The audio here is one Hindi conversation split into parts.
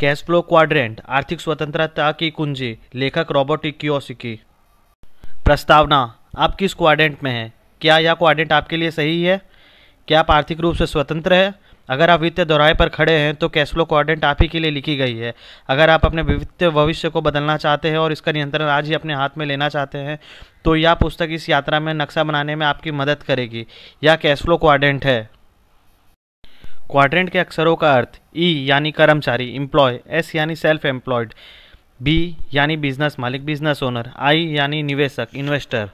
कैश फ्लो क्वाड्रेंट आर्थिक स्वतंत्रता की कुंजी लेखक रॉबर्ट इक्योसिकी प्रस्तावना आप किस क्वाड्रेंट में हैं क्या यह क्वाड्रेंट आपके लिए सही है क्या आप आर्थिक रूप से स्वतंत्र हैं अगर आप वित्तीय दोहराए पर खड़े हैं तो कैश फ्लो क्वाड्रेंट आप ही के लिए लिखी गई है अगर आप अपने वित्तीय भविष्य को बदलना चाहते हैं और इसका नियंत्रण आज ही अपने हाथ में लेना चाहते हैं तो यह पुस्तक इस यात्रा में नक्शा बनाने में आपकी मदद करेगी यह कैश फ्लो क्वाड्रेंट है क्वाड्रेंट के अक्षरों का अर्थ ई e यानी कर्मचारी एम्प्लॉय एस यानी सेल्फ एम्प्लॉयड बी यानी बिजनेस मालिक बिजनेस ओनर आई यानी निवेशक इन्वेस्टर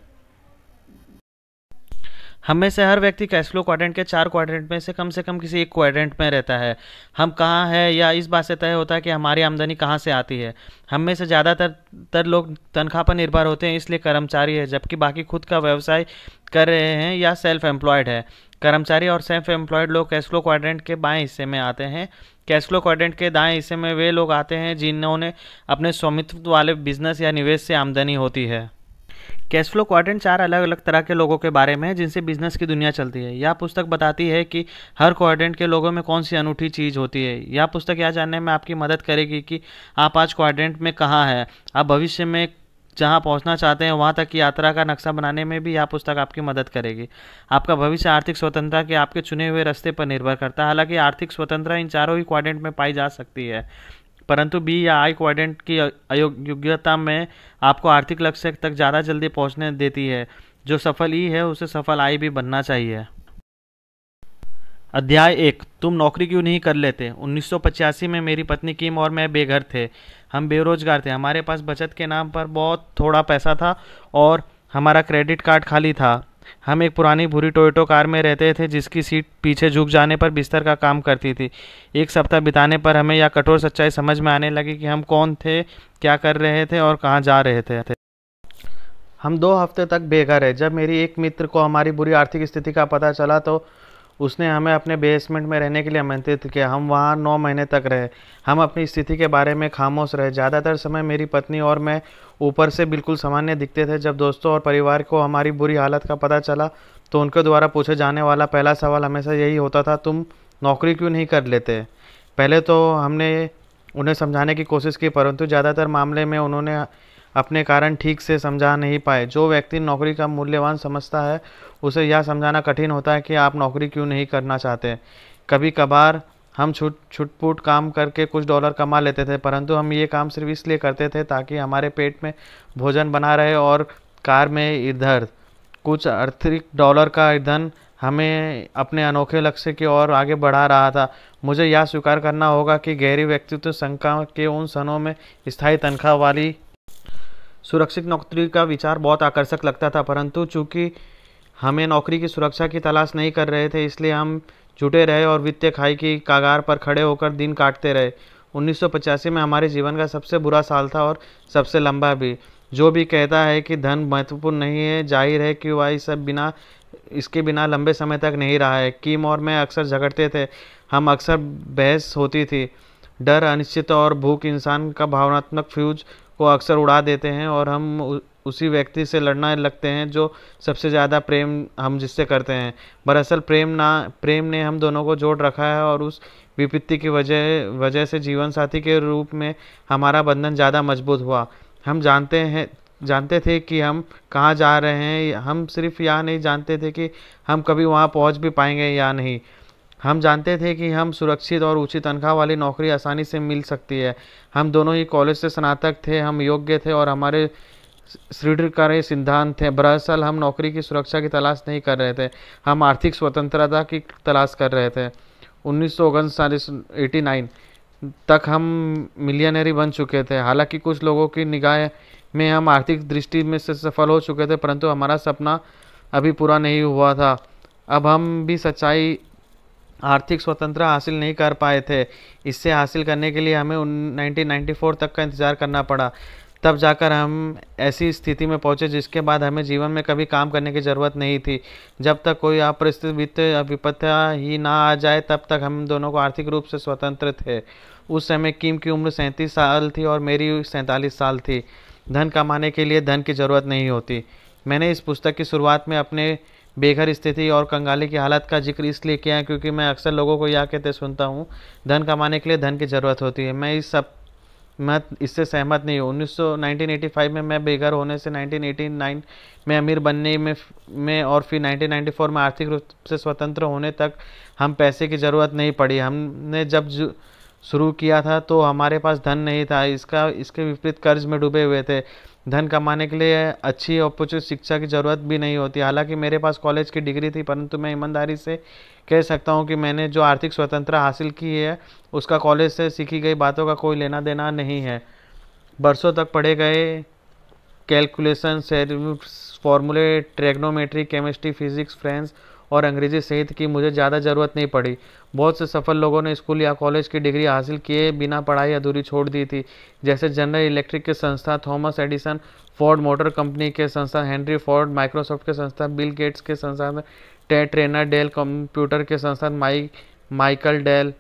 हमें से हर व्यक्ति कैश फ्लो क्वाड्रेंट के चार क्वाड्रेंट में से कम से कम किसी एक क्वाड्रेंट में रहता है हम कहाँ हैं या इस बात से तय होता है कि हमारी आमदनी कहाँ से आती है हम में से ज़्यादातर तर लोग तनख्वाह पर निर्भर होते हैं इसलिए कर्मचारी है जबकि बाकी खुद का व्यवसाय कर रहे हैं या सेल्फ एम्प्लॉयड है कर्मचारी और सेल्फ एम्प्लॉयड लोग कैश फ्लो क्वाड्रेंट के बाएं हिस्से में आते हैं कैश फ्लो क्वाड्रेंट के दाएं हिस्से में वे लोग आते हैं जिन्होंने अपने स्वामित्व वाले बिजनेस या निवेश से आमदनी होती है कैश फ्लो क्वाड्रेंट चार अलग अलग तरह के लोगों के बारे में है जिनसे बिजनेस की दुनिया चलती है यह पुस्तक बताती है कि हर क्वाड्रेंट के लोगों में कौन सी अनूठी चीज़ होती है यह पुस्तक यह जानने में आपकी मदद करेगी कि आप आज क्वाड्रेंट में कहाँ हैं आप भविष्य में जहाँ पहुँचना चाहते हैं वहाँ तक की यात्रा का नक्शा बनाने में भी यह पुस्तक आपकी मदद करेगी आपका भविष्य आर्थिक स्वतंत्रता के आपके चुने हुए रास्ते पर निर्भर करता है हालांकि आर्थिक स्वतंत्रता इन चारों ही क्वाड्रेंट में पाई जा सकती है परंतु बी या आई क्वाड्रेंट की अयोग्यता में आपको आर्थिक लक्ष्य तक ज़्यादा जल्दी पहुँचने देती है जो सफल ई e है उसे सफल आई भी बनना चाहिए अध्याय एक तुम नौकरी क्यों नहीं कर लेते 1985 में मेरी पत्नी किम और मैं बेघर थे हम बेरोजगार थे हमारे पास बचत के नाम पर बहुत थोड़ा पैसा था और हमारा क्रेडिट कार्ड खाली था हम एक पुरानी भूरी टोयोटो कार में रहते थे जिसकी सीट पीछे झुक जाने पर बिस्तर का काम करती थी एक सप्ताह बिताने पर हमें यह कठोर सच्चाई समझ में आने लगी कि हम कौन थे क्या कर रहे थे और कहाँ जा रहे थे हम दो हफ्ते तक बेघर है जब मेरी एक मित्र को हमारी बुरी आर्थिक स्थिति का पता चला तो उसने हमें अपने बेसमेंट में रहने के लिए आमंत्रित किया हम वहाँ नौ महीने तक रहे हम अपनी स्थिति के बारे में खामोश रहे ज़्यादातर समय मेरी पत्नी और मैं ऊपर से बिल्कुल सामान्य दिखते थे जब दोस्तों और परिवार को हमारी बुरी हालत का पता चला तो उनके द्वारा पूछे जाने वाला पहला सवाल हमेशा यही होता था तुम नौकरी क्यों नहीं कर लेते पहले तो हमने उन्हें समझाने की कोशिश की परंतु ज़्यादातर मामले में उन्होंने अपने कारण ठीक से समझा नहीं पाए जो व्यक्ति नौकरी का मूल्यवान समझता है उसे यह समझाना कठिन होता है कि आप नौकरी क्यों नहीं करना चाहते कभी कभार हम छुट छुटपुट काम करके कुछ डॉलर कमा लेते थे परंतु हम ये काम सिर्फ इसलिए करते थे ताकि हमारे पेट में भोजन बना रहे और कार में इधर कुछ आर्थिक डॉलर का ईंधन हमें अपने अनोखे लक्ष्य की ओर आगे बढ़ा रहा था मुझे यह स्वीकार करना होगा कि गहरी व्यक्तित्व शंका के उन सनों में स्थायी तनख्वाह वाली सुरक्षित नौकरी का विचार बहुत आकर्षक लगता था परंतु चूंकि हमें नौकरी की सुरक्षा की तलाश नहीं कर रहे थे इसलिए हम जुटे रहे और वित्तीय खाई की कागार पर खड़े होकर दिन काटते रहे उन्नीस में हमारे जीवन का सबसे बुरा साल था और सबसे लंबा भी जो भी कहता है कि धन महत्वपूर्ण नहीं है जाहिर है कि वह सब बिना इसके बिना लंबे समय तक नहीं रहा है किम और मैं अक्सर झगड़ते थे हम अक्सर बहस होती थी डर अनिश्चित और भूख इंसान का भावनात्मक फ्यूज को अक्सर उड़ा देते हैं और हम उसी व्यक्ति से लड़ना लगते हैं जो सबसे ज़्यादा प्रेम हम जिससे करते हैं दरअसल प्रेम ना प्रेम ने हम दोनों को जोड़ रखा है और उस विपत्ति की वजह वजह से जीवन साथी के रूप में हमारा बंधन ज़्यादा मजबूत हुआ हम जानते हैं जानते थे कि हम कहाँ जा रहे हैं हम सिर्फ यह नहीं जानते थे कि हम कभी वहाँ पहुँच भी पाएंगे या नहीं हम जानते थे कि हम सुरक्षित और उचित तनख्वाह वाली नौकरी आसानी से मिल सकती है हम दोनों ही कॉलेज से स्नातक थे हम योग्य थे और हमारे सुदृढ़कारी सिद्धांत थे दरअसल हम नौकरी की सुरक्षा की तलाश नहीं कर रहे थे हम आर्थिक स्वतंत्रता की तलाश कर रहे थे उन्नीस सौ तक हम मिलियनरी बन चुके थे हालांकि कुछ लोगों की निगाह में हम आर्थिक दृष्टि में से सफल हो चुके थे परंतु हमारा सपना अभी पूरा नहीं हुआ था अब हम भी सच्चाई आर्थिक स्वतंत्रता हासिल नहीं कर पाए थे इससे हासिल करने के लिए हमें नाइनटीन तक का इंतज़ार करना पड़ा तब जाकर हम ऐसी स्थिति में पहुंचे जिसके बाद हमें जीवन में कभी काम करने की ज़रूरत नहीं थी जब तक कोई वित्तीय विपत्ता ही ना आ जाए तब तक हम दोनों को आर्थिक रूप से स्वतंत्र थे उस समय किम की उम्र सैंतीस साल थी और मेरी सैंतालीस साल थी धन कमाने के लिए धन की ज़रूरत नहीं होती मैंने इस पुस्तक की शुरुआत में अपने बेघर स्थिति और कंगाली की हालत का जिक्र इसलिए किया है क्योंकि मैं अक्सर लोगों को यह कहते सुनता हूँ धन कमाने के लिए धन की ज़रूरत होती है मैं इस सब मैं इससे सहमत नहीं हूँ उन्नीस सौ में मैं बेघर होने से 1989 में अमीर बनने में में और फिर 1994 में आर्थिक रूप से स्वतंत्र होने तक हम पैसे की ज़रूरत नहीं पड़ी हमने जब शुरू किया था तो हमारे पास धन नहीं था इसका इसके विपरीत कर्ज में डूबे हुए थे धन कमाने के लिए अच्छी और शिक्षा की ज़रूरत भी नहीं होती हालांकि मेरे पास कॉलेज की डिग्री थी परंतु मैं ईमानदारी से कह सकता हूँ कि मैंने जो आर्थिक स्वतंत्रता हासिल की है उसका कॉलेज से सीखी गई बातों का कोई लेना देना नहीं है बरसों तक पढ़े गए कैलकुलेशन फॉर्मूले ट्रेग्नोमेट्री केमिस्ट्री फिजिक्स फ्रेंड्स और अंग्रेजी सहित की मुझे ज़्यादा ज़रूरत नहीं पड़ी बहुत से सफल लोगों ने स्कूल या कॉलेज की डिग्री हासिल किए बिना पढ़ाई अधूरी छोड़ दी थी जैसे जनरल इलेक्ट्रिक के संस्था Thomas Edison Ford motor company के संस्था हेनरी फोर्ड माइक्रोसॉफ्ट के संस्था बिल गेट्स के संस्थान टेड ट्रेनर डेल कंप्यूटर के संस्थान माइक माइकल डेल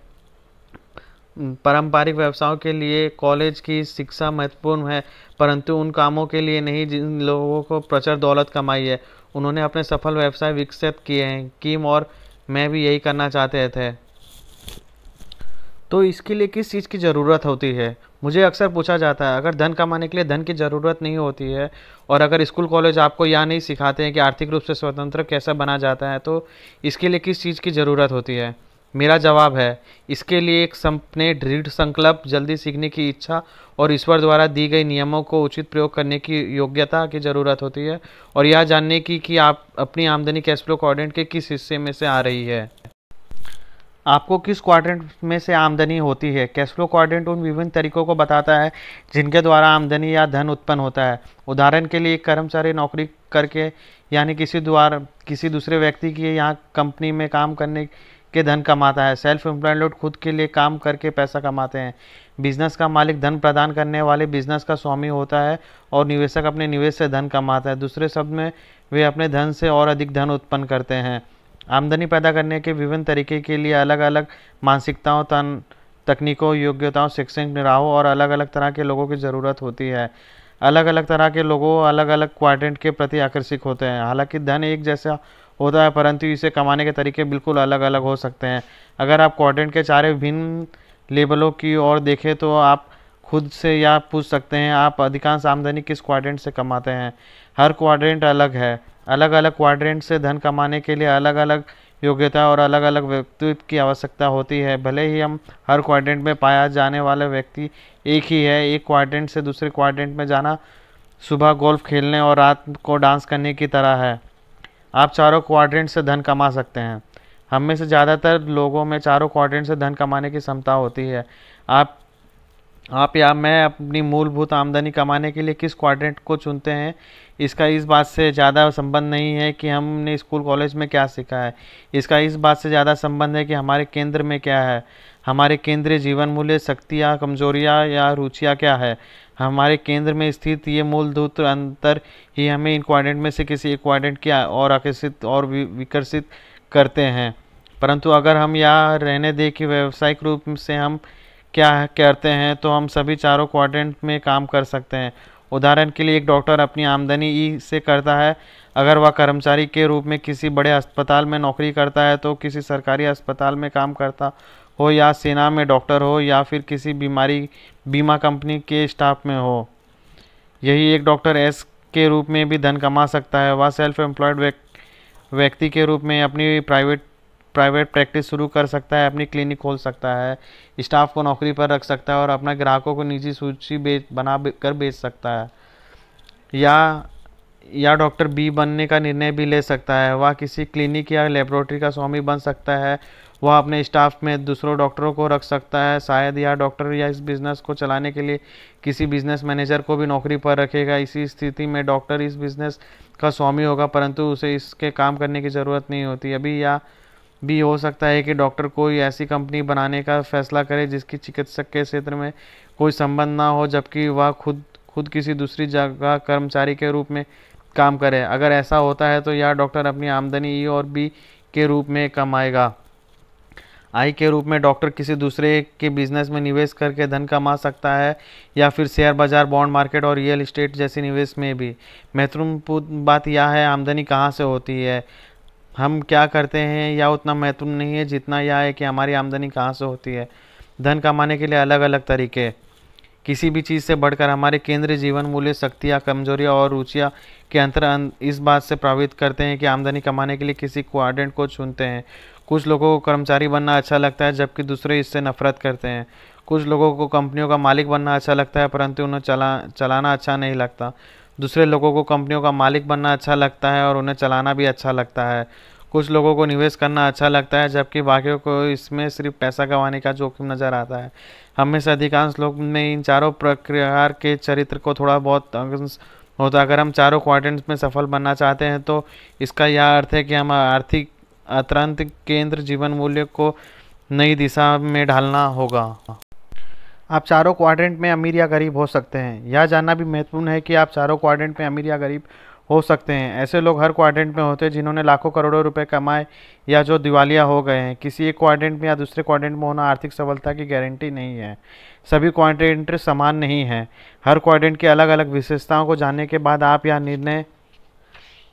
पारंपरिक व्यवसायों के लिए कॉलेज की शिक्षा महत्वपूर्ण है परंतु उन कामों के लिए नहीं जिन लोगों को प्रचर दौलत कमाई है उन्होंने अपने सफल व्यवसाय विकसित किए हैं किम और मैं भी यही करना चाहते थे तो इसके लिए किस चीज़ की ज़रूरत होती है मुझे अक्सर पूछा जाता है अगर धन कमाने के लिए धन की ज़रूरत नहीं होती है और अगर स्कूल कॉलेज आपको यह नहीं सिखाते हैं कि आर्थिक रूप से स्वतंत्र कैसा बना जाता है तो इसके लिए किस चीज़ की ज़रूरत होती है मेरा जवाब है इसके लिए एक सपने दृढ़ संकल्प जल्दी सीखने की इच्छा और ईश्वर द्वारा दी गई नियमों को उचित प्रयोग करने की योग्यता की ज़रूरत होती है और यह जानने की कि आप अपनी आमदनी कैश फ्लो क्वाड्रेंट के किस हिस्से में से आ रही है आपको किस क्वाड्रेंट में से आमदनी होती है कैश फ्लो क्वाड्रेंट उन विभिन्न तरीकों को बताता है जिनके द्वारा आमदनी या धन उत्पन्न होता है उदाहरण के लिए एक कर्मचारी नौकरी करके यानी किसी द्वारा किसी दूसरे व्यक्ति की यहाँ कंपनी में काम करने के धन कमाता है सेल्फ एम्प्लॉयड लोग खुद के लिए काम करके पैसा कमाते हैं बिजनेस का मालिक धन प्रदान करने वाले बिजनेस का स्वामी होता है और निवेशक अपने निवेश से धन कमाता है दूसरे शब्द में वे अपने धन से और अधिक धन उत्पन्न करते हैं आमदनी पैदा करने के विभिन्न तरीके के लिए अलग अलग मानसिकताओं तन तकनीकों योग्यताओं शैक्षणिक निराहों और अलग अलग तरह के लोगों की ज़रूरत होती है अलग अलग तरह के लोगों अलग अलग क्वाड्रेंट के प्रति आकर्षित होते हैं हालांकि धन एक जैसा होता है परंतु इसे कमाने के तरीके बिल्कुल अलग अलग हो सकते हैं अगर आप क्वाड्रेंट के चारे भिन्न लेबलों की ओर देखें तो आप खुद से या पूछ सकते हैं आप अधिकांश आमदनी किस क्वाड्रेंट से कमाते हैं हर क्वाड्रेंट अलग है अलग अलग क्वाड्रेंट से धन कमाने के लिए अलग अलग योग्यता और अलग अलग व्यक्तित्व की आवश्यकता होती है भले ही हम हर क्वाड्रेंट में पाया जाने वाला व्यक्ति एक ही है एक क्वाड्रेंट से दूसरे क्वाड्रेंट में जाना सुबह गोल्फ खेलने और रात को डांस करने की तरह है आप चारों क्वाड्रेंट से धन कमा सकते हैं हम में से ज़्यादातर लोगों में चारों क्वाड्रेंट से धन कमाने की क्षमता होती है आप आप या मैं अपनी मूलभूत आमदनी कमाने के लिए किस क्वाड्रेंट को चुनते हैं इसका इस बात से ज़्यादा संबंध नहीं है कि हमने स्कूल कॉलेज में क्या सीखा है इसका इस बात से ज़्यादा संबंध है कि हमारे केंद्र में क्या है हमारे केंद्रीय जीवन मूल्य शक्तियाँ कमजोरियाँ या रुचियाँ क्या है हमारे केंद्र में स्थित ये मूलभूत अंतर ही हमें इन क्वाड्रेंट में से किसी एक क्वाड्रेंट की और आकर्षित और विकसित करते हैं परंतु अगर हम यह रहने दें कि व्यावसायिक रूप से हम क्या करते हैं तो हम सभी चारों क्वाड्रेंट में काम कर सकते हैं उदाहरण के लिए एक डॉक्टर अपनी आमदनी ई से करता है अगर वह कर्मचारी के रूप में किसी बड़े अस्पताल में नौकरी करता है तो किसी सरकारी अस्पताल में काम करता हो या सेना में डॉक्टर हो या फिर किसी बीमारी बीमा कंपनी के स्टाफ में हो यही एक डॉक्टर एस के रूप में भी धन कमा सकता है वह सेल्फ एम्प्लॉयड व्यक्ति के रूप में अपनी प्राइवेट प्राइवेट प्रैक्टिस शुरू कर सकता है अपनी क्लिनिक खोल सकता है स्टाफ को नौकरी पर रख सकता है और अपना ग्राहकों को निजी सूची बेच बना कर बेच सकता है या या डॉक्टर बी बनने का निर्णय भी ले सकता है वह किसी क्लिनिक या लेबोरेटरी का स्वामी बन सकता है वह अपने स्टाफ में दूसरों डॉक्टरों को रख सकता है शायद यह डॉक्टर या इस बिज़नेस को चलाने के लिए किसी बिज़नेस मैनेजर को भी नौकरी पर रखेगा इसी स्थिति में डॉक्टर इस बिज़नेस का स्वामी होगा परंतु उसे इसके काम करने की ज़रूरत नहीं होती अभी यह भी हो सकता है कि डॉक्टर कोई ऐसी कंपनी बनाने का फैसला करे जिसकी चिकित्सक के क्षेत्र में कोई संबंध ना हो जबकि वह खुद खुद किसी दूसरी जगह कर्मचारी के रूप में काम करे अगर ऐसा होता है तो यह डॉक्टर अपनी आमदनी ई और बी के रूप में कमाएगा आई के रूप में डॉक्टर किसी दूसरे के बिजनेस में निवेश करके धन कमा सकता है या फिर शेयर बाजार बॉन्ड मार्केट और रियल इस्टेट जैसे निवेश में भी महत्वपूर्ण बात यह है आमदनी कहाँ से होती है हम क्या करते हैं या उतना महत्वपूर्ण नहीं है जितना यह है कि हमारी आमदनी कहाँ से होती है धन कमाने के लिए अलग अलग तरीके किसी भी चीज़ से बढ़कर हमारे केंद्रीय जीवन मूल्य शक्तियाँ कमजोरियाँ और रुचियाँ के अंतर इस बात से प्रभावित करते हैं कि आमदनी कमाने के लिए किसी क्वारेंट को चुनते हैं कुछ लोगों को कर्मचारी बनना अच्छा लगता है जबकि दूसरे इससे नफरत करते हैं कुछ लोगों को कंपनियों का मालिक बनना अच्छा लगता है परंतु उन्हें चला चलाना अच्छा नहीं लगता दूसरे लोगों को कंपनियों का मालिक बनना अच्छा लगता है और उन्हें चलाना भी अच्छा लगता है कुछ लोगों को निवेश करना अच्छा लगता है जबकि बाकियों को इसमें सिर्फ पैसा कमाने का जोखिम नज़र आता है हमें से अधिकांश लोग में इन चारों प्रकार के चरित्र को थोड़ा बहुत होता है अगर हम चारों क्वार्टेंट्स में सफल बनना चाहते हैं तो इसका यह अर्थ है कि हम आर्थिक अतरंत केंद्र जीवन मूल्य को नई दिशा में ढालना होगा आप चारों क्वाड्रेंट में अमीर या गरीब हो सकते हैं यह जानना भी महत्वपूर्ण है कि आप चारों क्वाड्रेंट में अमीर या गरीब हो सकते हैं ऐसे लोग हर क्वाड्रेंट में होते हैं जिन्होंने लाखों करोड़ों रुपए कमाए या जो दिवालिया हो गए हैं किसी एक क्वाड्रेंट में या दूसरे क्वाड्रेंट में होना आर्थिक सफलता की गारंटी नहीं है सभी क्वाड्रेंट समान नहीं हैं हर क्वाड्रेंट की अलग अलग विशेषताओं को जानने के बाद आप यह निर्णय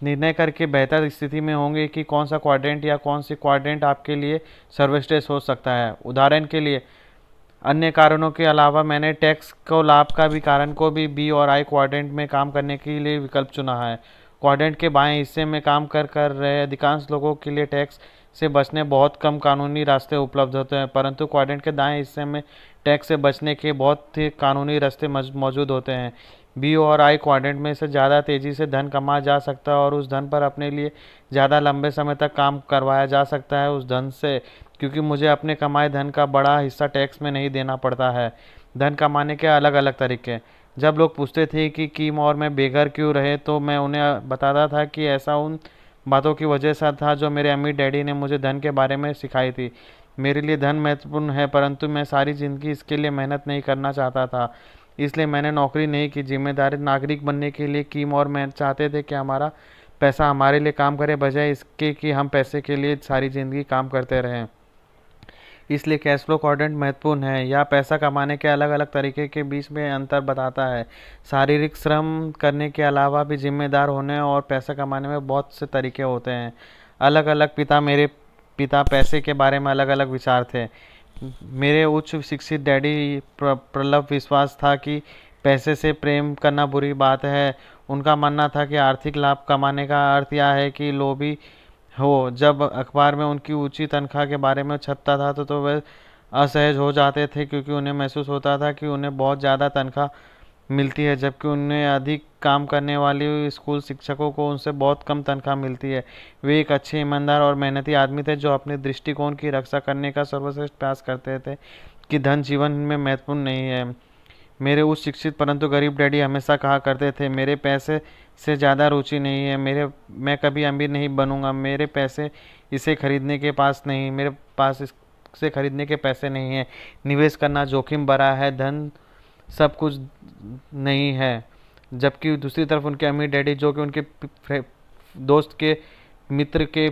निर्णय करके बेहतर स्थिति में होंगे कि कौन सा क्वाड्रेंट या कौन सी क्वाड्रेंट आपके लिए सर्वश्रेष्ठ हो सकता है उदाहरण के लिए अन्य कारणों के अलावा मैंने टैक्स को लाभ का भी कारण को भी बी और आई क्वाड्रेंट में काम करने के लिए विकल्प चुना है क्वाड्रेंट के बाएं हिस्से में काम कर कर रहे अधिकांश लोगों के लिए टैक्स से बचने बहुत कम कानूनी रास्ते उपलब्ध होते हैं परंतु क्वाड्रेंट के दाएं हिस्से में टैक्स से बचने के बहुत ही कानूनी रास्ते मौजूद होते हैं बी और आई क्वाड्रेंट में से ज़्यादा तेज़ी से धन कमाया जा सकता है और उस धन पर अपने लिए ज़्यादा लंबे समय तक काम करवाया जा सकता है उस धन से क्योंकि मुझे अपने कमाए धन का बड़ा हिस्सा टैक्स में नहीं देना पड़ता है धन कमाने के अलग अलग तरीके जब लोग पूछते थे कि किम और मैं बेघर क्यों रहे तो मैं उन्हें बताता था कि ऐसा उन बातों की वजह से था जो मेरे अम्मी डैडी ने मुझे धन के बारे में सिखाई थी मेरे लिए धन महत्वपूर्ण है परंतु मैं सारी ज़िंदगी इसके लिए मेहनत नहीं करना चाहता था इसलिए मैंने नौकरी नहीं की जिम्मेदार नागरिक बनने के लिए की और मैं चाहते थे कि हमारा पैसा हमारे लिए काम करे बजाय इसके कि हम पैसे के लिए सारी ज़िंदगी काम करते रहें इसलिए कैश फ्लो कॉर्डेंट महत्वपूर्ण है या पैसा कमाने के अलग अलग तरीके के बीच में अंतर बताता है शारीरिक श्रम करने के अलावा भी जिम्मेदार होने और पैसा कमाने में बहुत से तरीके होते हैं अलग अलग पिता मेरे पिता पैसे के बारे में अलग अलग विचार थे मेरे उच्च शिक्षित डैडी प्रलभ विश्वास था कि पैसे से प्रेम करना बुरी बात है उनका मानना था कि आर्थिक लाभ कमाने का अर्थ यह है कि लोभी हो जब अखबार में उनकी ऊंची तनख्वाह के बारे में छपता था तो, तो वह असहज हो जाते थे क्योंकि उन्हें महसूस होता था कि उन्हें बहुत ज़्यादा तनख्वाह मिलती है जबकि उनमें अधिक काम करने वाले स्कूल शिक्षकों को उनसे बहुत कम तनख्वाह मिलती है वे एक अच्छे ईमानदार और मेहनती आदमी थे जो अपने दृष्टिकोण की रक्षा करने का सर्वश्रेष्ठ प्रयास करते थे कि धन जीवन में महत्वपूर्ण नहीं है मेरे उस शिक्षित परंतु गरीब डैडी हमेशा कहा करते थे मेरे पैसे से ज़्यादा रुचि नहीं है मेरे मैं कभी अमीर नहीं बनूंगा मेरे पैसे इसे खरीदने के पास नहीं मेरे पास इससे खरीदने के पैसे नहीं हैं निवेश करना जोखिम भरा है धन सब कुछ नहीं है जबकि दूसरी तरफ उनके अम्मी डैडी जो कि उनके दोस्त के मित्र के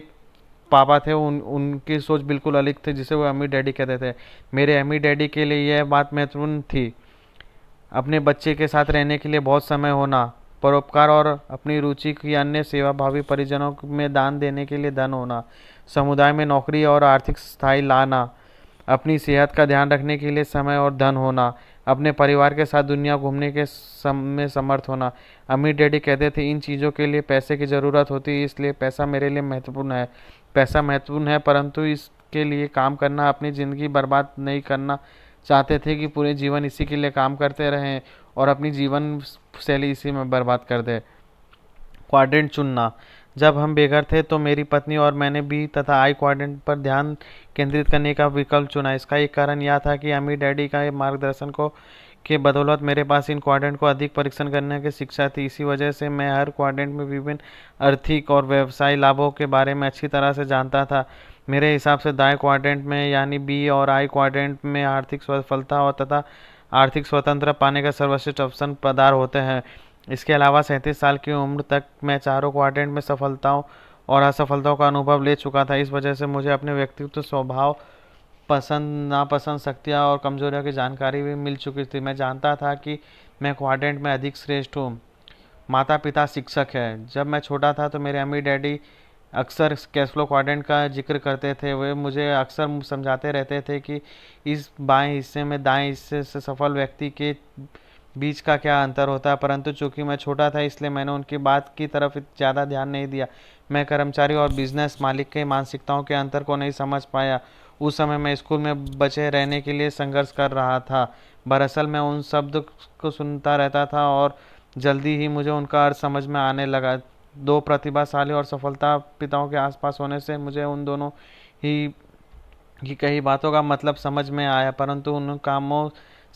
पापा थे उन उनकी सोच बिल्कुल अलग थी जिसे वो अम्मी डैडी कहते थे मेरे अम्मी डैडी के लिए यह बात महत्वपूर्ण थी अपने बच्चे के साथ रहने के लिए बहुत समय होना परोपकार और अपनी रुचि की अन्य सेवाभावी परिजनों में दान देने के लिए धन होना समुदाय में नौकरी और आर्थिक स्थायी लाना अपनी सेहत का ध्यान रखने के लिए समय और धन होना अपने परिवार के साथ दुनिया घूमने के सम में समर्थ होना अम्मी डैडी कहते थे इन चीज़ों के लिए पैसे की ज़रूरत होती है इसलिए पैसा मेरे लिए महत्वपूर्ण है पैसा महत्वपूर्ण है परंतु इसके लिए काम करना अपनी ज़िंदगी बर्बाद नहीं करना चाहते थे कि पूरे जीवन इसी के लिए काम करते रहें और अपनी जीवन शैली इसी में बर्बाद कर दें क्वाड्रेंट चुनना जब हम बेघर थे तो मेरी पत्नी और मैंने बी तथा आई क्वाड्रेंट पर ध्यान केंद्रित करने का विकल्प चुना इसका एक कारण यह था कि अमी डैडी का मार्गदर्शन को के बदौलत मेरे पास इन क्वाड्रेंट को अधिक परीक्षण करने की शिक्षा थी इसी वजह से मैं हर क्वाड्रेंट में विभिन्न आर्थिक और व्यवसाय लाभों के बारे में अच्छी तरह से जानता था मेरे हिसाब से दाएँ क्वाड्रेंट में यानी बी और आई क्वाड्रेंट में आर्थिक सफलता और तथा आर्थिक स्वतंत्र पाने का सर्वश्रेष्ठ ऑप्शन पदार होते हैं इसके अलावा सैंतीस साल की उम्र तक मैं चारों क्वाड्रेंट में सफलताओं और असफलताओं का अनुभव ले चुका था इस वजह से मुझे अपने व्यक्तित्व स्वभाव पसंद नापसंद शक्तियाँ और कमजोरियों की जानकारी भी मिल चुकी थी मैं जानता था कि मैं क्वाड्रेंट में अधिक श्रेष्ठ हूँ माता पिता शिक्षक है जब मैं छोटा था तो मेरे अम्मी डैडी अक्सर कैश फ्लो का जिक्र करते थे वे मुझे अक्सर समझाते रहते थे कि इस बाएं हिस्से में दाएं हिस्से से सफल व्यक्ति के बीच का क्या अंतर होता है परंतु चूंकि मैं छोटा था इसलिए मैंने उनकी बात की तरफ ज़्यादा ध्यान नहीं दिया मैं कर्मचारी और बिजनेस मालिक के मानसिकताओं के अंतर को नहीं समझ पाया उस समय मैं स्कूल में बचे रहने के लिए संघर्ष कर रहा था दरअसल मैं उन शब्द को सुनता रहता था और जल्दी ही मुझे उनका अर्थ समझ में आने लगा दो प्रतिभाशाली और सफलता पिताओं के आसपास होने से मुझे उन दोनों ही की कई बातों का मतलब समझ में आया परंतु उन कामों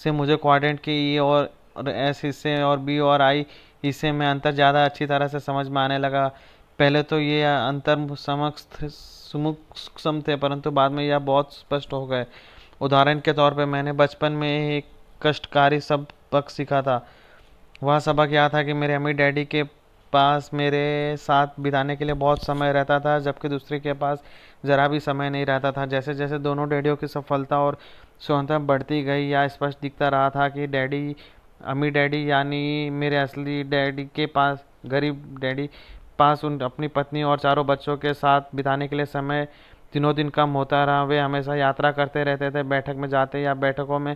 से मुझे क्वाड्रेंट के ई और और एस हिस्से और बी और आई हिस्से में अंतर ज़्यादा अच्छी तरह से समझ में आने लगा पहले तो ये अंतर समक्ष सुमुक्षम थे परंतु बाद में यह बहुत स्पष्ट हो गए उदाहरण के तौर पर मैंने बचपन में एक कष्टकारी सबक सीखा था वह सबक यह था कि मेरे अम्मी डैडी के पास मेरे साथ बिताने के लिए बहुत समय रहता था जबकि दूसरे के पास ज़रा भी समय नहीं रहता था जैसे जैसे दोनों डैडियों की सफलता और स्वतंत्रता बढ़ती गई या स्पष्ट दिखता रहा था कि डैडी अमी डैडी यानी मेरे असली डैडी के पास गरीब डैडी पास उन अपनी पत्नी और चारों बच्चों के साथ बिताने के लिए समय दिनों दिन कम होता रहा वे हमेशा यात्रा करते रहते थे बैठक में जाते या बैठकों में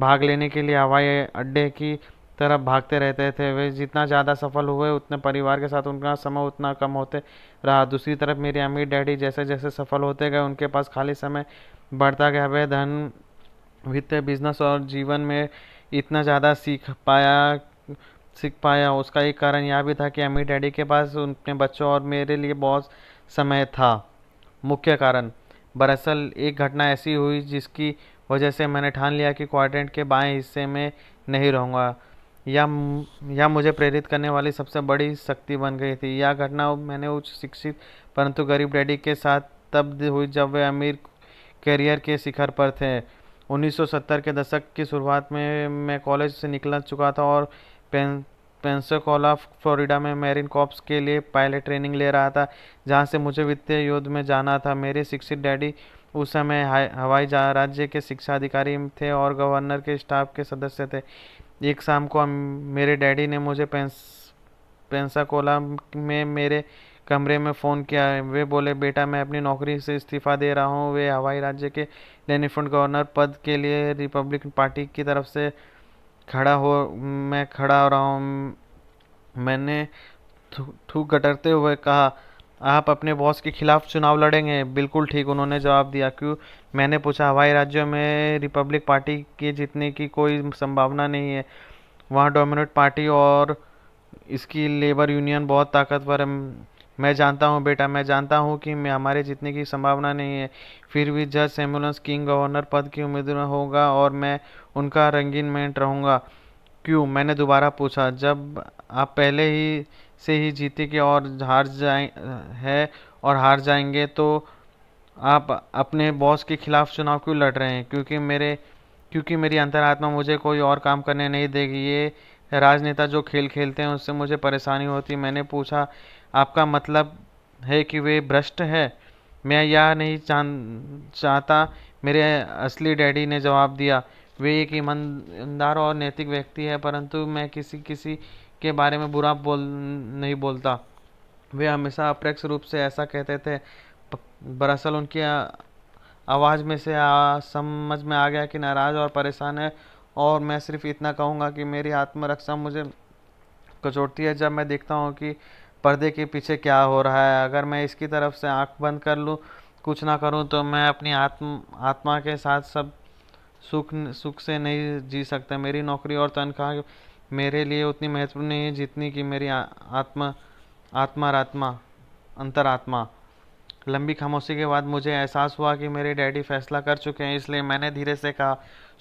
भाग लेने के लिए हवाई अड्डे की तरफ भागते रहते थे वे जितना ज़्यादा सफल हुए उतने परिवार के साथ उनका समय उतना कम होते रहा दूसरी तरफ मेरे अमीर डैडी जैसे जैसे सफल होते गए उनके पास खाली समय बढ़ता गया वे धन वित्त बिजनेस और जीवन में इतना ज़्यादा सीख पाया सीख पाया उसका एक कारण यह भी था कि अम्मी डैडी के पास उनके बच्चों और मेरे लिए बहुत समय था मुख्य कारण दरअसल एक घटना ऐसी हुई जिसकी वजह से मैंने ठान लिया कि क्वाड्रेंट के बाएं हिस्से में नहीं रहूँगा या या मुझे प्रेरित करने वाली सबसे बड़ी शक्ति बन गई थी यह घटना मैंने उच्च शिक्षित परंतु गरीब डैडी के साथ तब हुई जब वे अमीर करियर के शिखर पर थे 1970 के दशक की शुरुआत में मैं कॉलेज से निकल चुका था और पेन पेंसोकोला फ्लोरिडा में मेरिन कॉप्स के लिए पायलट ट्रेनिंग ले रहा था जहाँ से मुझे वित्तीय युद्ध में जाना था मेरे शिक्षित डैडी उस समय हवाई राज्य के शिक्षा अधिकारी थे और गवर्नर के स्टाफ के सदस्य थे एक शाम को मेरे डैडी ने मुझे पेंस पेंसाकोला में मेरे कमरे में फ़ोन किया वे बोले बेटा मैं अपनी नौकरी से इस्तीफ़ा दे रहा हूँ वे हवाई राज्य के लेफ्टिनेंट गवर्नर पद के लिए रिपब्लिकन पार्टी की तरफ से खड़ा हो मैं खड़ा हो रहा हूँ मैंने थूक गटरते हुए कहा आप अपने बॉस के खिलाफ चुनाव लड़ेंगे बिल्कुल ठीक उन्होंने जवाब दिया क्यों मैंने पूछा हवाई राज्यों में रिपब्लिक पार्टी के जीतने की कोई संभावना नहीं है वहाँ डोमिनेट पार्टी और इसकी लेबर यूनियन बहुत ताकतवर है मैं जानता हूँ बेटा मैं जानता हूँ कि मैं हमारे जीतने की संभावना नहीं है फिर भी जज सेमुलस किंग गवर्नर पद की उम्मीदवार होगा और मैं उनका रंगीन मेंट रहूँगा क्यों मैंने दोबारा पूछा जब आप पहले ही से ही जीते के और हार जाए है और हार जाएंगे तो आप अपने बॉस के खिलाफ चुनाव क्यों लड़ रहे हैं क्योंकि मेरे क्योंकि मेरी अंतरात्मा मुझे कोई और काम करने नहीं देगी ये राजनेता जो खेल खेलते हैं उससे मुझे परेशानी होती मैंने पूछा आपका मतलब है कि वे भ्रष्ट है मैं यह नहीं चाह चाहता मेरे असली डैडी ने जवाब दिया वे एक ईमानदार और नैतिक व्यक्ति है परंतु मैं किसी किसी के बारे में बुरा बोल नहीं बोलता वे हमेशा अप्रत्यक्ष रूप से ऐसा कहते थे दरअसल उनकी आवाज़ में से आ, समझ में आ गया कि नाराज़ और परेशान है और मैं सिर्फ इतना कहूँगा कि मेरी आत्मरक्षा मुझे कचोटती है जब मैं देखता हूँ कि पर्दे के पीछे क्या हो रहा है अगर मैं इसकी तरफ से आँख बंद कर लूँ कुछ ना करूँ तो मैं अपनी आत्म आत्मा के साथ सब सुख सुख से नहीं जी सकता मेरी नौकरी और तनख्वाह मेरे लिए उतनी महत्वपूर्ण नहीं है जितनी कि मेरी आत्मा आत्मा आत्मा अंतरात्मा लंबी खामोशी के बाद मुझे एहसास हुआ कि मेरे डैडी फैसला कर चुके हैं इसलिए मैंने धीरे से कहा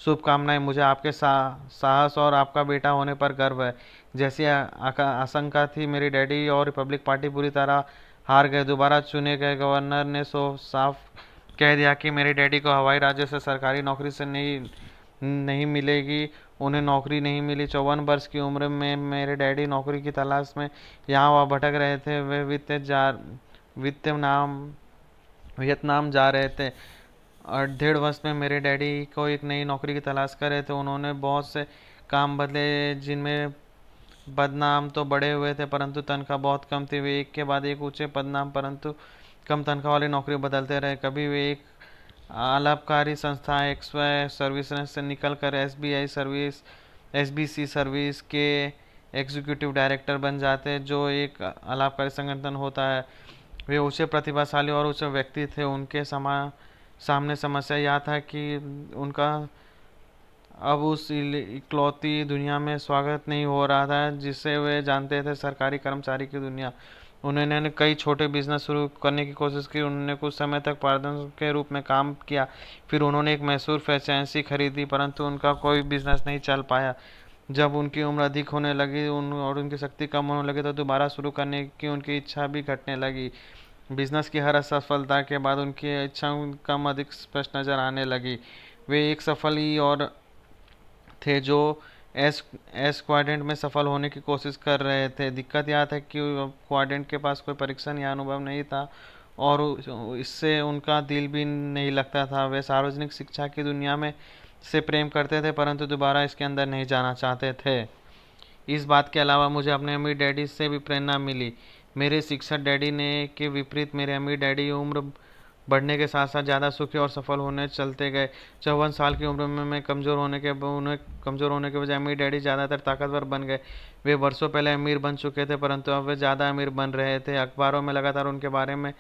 शुभकामनाएं मुझे आपके सा, साहस और आपका बेटा होने पर गर्व है जैसी आशंका थी मेरी डैडी और रिपब्लिक पार्टी पूरी तरह हार गए दोबारा चुने गए गवर्नर ने सो साफ कह दिया कि मेरे डैडी को हवाई राज्य से सरकारी नौकरी से नहीं नहीं मिलेगी उन्हें नौकरी नहीं मिली चौवन वर्ष की उम्र में मेरे डैडी नौकरी की तलाश में यहाँ वहाँ भटक रहे थे वे वित्त जा वित्त नाम वियतनाम जा रहे थे डेढ़ वर्ष में मेरे डैडी को एक नई नौकरी की तलाश कर रहे थे उन्होंने बहुत से काम बदले जिनमें बदनाम तो बड़े हुए थे परंतु तनख्वाह बहुत कम थी वे एक के बाद एक ऊँचे बदनाम परंतु कम तनख्वाह वाली नौकरी बदलते रहे कभी वे एक अलाभकारी संस्था एक्सवा सर्विस से निकल कर एस सर्विस एस सर्विस के एग्जीक्यूटिव डायरेक्टर बन जाते हैं जो एक अलाभकारी संगठन होता है वे ऊँचे प्रतिभाशाली और ऊँचे व्यक्ति थे उनके समान सामने समस्या यह था कि उनका अब उस इकलौती दुनिया में स्वागत नहीं हो रहा था जिससे वे जानते थे सरकारी कर्मचारी की दुनिया उन्होंने कई छोटे बिजनेस शुरू करने की कोशिश की उन्होंने कुछ समय तक पारदर्शन के रूप में काम किया फिर उन्होंने एक मैसूर फ्रेंचाइजी खरीदी परंतु उनका कोई बिजनेस नहीं चल पाया जब उनकी उम्र अधिक होने लगी उन और उनकी शक्ति कम होने लगी तो दोबारा शुरू करने की उनकी इच्छा भी घटने लगी बिजनेस की हर असफलता के बाद उनकी इच्छाओं कम अधिक स्पष्ट नज़र आने लगी वे एक सफल ही और थे जो एस एस क्वाड्रेंट में सफल होने की कोशिश कर रहे थे दिक्कत यह था कि क्वाड्रेंट के पास कोई परीक्षण या अनुभव नहीं था और इससे उनका दिल भी नहीं लगता था वे सार्वजनिक शिक्षा की दुनिया में से प्रेम करते थे परंतु दोबारा इसके अंदर नहीं जाना चाहते थे इस बात के अलावा मुझे अपने अम्मी डैडी से भी प्रेरणा मिली मेरे शिक्षक डैडी ने के विपरीत मेरे अम्मी डैडी उम्र बढ़ने के साथ साथ ज़्यादा सुखी और सफल होने चलते गए चौवन साल की उम्र में मैं कमज़ोर होने के उन्हें कमज़ोर होने के बजाय अमीर डैडी ज़्यादातर ताकतवर बन गए वे वर्षों पहले अमीर बन चुके थे परंतु अब वे ज़्यादा अमीर बन रहे थे अखबारों में लगातार उनके बारे में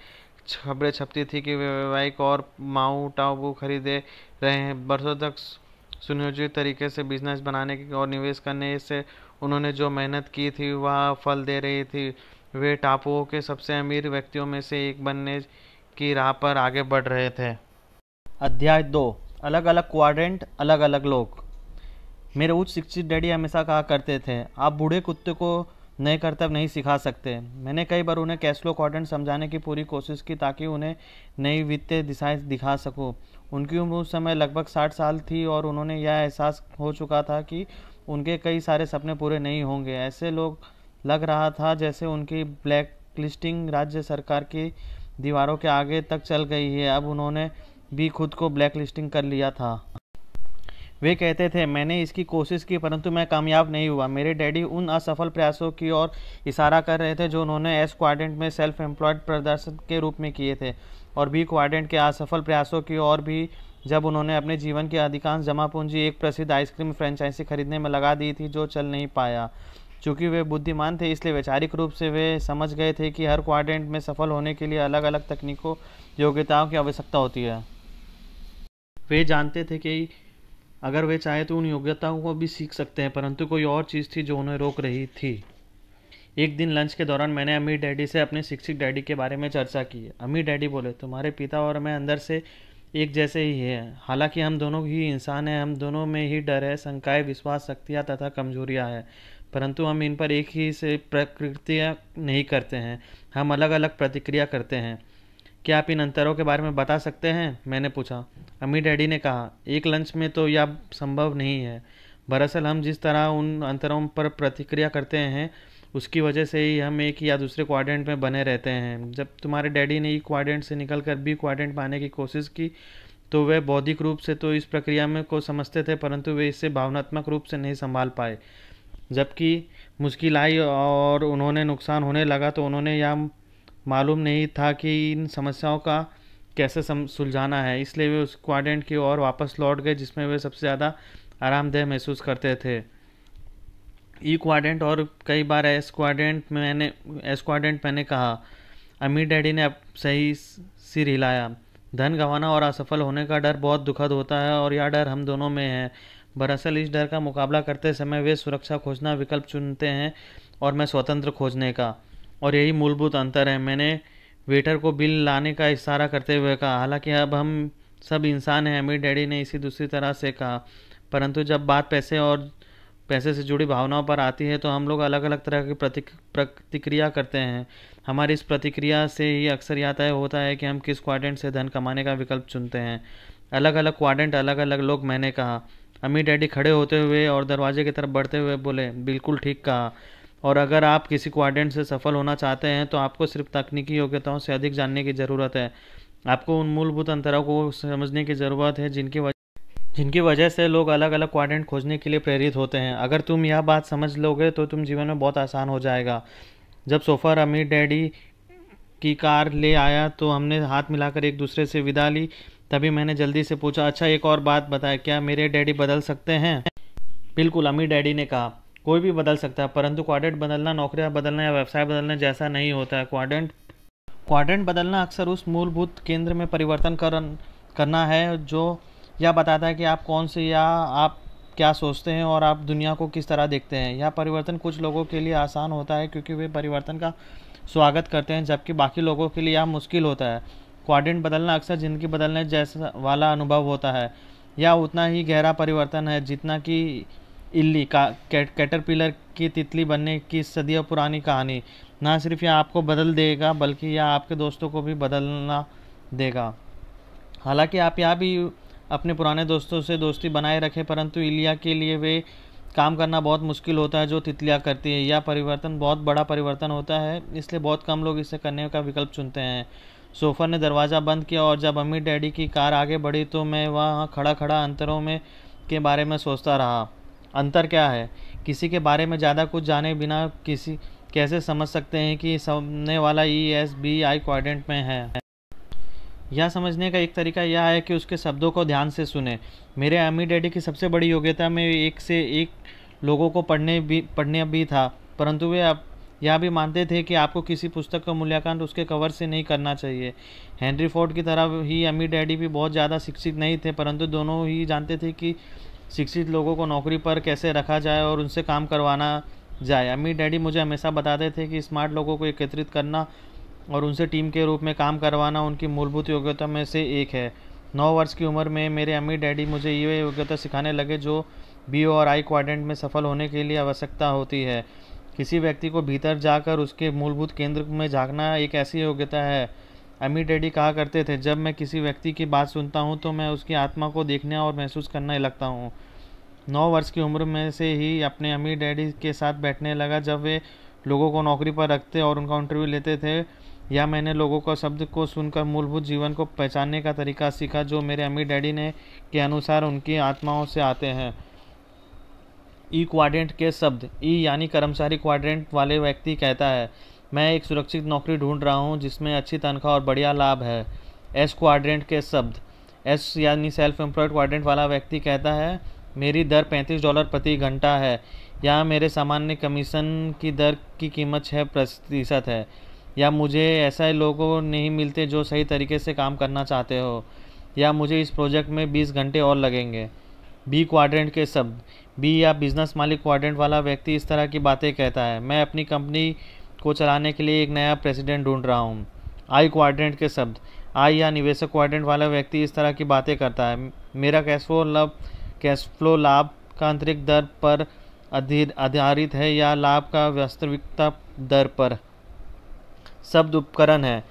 खबरें छपती थी कि वे वैवाहिक और माऊ टाऊ खरीदे रहे हैं वर्षों तक सुनियोजित तरीके से बिजनेस बनाने की और निवेश करने से उन्होंने जो मेहनत की थी वह फल दे रही थी वे टापुओं के सबसे अमीर व्यक्तियों में से एक बनने की राह पर आगे बढ़ रहे थे अध्याय दो अलग अलग क्वाड्रेंट अलग अलग लोग मेरे उच्च शिक्षित डैडी हमेशा कहा करते थे आप बूढ़े कुत्ते को नए कर्तव्य नहीं सिखा सकते मैंने कई बार उन्हें कैसलो क्वाड्रेंट समझाने की पूरी कोशिश की ताकि उन्हें नई वित्तीय दिशाएं दिखा सकूं उनकी उम्र उस समय लगभग साठ साल थी और उन्होंने यह एहसास हो चुका था कि उनके कई सारे सपने पूरे नहीं होंगे ऐसे लोग लग रहा था जैसे उनकी ब्लैक लिस्टिंग राज्य सरकार की दीवारों के आगे तक चल गई है अब उन्होंने भी खुद को ब्लैक लिस्टिंग कर लिया था वे कहते थे मैंने इसकी कोशिश की परंतु मैं कामयाब नहीं हुआ मेरे डैडी उन असफल प्रयासों की ओर इशारा कर रहे थे जो उन्होंने एस क्वाड्रेंट में सेल्फ एम्प्लॉयड प्रदर्शन के रूप में किए थे और बी क्वाड्रेंट के असफल प्रयासों की ओर भी जब उन्होंने अपने जीवन की अधिकांश जमा पूंजी एक प्रसिद्ध आइसक्रीम फ्रेंचाइजी खरीदने में लगा दी थी जो चल नहीं पाया चूँकि वे बुद्धिमान थे इसलिए वैचारिक रूप से वे समझ गए थे कि हर क्वाड्रेंट में सफल होने के लिए अलग अलग तकनीकों योग्यताओं की आवश्यकता होती है वे जानते थे कि अगर वे चाहे तो उन योग्यताओं को भी सीख सकते हैं परंतु कोई और चीज़ थी जो उन्हें रोक रही थी एक दिन लंच के दौरान मैंने अमीर डैडी से अपने शिक्षित डैडी के बारे में चर्चा की अमीर डैडी बोले तुम्हारे पिता और मैं अंदर से एक जैसे ही है हालांकि हम दोनों ही इंसान हैं हम दोनों में ही डर है शंकाएं विश्वास शक्तियाँ तथा कमजोरियाँ हैं परंतु हम इन पर एक ही से प्रतिक्रिया नहीं करते हैं हम अलग अलग प्रतिक्रिया करते हैं क्या आप इन अंतरों के बारे में बता सकते हैं मैंने पूछा अम्मी डैडी ने कहा एक लंच में तो यह संभव नहीं है दरअसल हम जिस तरह उन अंतरों पर प्रतिक्रिया करते हैं उसकी वजह से ही हम एक या दूसरे क्वाड्रेंट में बने रहते हैं जब तुम्हारे डैडी ने ई क्वाड्रेंट से निकल कर बी क्वाड्रेंट पाने की कोशिश की तो वे बौद्धिक रूप से तो इस प्रक्रिया में को समझते थे परंतु वे इसे भावनात्मक रूप से नहीं संभाल पाए जबकि मुश्किल आई और उन्होंने नुकसान होने लगा तो उन्होंने यह मालूम नहीं था कि इन समस्याओं का कैसे सुलझाना है इसलिए वे उस क्वाड्रेंट की ओर वापस लौट गए जिसमें वे सबसे ज़्यादा आरामदेह महसूस करते थे ई e क्वाड्रेंट और कई बार एस क्वाड्रेंट मैंने एस क्वाड्रेंट मैंने कहा अमीर डैडी ने अब सही सिर हिलाया धन गंवाना और असफल होने का डर बहुत दुखद होता है और यह डर हम दोनों में है दरअसल इस डर का मुकाबला करते समय वे सुरक्षा खोजना विकल्प चुनते हैं और मैं स्वतंत्र खोजने का और यही मूलभूत अंतर है मैंने वेटर को बिल लाने का इशारा करते हुए कहा हालांकि अब हम सब इंसान हैं मेरे डैडी ने इसी दूसरी तरह से कहा परंतु जब बात पैसे और पैसे से जुड़ी भावनाओं पर आती है तो हम लोग अलग अलग तरह की प्रतिक प्रतिक्रिया करते हैं हमारी इस प्रतिक्रिया से ही अक्सर यह तय होता है कि हम किस क्वाड्रेंट से धन कमाने का विकल्प चुनते हैं अलग अलग क्वाड्रेंट अलग अलग लोग मैंने कहा अम्मी डैडी खड़े होते हुए और दरवाजे की तरफ बढ़ते हुए बोले बिल्कुल ठीक कहा और अगर आप किसी क्वाड्रेंट से सफल होना चाहते हैं तो आपको सिर्फ तकनीकी योग्यताओं से अधिक जानने की ज़रूरत है आपको उन मूलभूत अंतरों को समझने की ज़रूरत है जिनकी वजह जिनकी वजह से लोग अलग अलग क्वाड्रेंट खोजने के लिए प्रेरित होते हैं अगर तुम यह बात समझ लोगे तो तुम जीवन में बहुत आसान हो जाएगा जब सोफर अमीर डैडी की कार ले आया तो हमने हाथ मिलाकर एक दूसरे से विदा ली तभी मैंने जल्दी से पूछा अच्छा एक और बात बताया क्या मेरे डैडी बदल सकते हैं बिल्कुल अमी डैडी ने कहा कोई भी बदल सकता है परंतु क्वाड्रेंट बदलना नौकरियां बदलना या व्यवसाय बदलने जैसा नहीं होता है क्वाड्रेंट क्वाड्रेंट बदलना अक्सर उस मूलभूत केंद्र में परिवर्तन कर करना है जो यह बताता है कि आप कौन से या आप क्या सोचते हैं और आप दुनिया को किस तरह देखते हैं यह परिवर्तन कुछ लोगों के लिए आसान होता है क्योंकि वे परिवर्तन का स्वागत करते हैं जबकि बाकी लोगों के लिए यह मुश्किल होता है क्वाड्रेंट बदलना अक्सर ज़िंदगी बदलने जैसा वाला अनुभव होता है या उतना ही गहरा परिवर्तन है जितना कि इल्ली का कैटरपिलर की तितली बनने की सदियों पुरानी कहानी ना सिर्फ यह आपको बदल देगा बल्कि यह आपके दोस्तों को भी बदलना देगा हालांकि आप यह भी अपने पुराने दोस्तों से दोस्ती बनाए रखें परंतु इलिया के लिए वे काम करना बहुत मुश्किल होता है जो तितलियाँ करती है यह परिवर्तन बहुत बड़ा परिवर्तन होता है इसलिए बहुत कम लोग इसे करने का विकल्प चुनते हैं सोफ़र ने दरवाज़ा बंद किया और जब अम्मी डैडी की कार आगे बढ़ी तो मैं वहाँ खड़ा खड़ा अंतरों में के बारे में सोचता रहा अंतर क्या है किसी के बारे में ज़्यादा कुछ जाने बिना किसी कैसे समझ सकते हैं कि सामने वाला E S B I quadrant में है यह समझने का एक तरीका यह है कि उसके शब्दों को ध्यान से सुने मेरे अम्मी डैडी की सबसे बड़ी योग्यता में एक से एक लोगों को पढ़ने भी पढ़ने भी था परंतु वे अब यह भी मानते थे कि आपको किसी पुस्तक का मूल्यांकन उसके कवर से नहीं करना चाहिए हेनरी फोर्ड की तरह ही अमी डैडी भी बहुत ज़्यादा शिक्षित नहीं थे परंतु दोनों ही जानते थे कि शिक्षित लोगों को नौकरी पर कैसे रखा जाए और उनसे काम करवाना जाए अम्मी डैडी मुझे हमेशा बताते थे कि स्मार्ट लोगों को एकत्रित करना और उनसे टीम के रूप में काम करवाना उनकी मूलभूत योग्यता में से एक है नौ वर्ष की उम्र में मेरे अम्मी डैडी मुझे ये योग्यता सिखाने लगे जो बी और आई क्वाड्रेंट में सफल होने के लिए आवश्यकता होती है किसी व्यक्ति को भीतर जाकर उसके मूलभूत केंद्र में झांकना एक ऐसी योग्यता है अमी डैडी कहा करते थे जब मैं किसी व्यक्ति की बात सुनता हूँ तो मैं उसकी आत्मा को देखने और महसूस करने लगता हूँ नौ वर्ष की उम्र में से ही अपने अमी डैडी के साथ बैठने लगा जब वे लोगों को नौकरी पर रखते और उनका इंटरव्यू लेते थे या मैंने लोगों का शब्द को सुनकर मूलभूत जीवन को पहचानने का तरीका सीखा जो मेरे अमी डैडी ने के अनुसार उनकी आत्माओं से आते हैं ई क्वाड्रेंट के शब्द ई यानी कर्मचारी क्वाड्रेंट वाले व्यक्ति कहता है मैं एक सुरक्षित नौकरी ढूंढ रहा हूँ जिसमें अच्छी तनख्वाह और बढ़िया लाभ है एस क्वाड्रेंट के शब्द एस यानी सेल्फ एम्प्लॉयड क्वाड्रेंट वाला व्यक्ति कहता है मेरी दर पैंतीस डॉलर प्रति घंटा है या मेरे सामान्य कमीशन की दर की कीमत छः प्रतिशत है या मुझे ऐसे लोगों नहीं मिलते जो सही तरीके से काम करना चाहते हो या मुझे इस प्रोजेक्ट में बीस घंटे और लगेंगे बी क्वाड्रेंट के शब्द बी या बिजनेस मालिक क्वारेंट वाला व्यक्ति इस तरह की बातें कहता है मैं अपनी कंपनी को चलाने के लिए एक नया प्रेसिडेंट ढूंढ रहा हूँ आई क्वारेंट के शब्द आई या निवेशक क्वारेंट वाला व्यक्ति इस तरह की बातें करता है मेरा कैश फ्लो लाभ कैश फ्लो लाभ का आंतरिक दर पर आधारित है या लाभ का वास्तविकता दर पर शब्द उपकरण है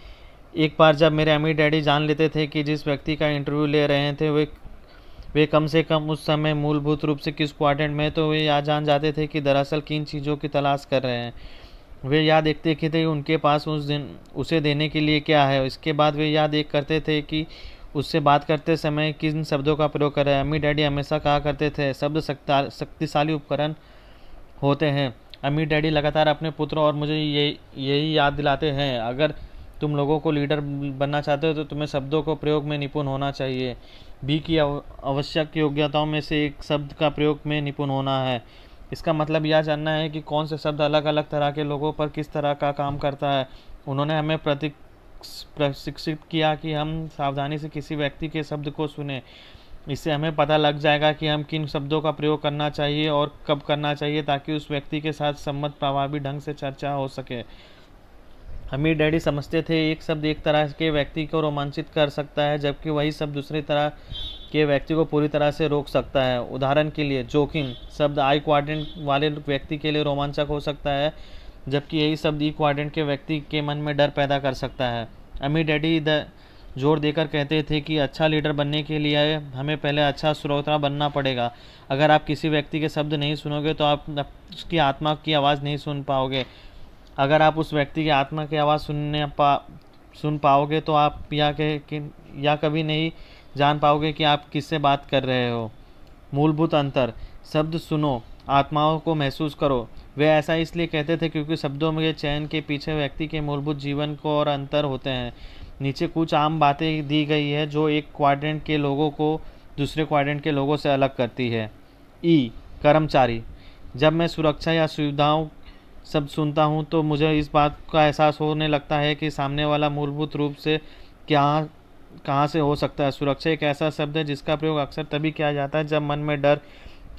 एक बार जब मेरे अम्मी डैडी जान लेते थे कि जिस व्यक्ति का इंटरव्यू ले रहे थे वे वे कम से कम उस समय मूलभूत रूप से किस क्वाड्रेंट में तो वे यह जान जाते थे कि दरअसल किन चीज़ों की तलाश कर रहे हैं वे यह देखते कि थे उनके पास उस दिन उसे देने के लिए क्या है इसके बाद वे यह देख करते थे कि उससे बात करते समय किन शब्दों का प्रयोग कर रहे हैं अम्मी डैडी हमेशा कहा करते थे शब्द शक्तिशाली उपकरण होते हैं अम्मी डैडी लगातार अपने पुत्रों और मुझे ये यही याद दिलाते हैं अगर तुम लोगों को लीडर बनना चाहते हो तो तुम्हें शब्दों को प्रयोग में निपुण होना चाहिए बी की आवश्यक योग्यताओं में से एक शब्द का प्रयोग में निपुण होना है इसका मतलब यह जानना है कि कौन से शब्द अलग अलग तरह के लोगों पर किस तरह का काम करता है उन्होंने हमें प्रति प्रशिक्षित किया कि हम सावधानी से किसी व्यक्ति के शब्द को सुने इससे हमें पता लग जाएगा कि हम किन शब्दों का प्रयोग करना चाहिए और कब करना चाहिए ताकि उस व्यक्ति के साथ सम्मत प्रभावी ढंग से चर्चा हो सके हमीर डैडी समझते थे एक शब्द एक तरह के व्यक्ति को रोमांचित कर सकता है जबकि वही शब्द दूसरी तरह के व्यक्ति को पूरी तरह से रोक सकता है उदाहरण के लिए जोखिम शब्द आई क्वाड्रेंट वाले व्यक्ति के लिए रोमांचक हो सकता है जबकि यही शब्द ई e क्वाड्रेंट के व्यक्ति के मन में डर पैदा कर सकता है अमीर डैडी द जोर देकर कहते थे कि अच्छा लीडर बनने के लिए हमें पहले अच्छा श्रोता बनना पड़ेगा अगर आप किसी व्यक्ति के शब्द नहीं सुनोगे तो आप उसकी आत्मा की आवाज़ नहीं सुन पाओगे अगर आप उस व्यक्ति की आत्मा की आवाज़ सुनने पा सुन पाओगे तो आप या के कि, या कभी नहीं जान पाओगे कि आप किससे बात कर रहे हो मूलभूत अंतर शब्द सुनो आत्माओं को महसूस करो वे ऐसा इसलिए कहते थे क्योंकि शब्दों में चयन के पीछे व्यक्ति के मूलभूत जीवन को और अंतर होते हैं नीचे कुछ आम बातें दी गई है जो एक क्वाड्रेंट के लोगों को दूसरे क्वाड्रेंट के लोगों से अलग करती है ई कर्मचारी जब मैं सुरक्षा या सुविधाओं शब्द सुनता हूँ तो मुझे इस बात का एहसास होने लगता है कि सामने वाला मूलभूत रूप से क्या कहाँ से हो सकता है सुरक्षा एक ऐसा शब्द है जिसका प्रयोग अक्सर तभी किया जाता है जब मन में डर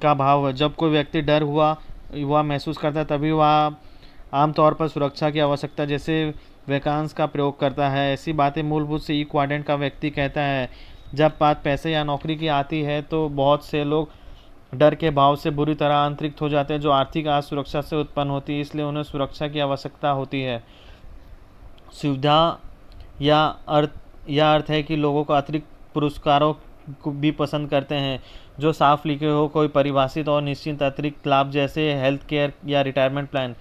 का भाव है जब कोई व्यक्ति डर हुआ हुआ महसूस करता है तभी वह आमतौर पर सुरक्षा की आवश्यकता जैसे वैकांश का प्रयोग करता है ऐसी बातें मूलभूत से ई e क्वाड्रेंट का व्यक्ति कहता है जब बात पैसे या नौकरी की आती है तो बहुत से लोग डर के भाव से बुरी तरह आंतरिक हो जाते हैं जो आर्थिक असुरक्षा से उत्पन्न होती है इसलिए उन्हें सुरक्षा की आवश्यकता होती है सुविधा या अर्थ यह अर्थ है कि लोगों को अतिरिक्त पुरस्कारों को भी पसंद करते हैं जो साफ लिखे हो कोई परिभाषित और निश्चित अतिरिक्त लाभ जैसे हेल्थ केयर या रिटायरमेंट प्लान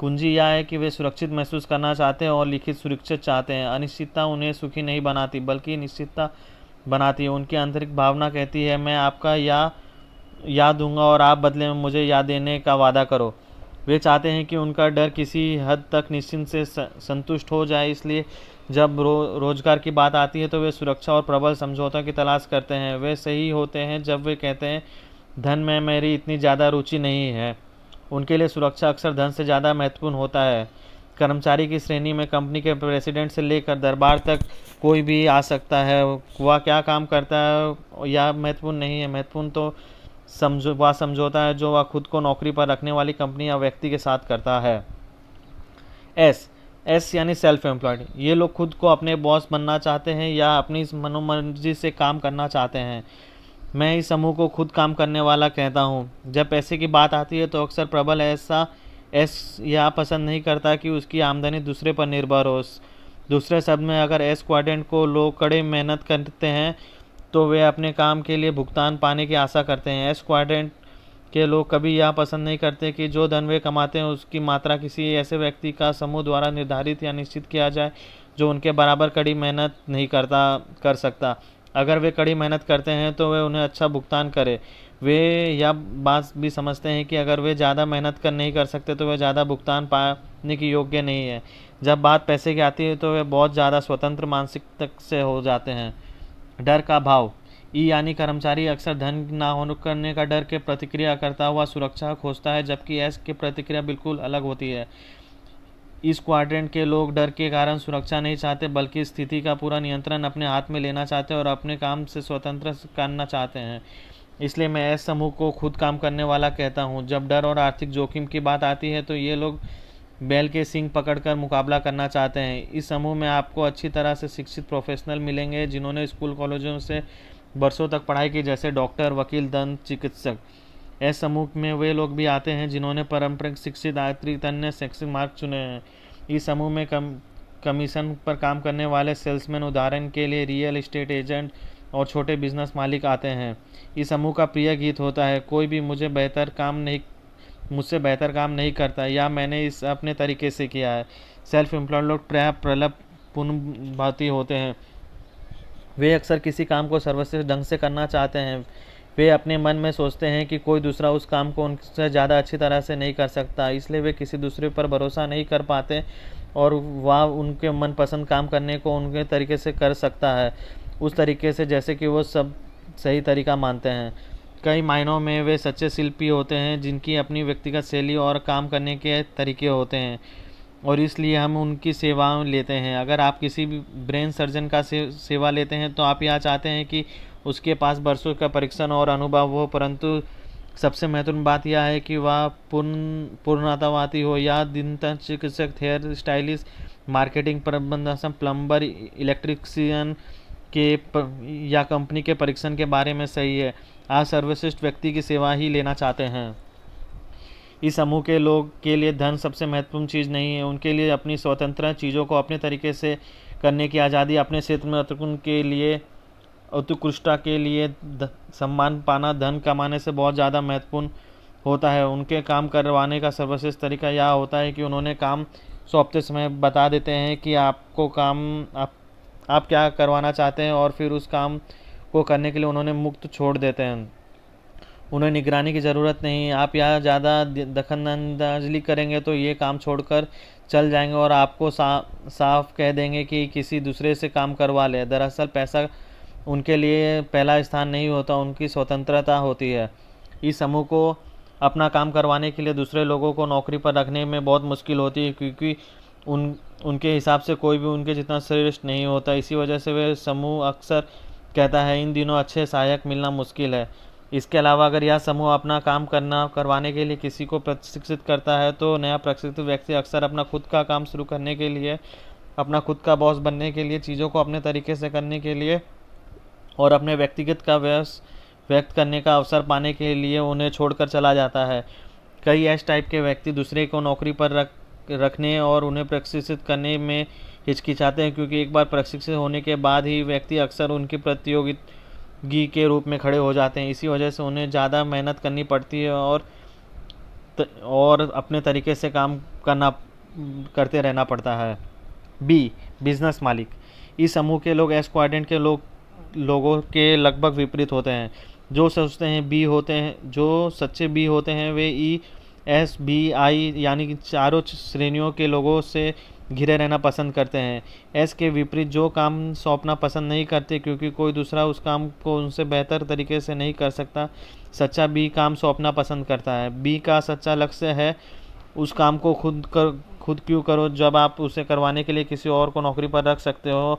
कुंजी यह है कि वे सुरक्षित महसूस करना चाहते हैं और लिखित सुरक्षित चाहते हैं अनिश्चितता उन्हें सुखी नहीं बनाती बल्कि निश्चितता बनाती है उनकी आंतरिक भावना कहती है मैं आपका या याद दूंगा और आप बदले में मुझे याद देने का वादा करो वे चाहते हैं कि उनका डर किसी हद तक निश्चिंत से संतुष्ट हो जाए इसलिए जब रो, रोजगार की बात आती है तो वे सुरक्षा और प्रबल समझौतों की तलाश करते हैं वे सही होते हैं जब वे कहते हैं धन में मेरी इतनी ज़्यादा रुचि नहीं है उनके लिए सुरक्षा अक्सर धन से ज़्यादा महत्वपूर्ण होता है कर्मचारी की श्रेणी में कंपनी के प्रेसिडेंट से लेकर दरबार तक कोई भी आ सकता है वह क्या काम करता है या महत्वपूर्ण नहीं है महत्वपूर्ण तो समझो वह समझौता है जो वह खुद को नौकरी पर रखने वाली कंपनी या व्यक्ति के साथ करता है एस एस यानी सेल्फ एम्प्लॉयड ये लोग खुद को अपने बॉस बनना चाहते हैं या अपनी मनोमर्जी से काम करना चाहते हैं मैं इस समूह को खुद काम करने वाला कहता हूँ जब पैसे की बात आती है तो अक्सर प्रबल ऐसा एस यह पसंद नहीं करता कि उसकी आमदनी दूसरे पर निर्भर हो दूसरे शब्द में अगर एस क्वाड्रेंट को लोग कड़े मेहनत करते हैं तो वे अपने काम के लिए भुगतान पाने की आशा करते हैं एस क्वाड्रेंट के लोग कभी यह पसंद नहीं करते कि जो धन वे कमाते हैं उसकी मात्रा किसी ऐसे व्यक्ति का समूह द्वारा निर्धारित या निश्चित किया जाए जो उनके बराबर कड़ी मेहनत नहीं करता कर सकता अगर वे कड़ी मेहनत करते हैं तो वे उन्हें अच्छा भुगतान करें वे यह बात भी समझते हैं कि अगर वे ज़्यादा मेहनत कर नहीं कर सकते तो वे ज़्यादा भुगतान पाने की योग्य नहीं है जब बात पैसे की आती है तो वे बहुत ज़्यादा स्वतंत्र मानसिकता से हो जाते हैं डर का भाव ई यानी कर्मचारी अक्सर धन ना होने करने का डर के प्रतिक्रिया करता हुआ सुरक्षा खोजता है जबकि एस की प्रतिक्रिया बिल्कुल अलग होती है इस क्वाड्रेंट के लोग डर के कारण सुरक्षा नहीं चाहते बल्कि स्थिति का पूरा नियंत्रण अपने हाथ में लेना चाहते हैं और अपने काम से स्वतंत्र करना चाहते हैं इसलिए मैं एस समूह को खुद काम करने वाला कहता हूँ जब डर और आर्थिक जोखिम की बात आती है तो ये लोग बैल के सिंह पकड़कर मुकाबला करना चाहते हैं इस समूह में आपको अच्छी तरह से शिक्षित प्रोफेशनल मिलेंगे जिन्होंने स्कूल कॉलेजों से बरसों तक पढ़ाई की जैसे डॉक्टर वकील दंत चिकित्सक ऐसे समूह में वे लोग भी आते हैं जिन्होंने पारंपरिक शिक्षित तन्य शैक्षिक मार्ग चुने हैं इस समूह में कम कमीशन पर काम करने वाले सेल्समैन उदाहरण के लिए रियल इस्टेट एजेंट और छोटे बिजनेस मालिक आते हैं इस समूह का प्रिय गीत होता है कोई भी मुझे बेहतर काम नहीं मुझसे बेहतर काम नहीं करता या मैंने इस अपने तरीके से किया है सेल्फ एम्प्लॉयड लोग ट्रैप प्रलभ पुनर्भाती होते हैं वे अक्सर किसी काम को सर्वश्रेष्ठ ढंग से करना चाहते हैं वे अपने मन में सोचते हैं कि कोई दूसरा उस काम को उनसे ज़्यादा अच्छी तरह से नहीं कर सकता इसलिए वे किसी दूसरे पर भरोसा नहीं कर पाते और वह उनके मनपसंद काम करने को उनके तरीके से कर सकता है उस तरीके से जैसे कि वो सब सही तरीका मानते हैं कई मायनों में वे सच्चे शिल्पी होते हैं जिनकी अपनी व्यक्तिगत शैली और काम करने के तरीके होते हैं और इसलिए हम उनकी सेवाएं लेते हैं अगर आप किसी भी ब्रेन सर्जन का से, सेवा लेते हैं तो आप यह चाहते हैं कि उसके पास बरसों का परीक्षण और अनुभव हो परंतु सबसे महत्वपूर्ण बात यह है कि वह पूर्ण पूर्णतावादी हो या दिन चिकित्सक हेयर स्टाइलिस्ट मार्केटिंग प्रबंधन प्लम्बर इलेक्ट्रिशियन के या कंपनी के परीक्षण के बारे में सही है आज सर्वश्रेष्ठ व्यक्ति की सेवा ही लेना चाहते हैं इस समूह के लोग के लिए धन सबसे महत्वपूर्ण चीज़ नहीं है उनके लिए अपनी स्वतंत्र चीज़ों को अपने तरीके से करने की आज़ादी अपने क्षेत्र में अतुकुन के लिए उत्कृष्टता के लिए सम्मान पाना धन कमाने से बहुत ज़्यादा महत्वपूर्ण होता है उनके काम करवाने का सर्वश्रेष्ठ तरीका यह होता है कि उन्होंने काम सौंपते समय बता देते हैं कि आपको काम आप आप क्या करवाना चाहते हैं और फिर उस काम को करने के लिए उन्होंने मुक्त छोड़ देते हैं उन्हें निगरानी की ज़रूरत नहीं आप यहाँ ज़्यादा दखलंदाजी करेंगे तो ये काम छोड़कर चल जाएंगे और आपको सा, साफ कह देंगे कि किसी दूसरे से काम करवा ले दरअसल पैसा उनके लिए पहला स्थान नहीं होता उनकी स्वतंत्रता होती है इस समूह को अपना काम करवाने के लिए दूसरे लोगों को नौकरी पर रखने में बहुत मुश्किल होती है क्योंकि उन उनके हिसाब से कोई भी उनके जितना श्रेष्ठ नहीं होता इसी वजह से वे समूह अक्सर कहता है इन दिनों अच्छे सहायक मिलना मुश्किल है इसके अलावा अगर यह समूह अपना काम करना करवाने के लिए किसी को प्रशिक्षित करता है तो नया प्रशिक्षित व्यक्ति अक्सर अपना खुद का काम शुरू करने के लिए अपना खुद का बॉस बनने के लिए चीज़ों को अपने तरीके से करने के लिए और अपने व्यक्तिगत का व्यस व्यक्त करने का अवसर पाने के लिए उन्हें छोड़कर चला जाता है कई ऐसे टाइप के व्यक्ति दूसरे को नौकरी पर रख रखने और उन्हें प्रशिक्षित करने में हिचकिचाते हैं क्योंकि एक बार प्रशिक्षित होने के बाद ही व्यक्ति अक्सर उनकी प्रतियोगी के रूप में खड़े हो जाते हैं इसी वजह से उन्हें ज़्यादा मेहनत करनी पड़ती है और त, और अपने तरीके से काम करना करते रहना पड़ता है बी बिजनेस मालिक इस समूह के लोग एस के लोग लोगों के लगभग विपरीत होते हैं जो सोचते हैं बी होते हैं जो सच्चे बी होते हैं वे ई एस बी आई यानी कि चारों श्रेणियों के लोगों से घिरे रहना पसंद करते हैं एस के विपरीत जो काम सौंपना पसंद नहीं करते क्योंकि कोई दूसरा उस काम को उनसे बेहतर तरीके से नहीं कर सकता सच्चा बी काम सौंपना पसंद करता है बी का सच्चा लक्ष्य है उस काम को खुद कर खुद क्यों करो जब आप उसे करवाने के लिए किसी और को नौकरी पर रख सकते हो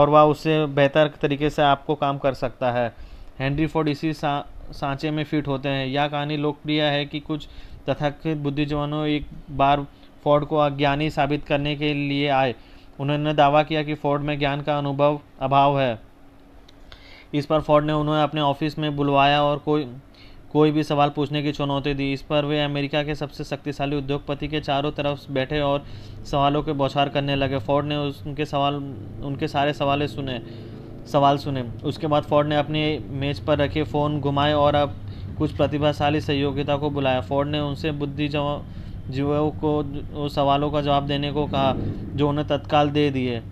और वह उससे बेहतर तरीके से आपको काम कर सकता है हेनरी फोर्ड इसी सा, सांचे में फिट होते हैं यह कहानी लोकप्रिय है कि कुछ तथाकथित बुद्धिजीवनों एक बार फोर्ड को अज्ञानी साबित करने के लिए आए उन्होंने दावा किया कि फोर्ड में ज्ञान का अनुभव अभाव है इस पर फोर्ड ने उन्हें अपने ऑफिस में बुलवाया और कोई कोई भी सवाल पूछने की चुनौती दी इस पर वे अमेरिका के सबसे शक्तिशाली उद्योगपति के चारों तरफ बैठे और सवालों के बौछार करने लगे फोर्ड ने उनके सवाल उनके सारे सवाल सुने सवाल सुने उसके बाद फोर्ड ने अपनी मेज पर रखे फ़ोन घुमाए और अब कुछ प्रतिभाशाली सहयोगिता को बुलाया फोर्ड ने उनसे बुद्धि जीवों को सवालों का जवाब देने को कहा जो उन्हें तत्काल दे दिए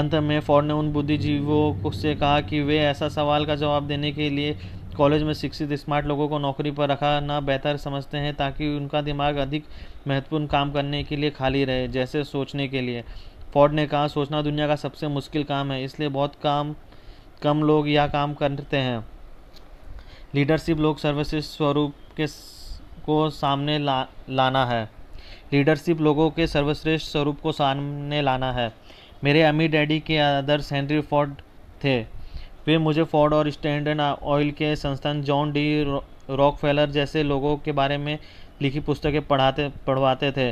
अंत में फोर्ड ने उन बुद्धिजीवों से कहा कि वे ऐसा सवाल का जवाब देने के लिए कॉलेज में शिक्षित स्मार्ट लोगों को नौकरी पर रखा ना बेहतर समझते हैं ताकि उनका दिमाग अधिक महत्वपूर्ण काम करने के लिए खाली रहे जैसे सोचने के लिए फोर्ड ने कहा सोचना दुनिया का सबसे मुश्किल काम है इसलिए बहुत काम कम लोग यह काम करते हैं लीडरशिप लोग सर्वश्रेष्ठ स्वरूप के को सामने ला, लाना है लीडरशिप लोगों के सर्वश्रेष्ठ स्वरूप को सामने लाना है मेरे अम्मी डैडी के आदर्श हेनरी फोर्ड थे वे मुझे फोर्ड और स्टैंडर्ड ऑयल के संस्थान जॉन डी रॉकफेलर जैसे लोगों के बारे में लिखी पुस्तकें पढ़ाते पढ़वाते थे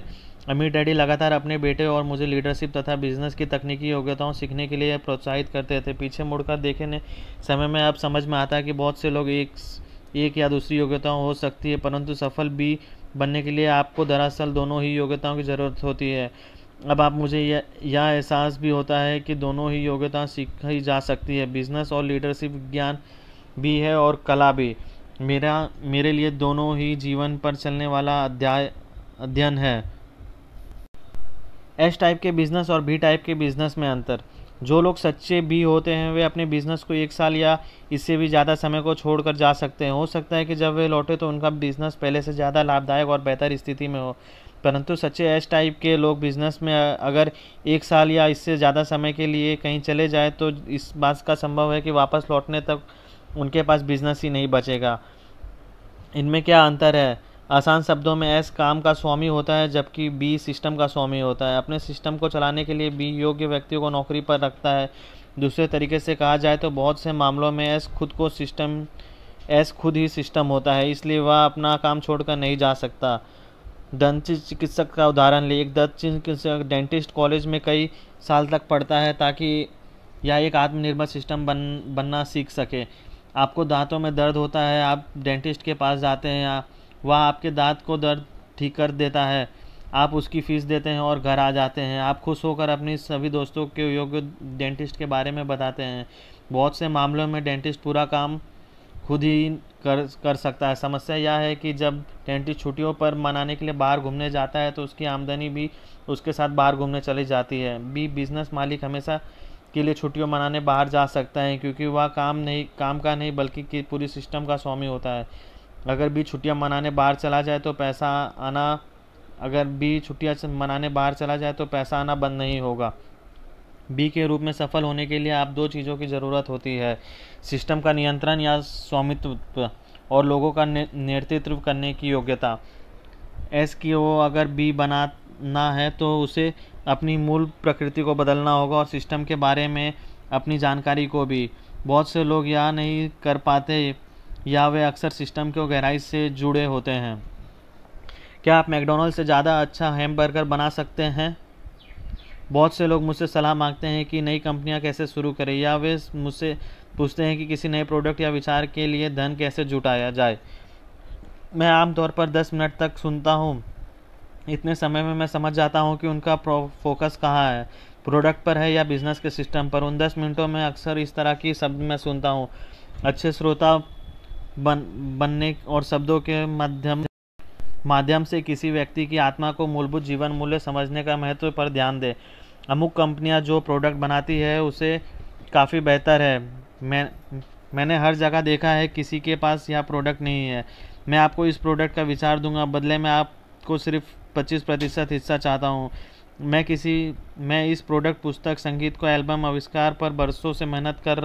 अम्मी डैडी लगातार अपने बेटे और मुझे लीडरशिप तथा बिजनेस की तकनीकी योग्यताओं सीखने के लिए प्रोत्साहित करते थे पीछे मुड़कर देखने समय में अब समझ में आता है कि बहुत से लोग एक एक या दूसरी योग्यताओं हो सकती है परंतु सफल भी बनने के लिए आपको दरअसल दोनों ही योग्यताओं की ज़रूरत होती है अब आप मुझे यह एहसास भी होता है कि दोनों ही योग्यता सीखी जा सकती है बिजनेस और लीडरशिप ज्ञान भी है और कला भी मेरा मेरे लिए दोनों ही जीवन पर चलने वाला अध्याय अध्ययन है एस टाइप के बिजनेस और बी टाइप के बिजनेस में अंतर जो लोग सच्चे भी होते हैं वे अपने बिजनेस को एक साल या इससे भी ज़्यादा समय को छोड़कर जा सकते हैं हो सकता है कि जब वे लौटे तो उनका बिजनेस पहले से ज़्यादा लाभदायक और बेहतर स्थिति में हो परंतु सच्चे ऐश टाइप के लोग बिजनेस में अगर एक साल या इससे ज़्यादा समय के लिए कहीं चले जाए तो इस बात का संभव है कि वापस लौटने तक उनके पास बिजनेस ही नहीं बचेगा इनमें क्या अंतर है आसान शब्दों में एस काम का स्वामी होता है जबकि बी सिस्टम का स्वामी होता है अपने सिस्टम को चलाने के लिए बी योग्य व्यक्तियों को नौकरी पर रखता है दूसरे तरीके से कहा जाए तो बहुत से मामलों में एस खुद को सिस्टम एस खुद ही सिस्टम होता है इसलिए वह अपना काम छोड़कर नहीं जा सकता दंत चिकित्सक का उदाहरण लिए एक दंत चिकित्सक डेंटिस्ट कॉलेज में कई साल तक पढ़ता है ताकि यह एक आत्मनिर्भर सिस्टम बन बनना सीख सके आपको दांतों में दर्द होता है आप डेंटिस्ट के पास जाते हैं या वह आपके दांत को दर्द ठीक कर देता है आप उसकी फ़ीस देते हैं और घर आ जाते हैं आप खुश होकर अपनी सभी दोस्तों के योग्य डेंटिस्ट के बारे में बताते हैं बहुत से मामलों में डेंटिस्ट पूरा काम खुद ही कर कर सकता है समस्या यह है कि जब डेंटिस्ट छुट्टियों पर मनाने के लिए बाहर घूमने जाता है तो उसकी आमदनी भी उसके साथ बाहर घूमने चली जाती है बी बिजनेस मालिक हमेशा के लिए छुट्टियों मनाने बाहर जा सकता है क्योंकि वह काम नहीं काम का नहीं बल्कि पूरी सिस्टम का स्वामी होता है अगर भी छुट्टियां मनाने बाहर चला जाए तो पैसा आना अगर भी छुट्टियां मनाने बाहर चला जाए तो पैसा आना बंद नहीं होगा बी के रूप में सफल होने के लिए आप दो चीज़ों की ज़रूरत होती है सिस्टम का नियंत्रण या स्वामित्व और लोगों का नेतृत्व करने की योग्यता एस की ओ अगर बी बनाना है तो उसे अपनी मूल प्रकृति को बदलना होगा और सिस्टम के बारे में अपनी जानकारी को भी बहुत से लोग यह नहीं कर पाते या वे अक्सर सिस्टम को गहराई से जुड़े होते हैं क्या आप मैकडोनल्ड से ज़्यादा अच्छा हैम बर्गर बना सकते हैं बहुत से लोग मुझसे सलाह मांगते हैं कि नई कंपनियां कैसे शुरू करें या वे मुझसे पूछते हैं कि किसी नए प्रोडक्ट या विचार के लिए धन कैसे जुटाया जाए मैं आमतौर पर 10 मिनट तक सुनता हूँ इतने समय में मैं समझ जाता हूँ कि उनका फोकस कहाँ है प्रोडक्ट पर है या बिजनेस के सिस्टम पर उन दस मिनटों में अक्सर इस तरह की शब्द मैं सुनता हूँ अच्छे श्रोता बन बनने और शब्दों के माध्यम माध्यम से किसी व्यक्ति की आत्मा को मूलभूत जीवन मूल्य समझने का महत्व पर ध्यान दें अमुक कंपनियां जो प्रोडक्ट बनाती है उसे काफ़ी बेहतर है मैं मैंने हर जगह देखा है किसी के पास यह प्रोडक्ट नहीं है मैं आपको इस प्रोडक्ट का विचार दूंगा बदले में आपको सिर्फ पच्चीस प्रतिशत हिस्सा चाहता हूँ मैं किसी मैं इस प्रोडक्ट पुस्तक संगीत को एल्बम आविष्कार पर बरसों से मेहनत कर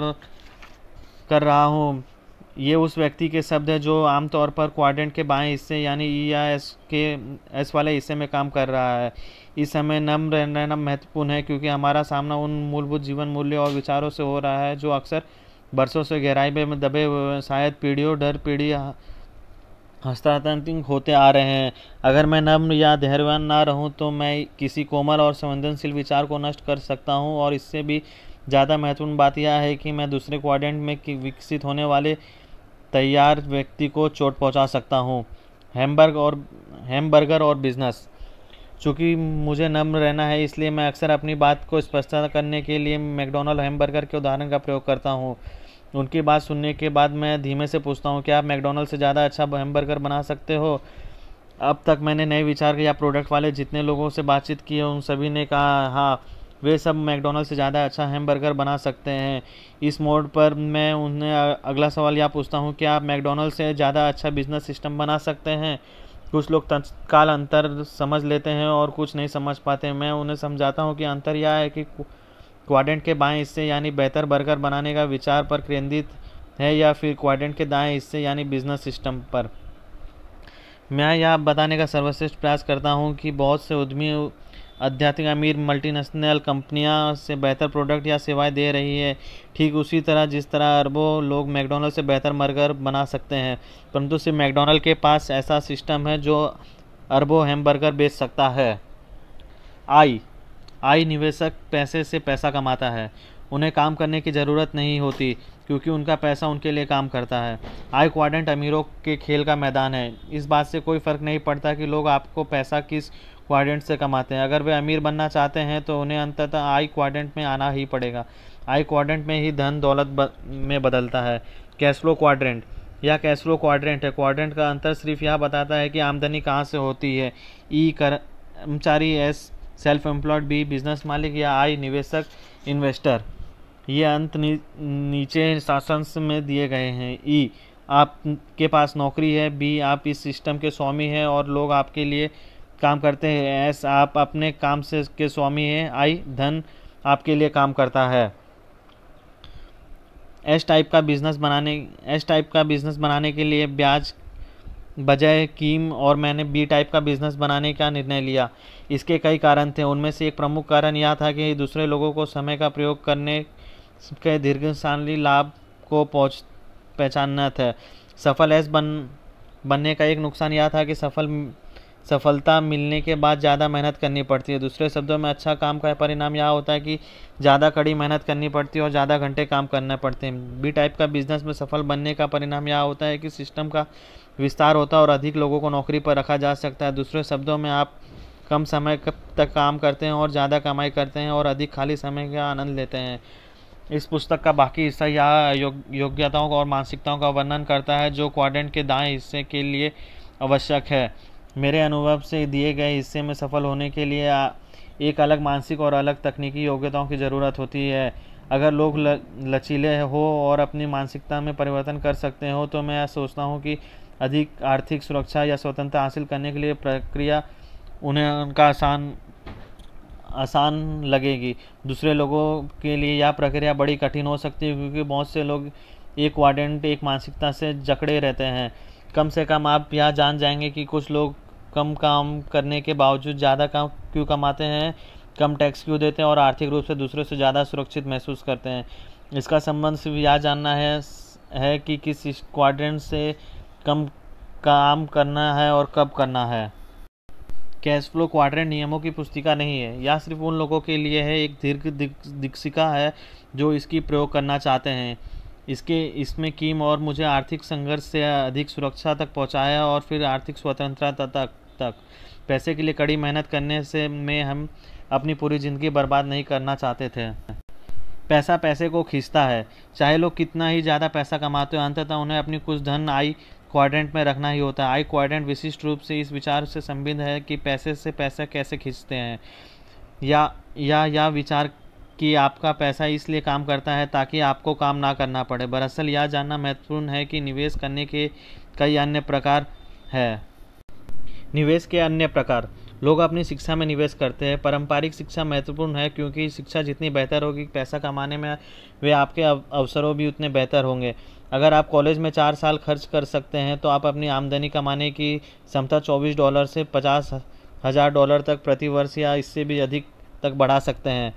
कर रहा हूँ ये उस व्यक्ति के शब्द हैं जो आमतौर पर क्वाड्रेंट के बाएं हिस्से यानी ई e या एस के एस वाले हिस्से में काम कर रहा है इस समय नम रहना महत्वपूर्ण है क्योंकि हमारा सामना उन मूलभूत जीवन मूल्य और विचारों से हो रहा है जो अक्सर बरसों से गहराई में दबे हुए शायद पीढ़ियों डर पीढ़ी हस्तांतरित होते आ रहे हैं अगर मैं नम्र या धैर्यवान ना रहूं तो मैं किसी कोमल और संवेदनशील विचार को नष्ट कर सकता हूं और इससे भी ज़्यादा महत्वपूर्ण बात यह है कि मैं दूसरे क्वाड्रेंट में विकसित होने वाले तैयार व्यक्ति को चोट पहुंचा सकता हूँ हैमबर्ग और हैमबर्गर और बिज़नेस चूँकि मुझे नम्र रहना है इसलिए मैं अक्सर अपनी बात को स्पष्टता करने के लिए मैकडोनल्ड हैमबर्गर के उदाहरण का प्रयोग करता हूँ उनकी बात सुनने के बाद मैं धीमे से पूछता हूँ कि आप मैकडोनल्ड से ज़्यादा अच्छा हैमबर्गर बना सकते हो अब तक मैंने नए विचार या प्रोडक्ट वाले जितने लोगों से बातचीत की है उन सभी ने कहा हाँ वे सब मैकडोनल्ड से ज़्यादा अच्छा हैमबर्गर बना सकते हैं इस मोड पर मैं उन्हें अगला सवाल यह पूछता हूँ कि आप मैकडोनल्ड से ज़्यादा अच्छा बिजनेस सिस्टम बना सकते हैं कुछ लोग तत्काल अंतर समझ लेते हैं और कुछ नहीं समझ पाते मैं उन्हें समझाता हूँ कि अंतर यह है कि क्वाडेंट के बाएं हिस्से यानी बेहतर बर्गर बनाने का विचार पर केंद्रित है या फिर क्वाडेंट के दाएं हिस्से यानी बिजनेस सिस्टम पर मैं यह बताने का सर्वश्रेष्ठ प्रयास करता हूँ कि बहुत से उद्यमी आध्यात्मिक अमीर मल्टीनेशनल कंपनियां से बेहतर प्रोडक्ट या सेवाएं दे रही है ठीक उसी तरह जिस तरह अरबों लोग मैकडोनल्ड से बेहतर मर्गर बना सकते हैं परंतु सिर्फ मैकडोनल्ड के पास ऐसा सिस्टम है जो अरबों हैमबर्गर बेच सकता है आई आई निवेशक पैसे से पैसा कमाता है उन्हें काम करने की ज़रूरत नहीं होती क्योंकि उनका पैसा उनके लिए काम करता है आई क्वाड्रेंट अमीरों के खेल का मैदान है इस बात से कोई फ़र्क नहीं पड़ता कि लोग आपको पैसा किस क्वाड्रेंट से कमाते हैं अगर वे अमीर बनना चाहते हैं तो उन्हें अंततः आई क्वाड्रेंट में आना ही पड़ेगा आई क्वाड्रेंट में ही धन दौलत ब, में बदलता है कैसलो क्वाड्रेंट या कैसलो क्वाड्रेंट है क्वाड्रेंट का अंतर सिर्फ यह बताता है कि आमदनी कहाँ से होती है ई e कर्मचारी S self employed B business मालिक या आई निवेशक इन्वेस्टर ये अंत नी, नीचे शासन में दिए गए हैं ई e, आपके पास नौकरी है बी आप इस सिस्टम के स्वामी हैं और लोग आपके लिए काम करते हैं एस आप अपने काम से के स्वामी हैं आई धन आपके लिए काम करता है एस टाइप का बिजनेस बनाने एस टाइप का बिजनेस बनाने के लिए ब्याज बजाय कीम और मैंने बी टाइप का बिजनेस बनाने का निर्णय लिया इसके कई कारण थे उनमें से एक प्रमुख कारण यह था कि दूसरे लोगों को समय का प्रयोग करने के दीर्घशाली लाभ को पहुँच पहचानना था सफल एस बन बनने का एक नुकसान यह था कि सफल सफलता मिलने के बाद ज़्यादा मेहनत करनी पड़ती है दूसरे शब्दों में अच्छा काम का परिणाम यह होता है कि ज़्यादा कड़ी मेहनत करनी पड़ती है और ज़्यादा घंटे काम करने पड़ते हैं बी टाइप का बिजनेस में सफल बनने का परिणाम यह होता है कि सिस्टम का विस्तार होता है और अधिक लोगों को नौकरी पर रखा जा सकता है दूसरे शब्दों में आप कम समय तक काम करते हैं और ज़्यादा कमाई करते हैं और अधिक खाली समय का आनंद लेते हैं इस पुस्तक का बाकी हिस्सा यह यो, योग्यताओं और मानसिकताओं का वर्णन करता है जो क्वाड्रेंट के दाएं हिस्से के लिए आवश्यक है मेरे अनुभव से दिए गए हिस्से में सफल होने के लिए एक अलग मानसिक और अलग तकनीकी योग्यताओं की ज़रूरत होती है अगर लोग लचीले हो और अपनी मानसिकता में परिवर्तन कर सकते हो तो मैं सोचता हूँ कि अधिक आर्थिक सुरक्षा या स्वतंत्रता हासिल करने के लिए प्रक्रिया उन्हें उनका आसान आसान लगेगी दूसरे लोगों के लिए यह प्रक्रिया बड़ी कठिन हो सकती है क्योंकि बहुत से लोग एक वार्डेंट एक मानसिकता से जकड़े रहते हैं कम से कम आप यह जान जाएंगे कि कुछ लोग कम काम करने के बावजूद ज़्यादा काम क्यों कमाते हैं कम टैक्स क्यों देते हैं और आर्थिक रूप से दूसरों से ज़्यादा सुरक्षित महसूस करते हैं इसका संबंध सिर्फ यह जानना है है कि किस स्क्वाड्रेंट से कम काम करना है और कब करना है कैश फ्लो क्वाड्रेंट नियमों की पुस्तिका नहीं है यह सिर्फ उन लोगों के लिए है एक दीर्घ दीक्षिका है जो इसकी प्रयोग करना चाहते हैं इसके इसमें कीम और मुझे आर्थिक संघर्ष से अधिक सुरक्षा तक पहुँचाया और फिर आर्थिक स्वतंत्रता तक तक पैसे के लिए कड़ी मेहनत करने से में हम अपनी पूरी ज़िंदगी बर्बाद नहीं करना चाहते थे पैसा पैसे को खींचता है चाहे लोग कितना ही ज़्यादा पैसा कमाते हो अंततः उन्हें अपनी कुछ धन आई क्वाड्रेंट में रखना ही होता है आई क्वाड्रेंट विशिष्ट रूप से इस विचार से संबंध है कि पैसे से पैसा कैसे खींचते हैं या या या विचार कि आपका पैसा इसलिए काम करता है ताकि आपको काम ना करना पड़े दरअसल यह जानना महत्वपूर्ण है कि निवेश करने के कई अन्य प्रकार है निवेश के अन्य प्रकार लोग अपनी शिक्षा में निवेश करते हैं पारंपरिक शिक्षा महत्वपूर्ण है क्योंकि शिक्षा जितनी बेहतर होगी पैसा कमाने में वे आपके अवसरों भी उतने बेहतर होंगे अगर आप कॉलेज में चार साल खर्च कर सकते हैं तो आप अपनी आमदनी कमाने की क्षमता चौबीस डॉलर से पचास हज़ार डॉलर तक प्रतिवर्ष या इससे भी अधिक तक बढ़ा सकते हैं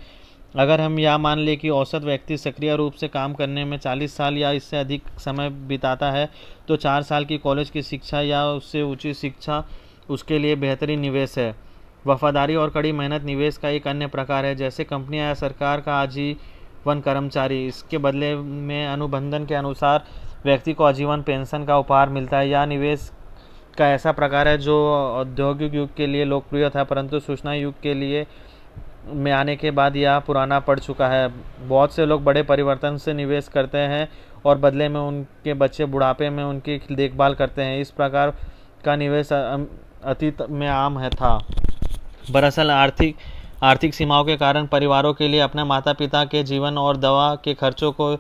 अगर हम यह मान लें कि औसत व्यक्ति सक्रिय रूप से काम करने में 40 साल या इससे अधिक समय बिताता है तो चार साल की कॉलेज की शिक्षा या उससे उचित शिक्षा उसके लिए बेहतरीन निवेश है वफादारी और कड़ी मेहनत निवेश का एक अन्य प्रकार है जैसे कंपनियां या सरकार का आजीवन कर्मचारी इसके बदले में अनुबंधन के अनुसार व्यक्ति को आजीवन पेंशन का उपहार मिलता है या निवेश का ऐसा प्रकार है जो औद्योगिक युग के लिए लोकप्रिय था परंतु सूचना युग के लिए में आने के बाद यह पुराना पड़ चुका है बहुत से लोग बड़े परिवर्तन से निवेश करते हैं और बदले में उनके बच्चे बुढ़ापे में उनकी देखभाल करते हैं इस प्रकार का निवेश अतीत में आम है था दरअसल आर्थिक आर्थिक सीमाओं के कारण परिवारों के लिए अपने माता पिता के जीवन और दवा के खर्चों को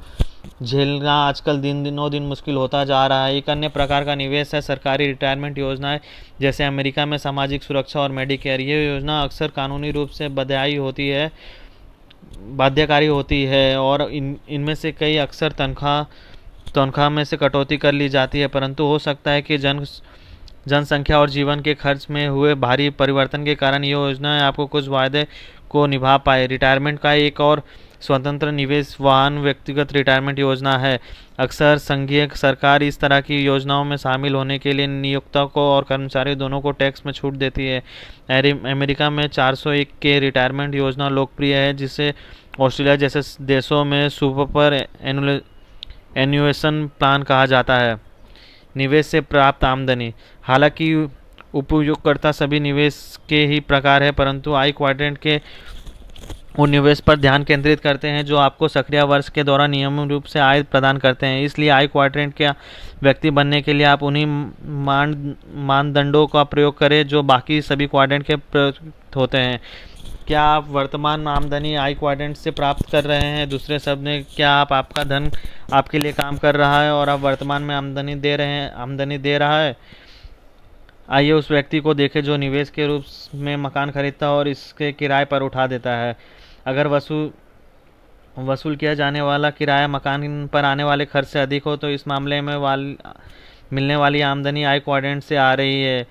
झेलना आजकल दिन दिनों दिन मुश्किल होता जा रहा है एक अन्य प्रकार का निवेश है सरकारी रिटायरमेंट योजनाएं जैसे अमेरिका में सामाजिक सुरक्षा और मेडिकेयर ये योजना अक्सर कानूनी रूप से बधाई होती है बाध्यकारी होती है और इन इनमें से कई अक्सर तनख्वाह तनख्वाह में से कटौती कर ली जाती है परंतु हो सकता है कि जन जनसंख्या और जीवन के खर्च में हुए भारी परिवर्तन के कारण ये योजनाएं आपको कुछ वायदे को निभा पाए रिटायरमेंट का एक और स्वतंत्र निवेश वाहन व्यक्तिगत रिटायरमेंट योजना है अक्सर संघीय सरकार इस तरह की योजनाओं में शामिल होने के लिए नियोक्ता को और कर्मचारी दोनों को टैक्स में छूट देती है अमेरिका में 401 के रिटायरमेंट योजना लोकप्रिय है जिसे ऑस्ट्रेलिया जैसे देशों में सुपर एनुएसन प्लान कहा जाता है निवेश से प्राप्त आमदनी हालांकि उपयोगकर्ता सभी निवेश के ही प्रकार है परंतु आई क्वाड्रेंट के उन निवेश पर ध्यान केंद्रित करते हैं जो आपको सक्रिय वर्ष के दौरान नियमित रूप से आय प्रदान करते हैं इसलिए आई क्वाड्रेंट के व्यक्ति बनने के लिए आप उन्हीं मान मानदंडों का प्रयोग करें जो बाकी सभी क्वाड्रेंट के होते हैं क्या आप वर्तमान आमदनी आई क्वाड्रेंट से प्राप्त कर रहे हैं दूसरे शब्द में क्या आप आपका धन आपके लिए काम कर रहा है और आप वर्तमान में आमदनी दे रहे हैं आमदनी दे रहा है आइए उस व्यक्ति को देखें जो निवेश के रूप में मकान खरीदता है और इसके किराए पर उठा देता है अगर वसूल वसूल किया जाने वाला किराया मकान पर आने वाले खर्च से अधिक हो तो इस मामले में वाल मिलने वाली आमदनी आय क्वाड्रेंट से आ रही है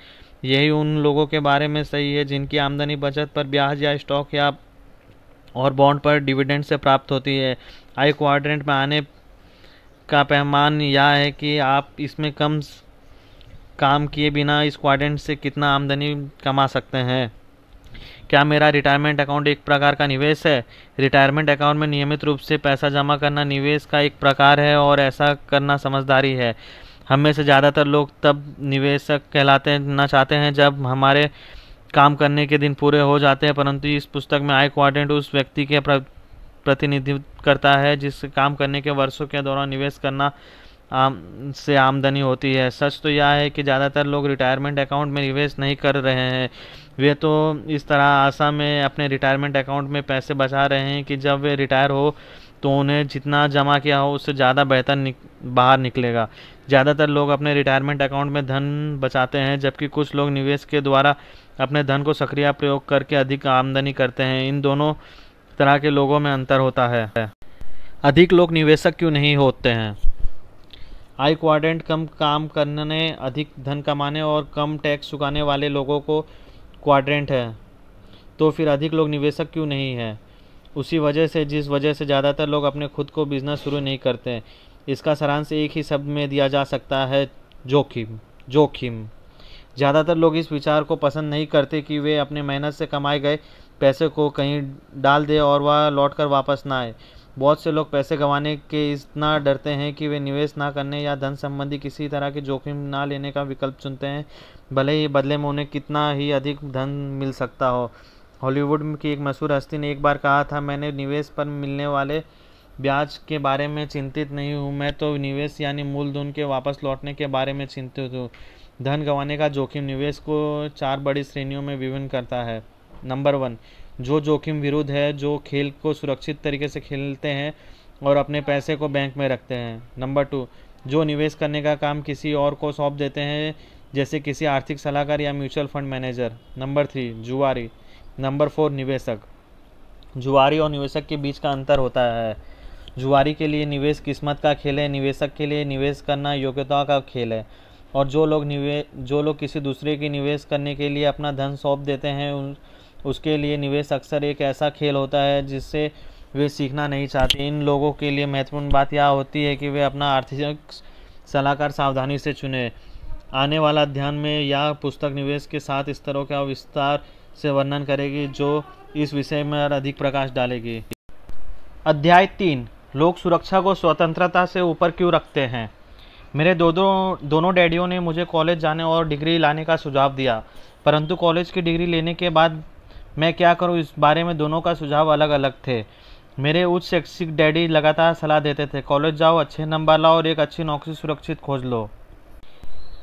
यही उन लोगों के बारे में सही है जिनकी आमदनी बचत पर ब्याज या स्टॉक या और बॉन्ड पर डिविडेंड से प्राप्त होती है आई क्वाड्रेंट में आने का पैमान यह है कि आप इसमें कम काम किए बिना इस क्वाड्रेंट से कितना आमदनी कमा सकते हैं क्या मेरा रिटायरमेंट अकाउंट एक प्रकार का निवेश है रिटायरमेंट अकाउंट में नियमित रूप से पैसा जमा करना निवेश का एक प्रकार है और ऐसा करना समझदारी है हम में से ज़्यादातर लोग तब निवेशक कहलाते ना चाहते हैं जब हमारे काम करने के दिन पूरे हो जाते हैं परंतु इस पुस्तक में आई क्वाड्रेंट उस व्यक्ति के प्रतिनिधित्व करता है जिस काम करने के वर्षों के दौरान निवेश करना आम से आमदनी होती है सच तो यह है कि ज़्यादातर लोग रिटायरमेंट अकाउंट में निवेश नहीं कर रहे हैं वे तो इस तरह आशा में अपने रिटायरमेंट अकाउंट में पैसे बचा रहे हैं कि जब वे रिटायर हो तो उन्हें जितना जमा किया हो उससे ज़्यादा बेहतर निक, बाहर निकलेगा ज़्यादातर लोग अपने रिटायरमेंट अकाउंट में धन बचाते हैं जबकि कुछ लोग निवेश के द्वारा अपने धन को सक्रिय प्रयोग करके अधिक आमदनी करते हैं इन दोनों तरह के लोगों में अंतर होता है अधिक लोग निवेशक क्यों नहीं होते हैं आई क्वाड्रेंट कम काम करने अधिक धन कमाने और कम टैक्स चुकाने वाले लोगों को क्वाड्रेंट है तो फिर अधिक लोग निवेशक क्यों नहीं है उसी वजह से जिस वजह से ज़्यादातर लोग अपने खुद को बिजनेस शुरू नहीं करते इसका सारांश एक ही शब्द में दिया जा सकता है जोखिम जोखिम ज़्यादातर लोग इस विचार को पसंद नहीं करते कि वे अपने मेहनत से कमाए गए पैसे को कहीं डाल दें और वह लौट कर वापस ना आए बहुत से लोग पैसे गंवाने के इतना डरते हैं कि वे निवेश ना करने या धन संबंधी किसी तरह के जोखिम ना लेने का विकल्प चुनते हैं भले ही बदले में उन्हें कितना ही अधिक धन मिल सकता हो हॉलीवुड की एक मशहूर हस्ती ने एक बार कहा था मैंने निवेश पर मिलने वाले ब्याज के बारे में चिंतित नहीं हूँ मैं तो निवेश यानी मूलधन के वापस लौटने के बारे में चिंतित हूँ धन गंवाने का जोखिम निवेश को चार बड़ी श्रेणियों में विभिन्न करता है नंबर वन जो जोखिम विरुद्ध है जो खेल को सुरक्षित तरीके से खेलते हैं और अपने पैसे को बैंक में रखते हैं नंबर टू जो निवेश करने का काम किसी और को सौंप देते हैं जैसे किसी आर्थिक सलाहकार या mutual fund manager number three जुआरी नंबर फोर निवेशक जुआरी और निवेशक के बीच का अंतर होता है जुआरी के लिए निवेश किस्मत का खेल है निवेशक के लिए निवेश करना योग्यता का खेल है और जो लोग निवेश जो लोग किसी दूसरे की निवेश करने के लिए अपना धन सौंप देते हैं उन उसके लिए निवेश अक्सर एक ऐसा खेल होता है जिससे वे सीखना नहीं चाहते इन लोगों के लिए महत्वपूर्ण बात यह होती है कि वे अपना आर्थिक सलाहकार सावधानी से चुने आने वाला अध्ययन में यह पुस्तक निवेश के सात स्तरों का विस्तार से वर्णन करेगी जो इस विषय में और अधिक प्रकाश डालेगी अध्याय तीन लोग सुरक्षा को स्वतंत्रता से ऊपर क्यों रखते हैं मेरे दो दो दोनों डैडियों ने मुझे कॉलेज जाने और डिग्री लाने का सुझाव दिया परंतु कॉलेज की डिग्री लेने के बाद मैं क्या करूँ इस बारे में दोनों का सुझाव अलग अलग थे मेरे उच्च शैक्षिक डैडी लगातार सलाह देते थे कॉलेज जाओ अच्छे नंबर लाओ और एक अच्छी नौकरी सुरक्षित खोज लो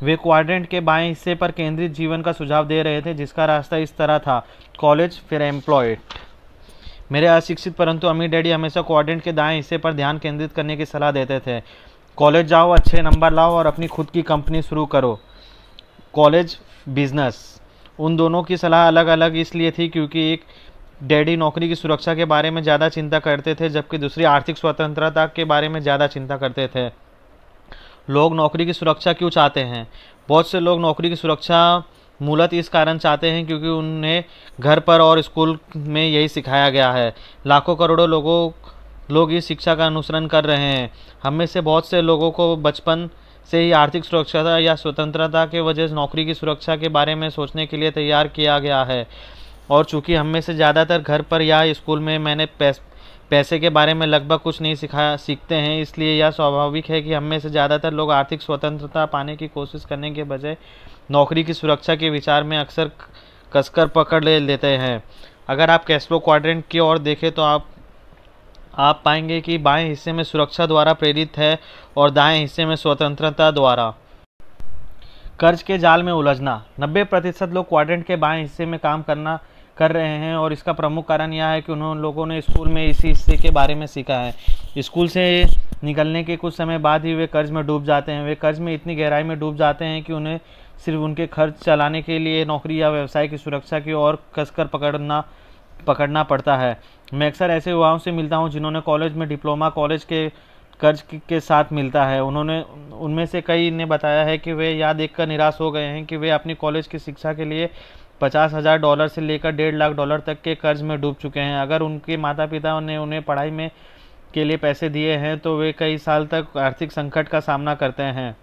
वे क्वाड्रेंट के बाएं हिस्से पर केंद्रित जीवन का सुझाव दे रहे थे जिसका रास्ता इस तरह था कॉलेज फिर एम्प्लॉयड मेरे अशिक्षित परंतु अमीर डैडी हमेशा क्वाड्रेंट के दाएं हिस्से पर ध्यान केंद्रित करने की सलाह देते थे कॉलेज जाओ अच्छे नंबर लाओ और अपनी खुद की कंपनी शुरू करो कॉलेज बिजनेस उन दोनों की सलाह अलग अलग इसलिए थी क्योंकि एक डैडी नौकरी की सुरक्षा के बारे में ज़्यादा चिंता करते थे जबकि दूसरी आर्थिक स्वतंत्रता के बारे में ज़्यादा चिंता करते थे लोग नौकरी की सुरक्षा क्यों चाहते हैं बहुत से लोग नौकरी की सुरक्षा मूलत इस कारण चाहते हैं क्योंकि उन्हें घर पर और स्कूल में यही सिखाया गया है लाखों करोड़ों लोगों लोग इस शिक्षा का अनुसरण कर रहे हैं हम में से बहुत से लोगों को बचपन से ही आर्थिक सुरक्षा या स्वतंत्रता के वजह से नौकरी की सुरक्षा के बारे में सोचने के लिए तैयार किया गया है और चूंकि हम में से ज़्यादातर घर पर या स्कूल में मैंने पैस, पैसे के बारे में लगभग कुछ नहीं सिखा सीखते हैं इसलिए यह स्वाभाविक है कि हम में से ज़्यादातर लोग आर्थिक स्वतंत्रता पाने की कोशिश करने के बजाय नौकरी की सुरक्षा के विचार में अक्सर कसकर पकड़ ले लेते हैं अगर आप कैश क्वाड्रेंट की ओर देखें तो आप आप पाएंगे कि बाएं हिस्से में सुरक्षा द्वारा प्रेरित है और दाएं हिस्से में स्वतंत्रता द्वारा कर्ज के जाल में उलझना 90 प्रतिशत लोग क्वाड्रेंट के बाएं हिस्से में काम करना कर रहे हैं और इसका प्रमुख कारण यह है कि उन्होंने लोगों ने स्कूल में इसी हिस्से के बारे में सीखा है स्कूल से निकलने के कुछ समय बाद ही वे कर्ज में डूब जाते हैं वे कर्ज में इतनी गहराई में डूब जाते हैं कि उन्हें सिर्फ उनके खर्च चलाने के लिए नौकरी या व्यवसाय की सुरक्षा की ओर कसकर पकड़ना पकड़ना पड़ता है मैं अक्सर ऐसे युवाओं से मिलता हूँ जिन्होंने कॉलेज में डिप्लोमा कॉलेज के कर्ज के साथ मिलता है उन्होंने उनमें से कई ने बताया है कि वे यह देखकर निराश हो गए हैं कि वे अपनी कॉलेज की शिक्षा के लिए पचास हज़ार डॉलर से लेकर डेढ़ लाख डॉलर तक के कर्ज में डूब चुके हैं अगर उनके माता पिता ने उन्हें पढ़ाई में के लिए पैसे दिए हैं तो वे कई साल तक आर्थिक संकट का सामना करते हैं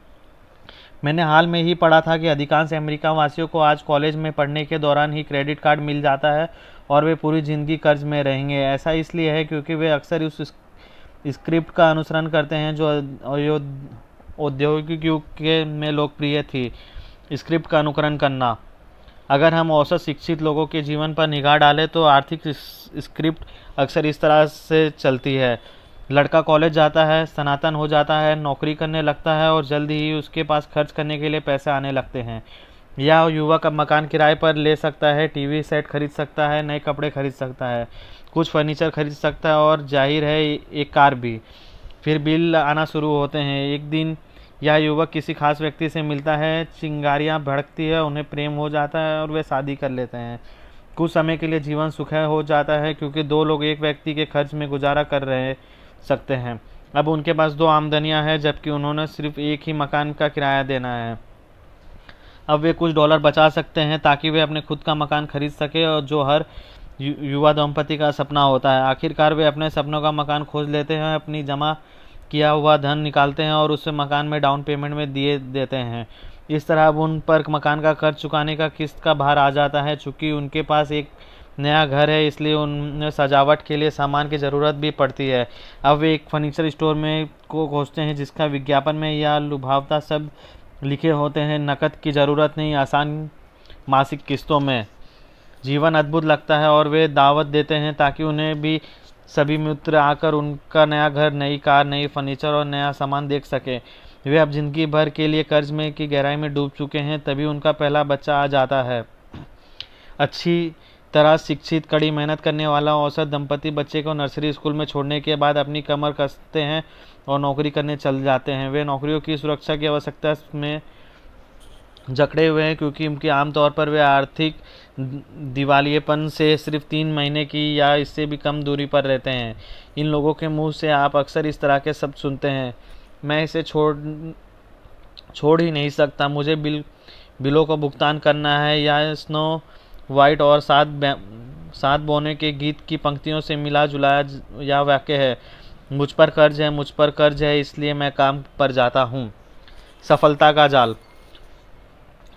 मैंने हाल में ही पढ़ा था कि अधिकांश अमेरिका वासियों को आज कॉलेज में पढ़ने के दौरान ही क्रेडिट कार्ड मिल जाता है और वे पूरी ज़िंदगी कर्ज में रहेंगे ऐसा इसलिए है क्योंकि वे अक्सर उस स्क्रिप्ट का अनुसरण करते हैं जो औद्योगिक युग के में लोकप्रिय थी स्क्रिप्ट का अनुकरण करना अगर हम औसत शिक्षित लोगों के जीवन पर निगाह डालें तो आर्थिक स्क्रिप्ट अक्सर इस तरह से चलती है लड़का कॉलेज जाता है सनातन हो जाता है नौकरी करने लगता है और जल्दी ही उसके पास खर्च करने के लिए पैसे आने लगते हैं या युवक अब मकान किराए पर ले सकता है टीवी सेट खरीद सकता है नए कपड़े खरीद सकता है कुछ फर्नीचर खरीद सकता है और जाहिर है एक कार भी फिर बिल आना शुरू होते हैं एक दिन यह युवक किसी खास व्यक्ति से मिलता है चिंगारियाँ भड़कती है उन्हें प्रेम हो जाता है और वे शादी कर लेते हैं कुछ समय के लिए जीवन सुखद हो जाता है क्योंकि दो लोग एक व्यक्ति के खर्च में गुजारा कर रहे हैं सकते हैं अब उनके पास दो आमदनियां हैं जबकि उन्होंने सिर्फ एक ही मकान का किराया देना है अब वे कुछ डॉलर बचा सकते हैं ताकि वे अपने खुद का मकान खरीद सके और जो हर यु, युवा दंपति का सपना होता है आखिरकार वे अपने सपनों का मकान खोज लेते हैं अपनी जमा किया हुआ धन निकालते हैं और उसे मकान में डाउन पेमेंट में दिए देते हैं इस तरह अब उन पर मकान का कर्ज चुकाने का किस्त का भार आ जाता है चूँकि उनके पास एक नया घर है इसलिए उन सजावट के लिए सामान की ज़रूरत भी पड़ती है अब वे एक फर्नीचर स्टोर में को खोजते हैं जिसका विज्ञापन में या लुभावता सब लिखे होते हैं नकद की ज़रूरत नहीं आसान मासिक किस्तों में जीवन अद्भुत लगता है और वे दावत देते हैं ताकि उन्हें भी सभी मित्र आकर उनका नया घर नई कार नई फर्नीचर और नया सामान देख सकें वे अब ज़िंदगी भर के लिए कर्ज में की गहराई में डूब चुके हैं तभी उनका पहला बच्चा आ जाता है अच्छी तरह शिक्षित कड़ी मेहनत करने वाला औसत दंपति बच्चे को नर्सरी स्कूल में छोड़ने के बाद अपनी कमर कसते हैं और नौकरी करने चल जाते हैं वे नौकरियों की सुरक्षा की आवश्यकता में जकड़े हुए हैं क्योंकि उनके आमतौर पर वे आर्थिक दिवालियेपन से सिर्फ तीन महीने की या इससे भी कम दूरी पर रहते हैं इन लोगों के मुंह से आप अक्सर इस तरह के शब्द सुनते हैं मैं इसे छोड़ छोड़ ही नहीं सकता मुझे बिल बिलों का भुगतान करना है या स्नो वाइट और सात सात बोने के गीत की पंक्तियों से मिला जुलाया यह वाक्य है मुझ पर कर्ज है मुझ पर कर्ज है इसलिए मैं काम पर जाता हूँ सफलता का जाल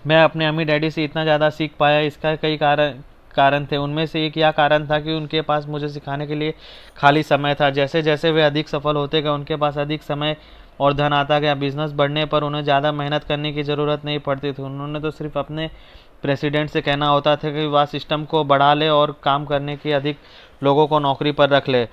मैं अपने अम्मी डैडी से इतना ज़्यादा सीख पाया इसका कई कारण कारण थे उनमें से एक यह कारण था कि उनके पास मुझे सिखाने के लिए खाली समय था जैसे जैसे वे अधिक सफल होते गए उनके पास अधिक समय और धन आता गया बिजनेस बढ़ने पर उन्हें ज़्यादा मेहनत करने की ज़रूरत नहीं पड़ती थी उन्होंने तो सिर्फ अपने प्रेसिडेंट से कहना होता था कि वह सिस्टम को बढ़ा ले और काम करने के अधिक लोगों को नौकरी पर रख ले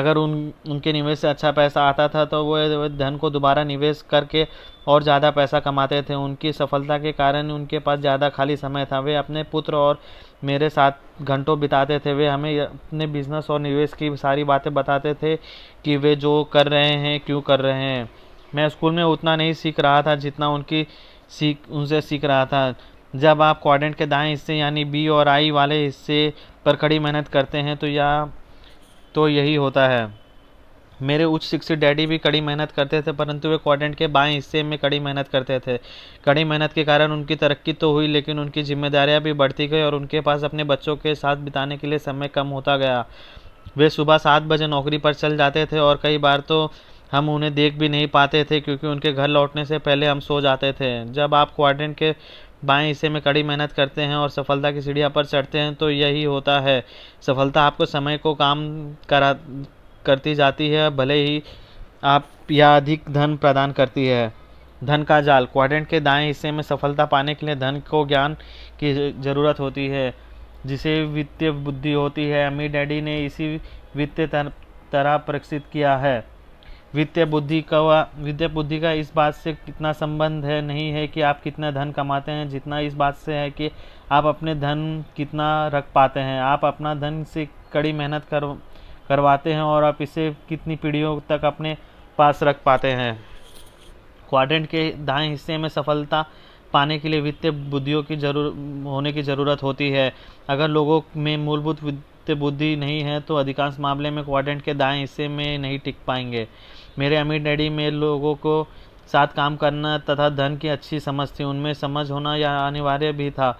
अगर उन उनके निवेश से अच्छा पैसा आता था तो वो धन को दोबारा निवेश करके और ज़्यादा पैसा कमाते थे उनकी सफलता के कारण उनके पास ज़्यादा खाली समय था वे अपने पुत्र और मेरे साथ घंटों बिताते थे वे हमें अपने बिजनेस और निवेश की सारी बातें बताते थे कि वे जो कर रहे हैं क्यों कर रहे हैं मैं स्कूल में उतना नहीं सीख रहा था जितना उनकी सीख उनसे सीख रहा था जब आप क्वाड्रेंट के दाएं हिस्से यानी बी और आई वाले हिस्से पर कड़ी मेहनत करते हैं तो या तो यही होता है मेरे उच्च शिक्षित डैडी भी कड़ी मेहनत करते थे परंतु वे क्वाड्रेंट के बाएं हिस्से में कड़ी मेहनत करते थे कड़ी मेहनत के कारण उनकी तरक्की तो हुई लेकिन उनकी जिम्मेदारियां भी बढ़ती गई और उनके पास अपने बच्चों के साथ बिताने के लिए समय कम होता गया वे सुबह सात बजे नौकरी पर चल जाते थे और कई बार तो हम उन्हें देख भी नहीं पाते थे क्योंकि उनके घर लौटने से पहले हम सो जाते थे जब आप क्वाड्रेंट के बाएं हिस्से में कड़ी मेहनत करते हैं और सफलता की सीढ़ियाँ पर चढ़ते हैं तो यही होता है सफलता आपको समय को काम करा करती जाती है भले ही आप या अधिक धन प्रदान करती है धन का जाल क्वाड्रेंट के दाएं हिस्से में सफलता पाने के लिए धन को ज्ञान की ज़रूरत होती है जिसे वित्तीय बुद्धि होती है अम्मी डैडी ने इसी वित्तीय तरह प्रकसित किया है वित्तीय बुद्धि का वित्तीय बुद्धि का इस बात से कितना संबंध है नहीं है कि आप कितना धन कमाते हैं जितना इस बात से है कि आप अपने धन कितना रख पाते हैं आप अपना धन से कड़ी मेहनत कर करवाते हैं और आप इसे कितनी पीढ़ियों तक अपने पास रख पाते हैं क्वाड्रेंट के दाएं हिस्से में सफलता पाने के लिए वित्तीय बुद्धियों की जरूर होने की ज़रूरत होती है अगर लोगों में मूलभूत वित्तीय बुद्धि नहीं है तो अधिकांश मामले में क्वाड्रेंट के दाएं हिस्से में नहीं टिक पाएंगे मेरे अमीर डैडी में लोगों को साथ काम करना तथा धन की अच्छी समझ थी उनमें समझ होना या अनिवार्य भी था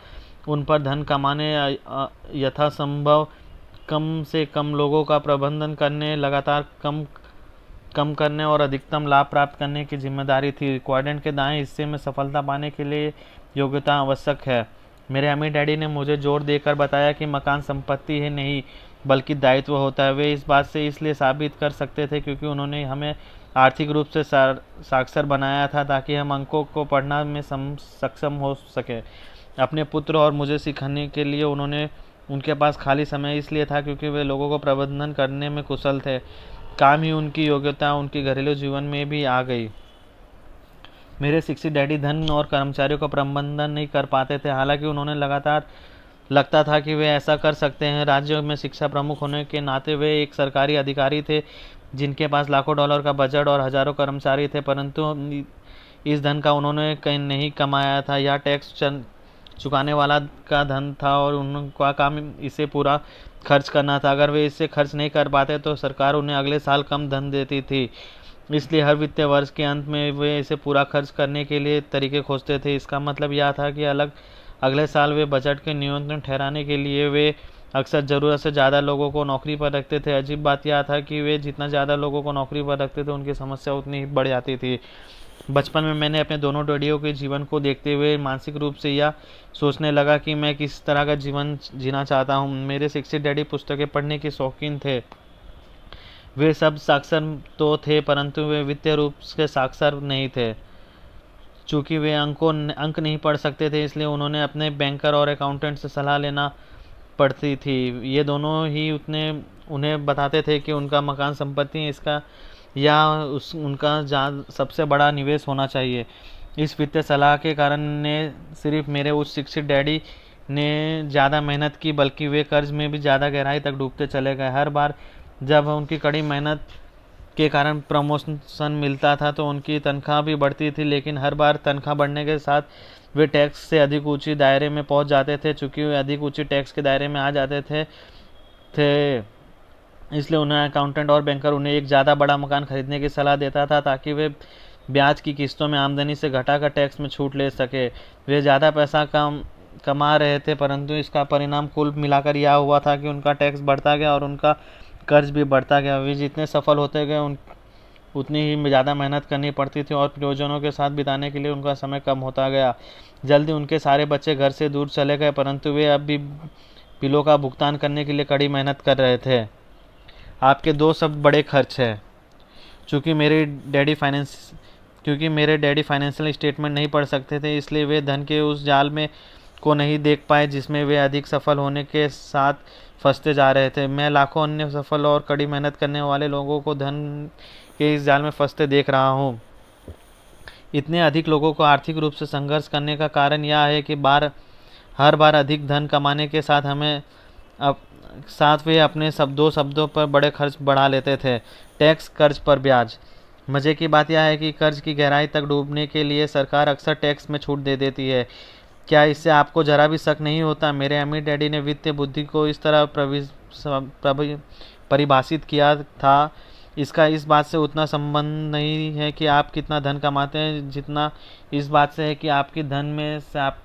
उन पर धन कमाने यथासंभव कम से कम लोगों का प्रबंधन करने लगातार कम कम करने और अधिकतम लाभ प्राप्त करने की जिम्मेदारी थी क्वाड्रेंट के दाएं हिस्से में सफलता पाने के लिए योग्यता आवश्यक है मेरे अमी डैडी ने मुझे जोर देकर बताया कि मकान संपत्ति है नहीं बल्कि दायित्व होता है वे इस बात से इसलिए साबित कर सकते थे क्योंकि उन्होंने हमें आर्थिक रूप से साक्षर बनाया था ताकि हम अंकों को पढ़ना में सक्षम हो सके अपने पुत्र और मुझे सिखाने के लिए उन्होंने उनके पास खाली समय इसलिए था क्योंकि वे लोगों को प्रबंधन करने में कुशल थे काम ही उनकी योग्यता उनके घरेलू जीवन में भी आ गई मेरे शिक्षित डैडी धन और कर्मचारियों का प्रबंधन नहीं कर पाते थे हालांकि उन्होंने लगातार लगता था कि वे ऐसा कर सकते हैं राज्य में शिक्षा प्रमुख होने के नाते वे एक सरकारी अधिकारी थे जिनके पास लाखों डॉलर का बजट और हजारों कर्मचारी थे परंतु इस धन का उन्होंने कहीं नहीं कमाया था या टैक्स चुकाने वाला का धन था और उनका काम इसे पूरा खर्च करना था अगर वे इसे खर्च नहीं कर पाते तो सरकार उन्हें अगले साल कम धन देती थी इसलिए हर वित्तीय वर्ष के अंत में वे इसे पूरा खर्च करने के लिए तरीके खोजते थे इसका मतलब यह था कि अलग अगले साल वे बजट के न्यूनतम ठहराने के लिए वे अक्सर ज़रूरत से ज़्यादा लोगों को नौकरी पर रखते थे अजीब बात यह था कि वे जितना ज़्यादा लोगों को नौकरी पर रखते थे उनकी समस्या उतनी ही बढ़ जाती थी बचपन में मैंने अपने दोनों डैडियों के जीवन को देखते हुए मानसिक रूप से यह सोचने लगा कि मैं किस तरह का जीवन जीना चाहता हूँ मेरे शिक्षित डैडी पुस्तकें पढ़ने के शौकीन थे वे सब साक्षर तो थे परंतु वे वित्तीय रूप से साक्षर नहीं थे चूँकि वे अंकों अंक नहीं पढ़ सकते थे इसलिए उन्होंने अपने बैंकर और अकाउंटेंट से सलाह लेना पड़ती थी ये दोनों ही उतने उन्हें बताते थे कि उनका मकान संपत्ति इसका या उस उनका जहाँ सबसे बड़ा निवेश होना चाहिए इस वित्तीय सलाह के कारण ने सिर्फ मेरे उस शिक्षित डैडी ने ज़्यादा मेहनत की बल्कि वे कर्ज में भी ज़्यादा गहराई तक डूबते चले गए हर बार जब उनकी कड़ी मेहनत के कारण प्रमोशन मिलता था तो उनकी तनख्वाह भी बढ़ती थी लेकिन हर बार तनख्वाह बढ़ने के साथ वे टैक्स से अधिक ऊंची दायरे में पहुंच जाते थे चूँकि वे अधिक ऊंची टैक्स के दायरे में आ जाते थे थे इसलिए उन्हें अकाउंटेंट और बैंकर उन्हें एक ज़्यादा बड़ा मकान खरीदने की सलाह देता था ताकि वे ब्याज की किस्तों में आमदनी से घटाकर टैक्स में छूट ले सके वे ज़्यादा पैसा कम कमा रहे थे परंतु इसका परिणाम कुल मिलाकर यह हुआ था कि उनका टैक्स बढ़ता गया और उनका कर्ज भी बढ़ता गया वे जितने सफल होते गए उन उतनी ही ज़्यादा मेहनत करनी पड़ती थी और प्रियोजनों के साथ बिताने के लिए उनका समय कम होता गया जल्दी उनके सारे बच्चे घर से दूर चले गए परंतु वे अब भी बिलों का भुगतान करने के लिए कड़ी मेहनत कर रहे थे आपके दो सब बड़े खर्च हैं चूँकि मेरे डैडी फाइनेंस क्योंकि मेरे डैडी फाइनेंशियल स्टेटमेंट नहीं पढ़ सकते थे इसलिए वे धन के उस जाल में को नहीं देख पाए जिसमें वे अधिक सफल होने के साथ फंसते जा रहे थे मैं लाखों अन्य सफल और कड़ी मेहनत करने वाले लोगों को धन के इस जाल में फंसते देख रहा हूँ इतने अधिक लोगों को आर्थिक रूप से संघर्ष करने का कारण यह है कि बार हर बार अधिक धन कमाने के साथ हमें अब साथ वे अपने शब्दों शब्दों पर बड़े खर्च बढ़ा लेते थे टैक्स कर्ज पर ब्याज मज़े की बात यह है कि कर्ज की गहराई तक डूबने के लिए सरकार अक्सर टैक्स में छूट दे देती है क्या इससे आपको जरा भी शक नहीं होता मेरे अम्मी डैडी ने वित्तीय बुद्धि को इस तरह परिभाषित किया था इसका इस बात से उतना संबंध नहीं है कि आप कितना धन कमाते हैं जितना इस बात से है कि आपकी धन में से आप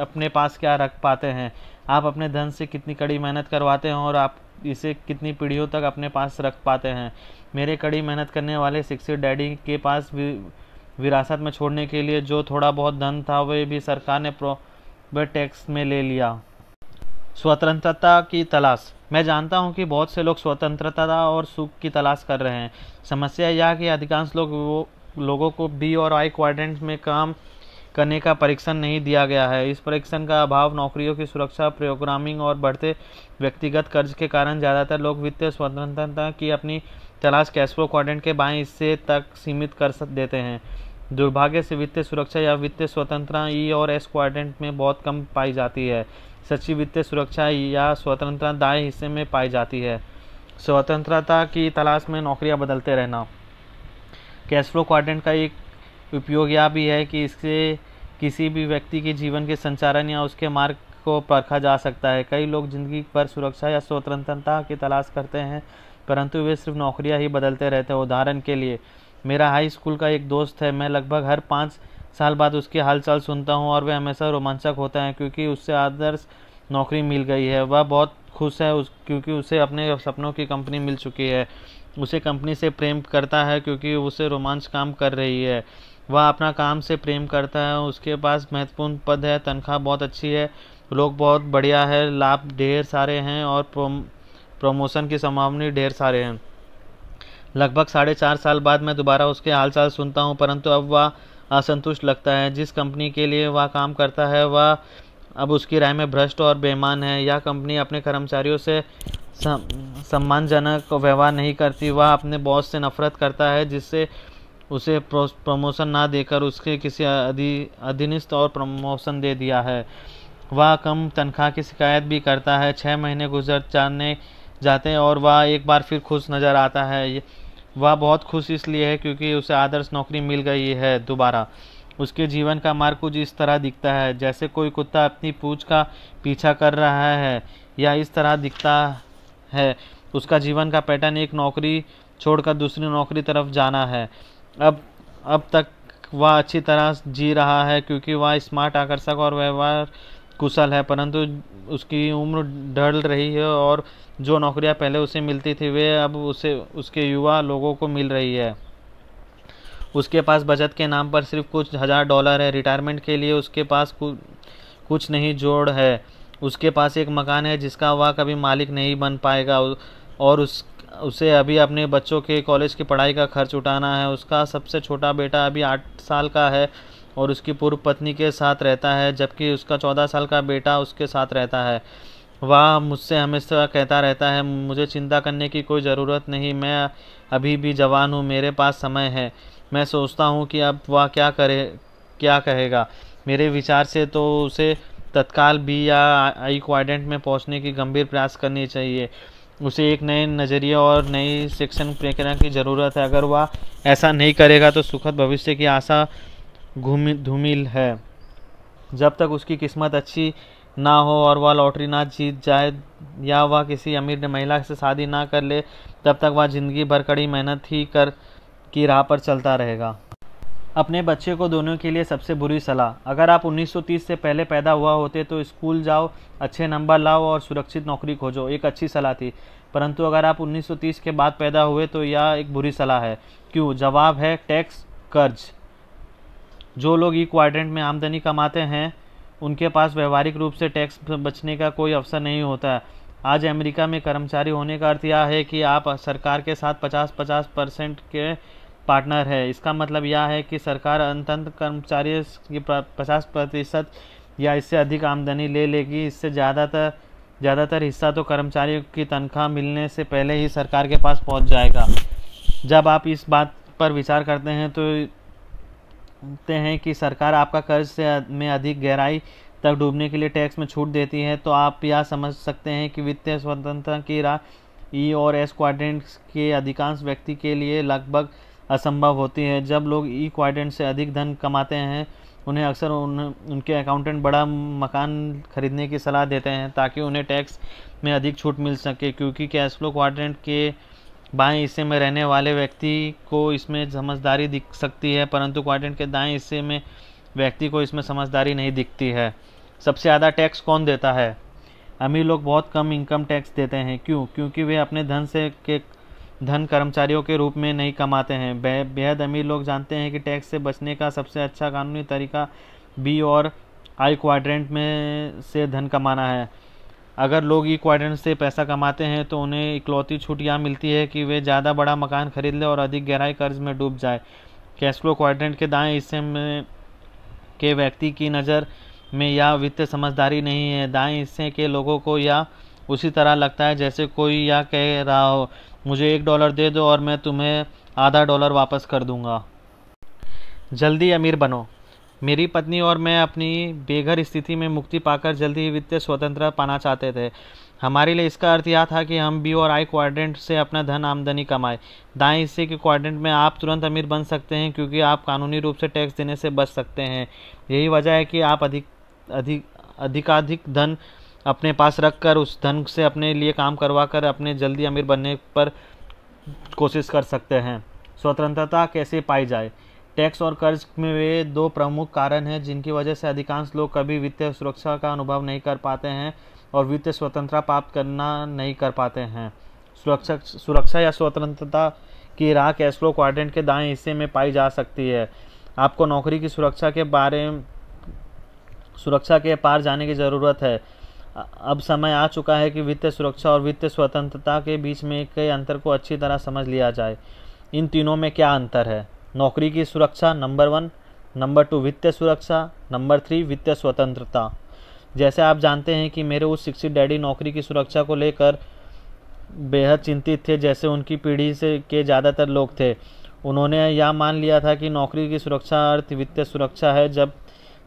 अपने पास क्या रख पाते हैं आप अपने धन से कितनी कड़ी मेहनत करवाते हैं और आप इसे कितनी पीढ़ियों तक अपने पास रख पाते हैं मेरे कड़ी मेहनत करने वाले शिक्षित डैडी के पास भी विरासत में छोड़ने के लिए जो थोड़ा बहुत धन था वह भी सरकार ने प्रॉपर्ट टैक्स में ले लिया स्वतंत्रता की तलाश मैं जानता हूं कि बहुत से लोग स्वतंत्रता और सुख की तलाश कर रहे हैं समस्या यह कि अधिकांश लोग वो लोगों को बी और आई क्वाड्रेंट में काम करने का परीक्षण नहीं दिया गया है इस परीक्षण का अभाव नौकरियों की सुरक्षा प्रोग्रामिंग और बढ़ते व्यक्तिगत कर्ज के कारण ज़्यादातर लोग वित्तीय स्वतंत्रता की अपनी तलाश कैश फ्लो क्वाड्रेंट के बाएं हिस्से तक सीमित कर देते हैं दुर्भाग्य से वित्तीय सुरक्षा या वित्तीय स्वतंत्रता ई और एस क्वाड्रेंट में बहुत कम पाई जाती है सच्ची वित्तीय सुरक्षा या स्वतंत्रता दाएं हिस्से में पाई जाती है स्वतंत्रता की तलाश में नौकरियां बदलते रहना कैश फ्लो क्वाड्रेंट का एक उपयोग यह भी है कि इससे किसी भी व्यक्ति के जीवन के संचालन या उसके मार्ग को परखा जा सकता है कई लोग ज़िंदगी भर सुरक्षा या स्वतंत्रता की तलाश करते हैं परंतु वे सिर्फ नौकरियां ही बदलते रहते हैं उदाहरण के लिए मेरा हाई स्कूल का एक दोस्त है मैं लगभग हर पाँच साल बाद उसकी हालचाल सुनता हूँ और वह हमेशा रोमांचक होता है क्योंकि उससे आदर्श नौकरी मिल गई है वह बहुत खुश है उस क्योंकि उसे अपने सपनों की कंपनी मिल चुकी है उसे कंपनी से प्रेम करता है क्योंकि उसे रोमांच काम कर रही है वह अपना काम से प्रेम करता है उसके पास महत्वपूर्ण पद है तनख्वाह बहुत अच्छी है लोग बहुत बढ़िया है लाभ ढेर सारे हैं और प्रोमोशन की संभावना ढेर सारे हैं लगभग साढ़े चार साल बाद मैं दोबारा उसके हालचाल सुनता हूँ परंतु अब वह असंतुष्ट लगता है जिस कंपनी के लिए वह काम करता है वह अब उसकी राय में भ्रष्ट और बेमान है यह कंपनी अपने कर्मचारियों से सम्मानजनक व्यवहार नहीं करती वह अपने बॉस से नफरत करता है जिससे उसे प्रमोशन ना देकर उसके किसी अधि अधीनस्थ और प्रमोशन दे दिया है वह कम तनख्वाह की शिकायत भी करता है छः महीने गुजर जाने जाते हैं और वह एक बार फिर खुश नज़र आता है वह बहुत खुश इसलिए है क्योंकि उसे आदर्श नौकरी मिल गई है दोबारा उसके जीवन का मार्ग कुछ इस तरह दिखता है जैसे कोई कुत्ता अपनी पूछ का पीछा कर रहा है या इस तरह दिखता है उसका जीवन का पैटर्न एक नौकरी छोड़कर दूसरी नौकरी तरफ जाना है अब अब तक वह अच्छी तरह जी रहा है क्योंकि वह स्मार्ट आकर्षक और व्यवहार कुशल है परंतु उसकी उम्र ढल रही है और जो नौकरियां पहले उसे मिलती थी वे अब उसे उसके युवा लोगों को मिल रही है उसके पास बचत के नाम पर सिर्फ कुछ हज़ार डॉलर है रिटायरमेंट के लिए उसके पास कुछ नहीं जोड़ है उसके पास एक मकान है जिसका वह कभी मालिक नहीं बन पाएगा और उस उसे अभी अपने बच्चों के कॉलेज की पढ़ाई का खर्च उठाना है उसका सबसे छोटा बेटा अभी आठ साल का है और उसकी पूर्व पत्नी के साथ रहता है जबकि उसका चौदह साल का बेटा उसके साथ रहता है वह मुझसे हमेशा कहता रहता है मुझे चिंता करने की कोई ज़रूरत नहीं मैं अभी भी जवान हूँ मेरे पास समय है मैं सोचता हूँ कि अब वह क्या करे क्या कहेगा मेरे विचार से तो उसे तत्काल बी या आई क्वाड्रेंट में पहुँचने की गंभीर प्रयास करनी चाहिए उसे एक नए नज़रिए और नई शिक्षण प्रक्रिया की ज़रूरत है अगर वह ऐसा नहीं करेगा तो सुखद भविष्य की आशा घूमिल धूमिल है जब तक उसकी किस्मत अच्छी ना हो और वह लॉटरी ना जीत जाए या वह किसी अमीर महिला से शादी ना कर ले तब तक वह ज़िंदगी भर कड़ी मेहनत ही कर की राह पर चलता रहेगा अपने बच्चे को दोनों के लिए सबसे बुरी सलाह अगर आप 1930 से पहले पैदा हुआ होते तो स्कूल जाओ अच्छे नंबर लाओ और सुरक्षित नौकरी खोजो एक अच्छी सलाह थी परंतु अगर आप 1930 के बाद पैदा हुए तो यह एक बुरी सलाह है क्यों जवाब है टैक्स कर्ज जो लोग ई e क्वाड्रेंट में आमदनी कमाते हैं उनके पास व्यवहारिक रूप से टैक्स बचने का कोई अवसर नहीं होता है आज अमेरिका में कर्मचारी होने का अर्थ यह है कि आप सरकार के साथ 50-50 परसेंट के पार्टनर है इसका मतलब यह है कि सरकार अंतंत कर्मचारी की पचास प्रतिशत या इससे अधिक आमदनी ले लेगी इससे ज़्यादातर ज़्यादातर हिस्सा तो कर्मचारियों की तनख्वाह मिलने से पहले ही सरकार के पास पहुंच जाएगा जब आप इस बात पर विचार करते हैं तो मानते हैं कि सरकार आपका कर्ज से में अधिक गहराई तक डूबने के लिए टैक्स में छूट देती है तो आप यह समझ सकते हैं कि वित्तीय स्वतंत्रता की राह ई e और एस क्वाड्रेंट के अधिकांश व्यक्ति के लिए लगभग असंभव होती है जब लोग ई e क्वाड्रेंट से अधिक धन कमाते हैं उन्हें अक्सर उन उनके अकाउंटेंट बड़ा मकान खरीदने की सलाह देते हैं ताकि उन्हें टैक्स में अधिक छूट मिल सके क्योंकि कैश फ्लो क्वाड्रेंट के बाएं हिस्से में रहने वाले व्यक्ति को इसमें समझदारी दिख सकती है परंतु क्वाड्रेंट के दाएं हिस्से में व्यक्ति को इसमें समझदारी नहीं दिखती है सबसे ज़्यादा टैक्स कौन देता है अमीर लोग बहुत कम इनकम टैक्स देते हैं क्यों क्योंकि वे अपने धन से के धन कर्मचारियों के रूप में नहीं कमाते हैं बेहद अमीर लोग जानते हैं कि टैक्स से बचने का सबसे अच्छा कानूनी तरीका बी और आई क्वाड्रेंट में से धन कमाना है अगर लोग ई क्वाड्रेंट से पैसा कमाते हैं तो उन्हें इकलौती छूट यह मिलती है कि वे ज़्यादा बड़ा मकान खरीद लें और अधिक गहराई कर्ज में डूब जाए कैश फ्लो क्वाड्रेंट के दाएं हिस्से में के व्यक्ति की नज़र में या वित्तीय समझदारी नहीं है दाएं हिस्से के लोगों को या उसी तरह लगता है जैसे कोई यह कह रहा हो मुझे एक डॉलर दे दो और मैं तुम्हें आधा डॉलर वापस कर दूंगा जल्दी अमीर बनो मेरी पत्नी और मैं अपनी बेघर स्थिति में मुक्ति पाकर जल्दी ही वित्तीय स्वतंत्रता पाना चाहते थे हमारे लिए इसका अर्थ यह था कि हम बी और आई क्वाड्रेंट से अपना धन आमदनी कमाएं दाएं हिस्से के क्वाड्रेंट में आप तुरंत अमीर बन सकते हैं क्योंकि आप कानूनी रूप से टैक्स देने से बच सकते हैं यही वजह है कि आप अधिक अधिक अधिकाधिक धन अपने पास रख कर उस धन से अपने लिए काम करवा कर अपने जल्दी अमीर बनने पर कोशिश कर सकते हैं स्वतंत्रता कैसे पाई जाए टैक्स और कर्ज में वे दो प्रमुख कारण हैं जिनकी वजह से अधिकांश लोग कभी वित्तीय सुरक्षा का अनुभव नहीं कर पाते हैं और वित्तीय स्वतंत्रता प्राप्त करना नहीं कर पाते हैं सुरक्षा सुरक्षा या स्वतंत्रता की राह कैश फ्लो क्वाड्रेंट के दाएं हिस्से में पाई जा सकती है आपको नौकरी की सुरक्षा के बारे सुरक्षा के पार जाने की ज़रूरत है अब समय आ चुका है कि वित्तीय सुरक्षा और वित्तीय स्वतंत्रता के बीच में कई अंतर को अच्छी तरह समझ लिया जाए इन तीनों में क्या अंतर है नौकरी की सुरक्षा नंबर वन नंबर टू वित्तीय सुरक्षा नंबर थ्री वित्तीय स्वतंत्रता जैसे आप जानते हैं कि मेरे उस शिक्षित डैडी नौकरी की सुरक्षा को लेकर बेहद चिंतित थे जैसे उनकी पीढ़ी से के ज़्यादातर लोग थे उन्होंने यह मान लिया था कि नौकरी की सुरक्षा अर्थ वित्तीय सुरक्षा है जब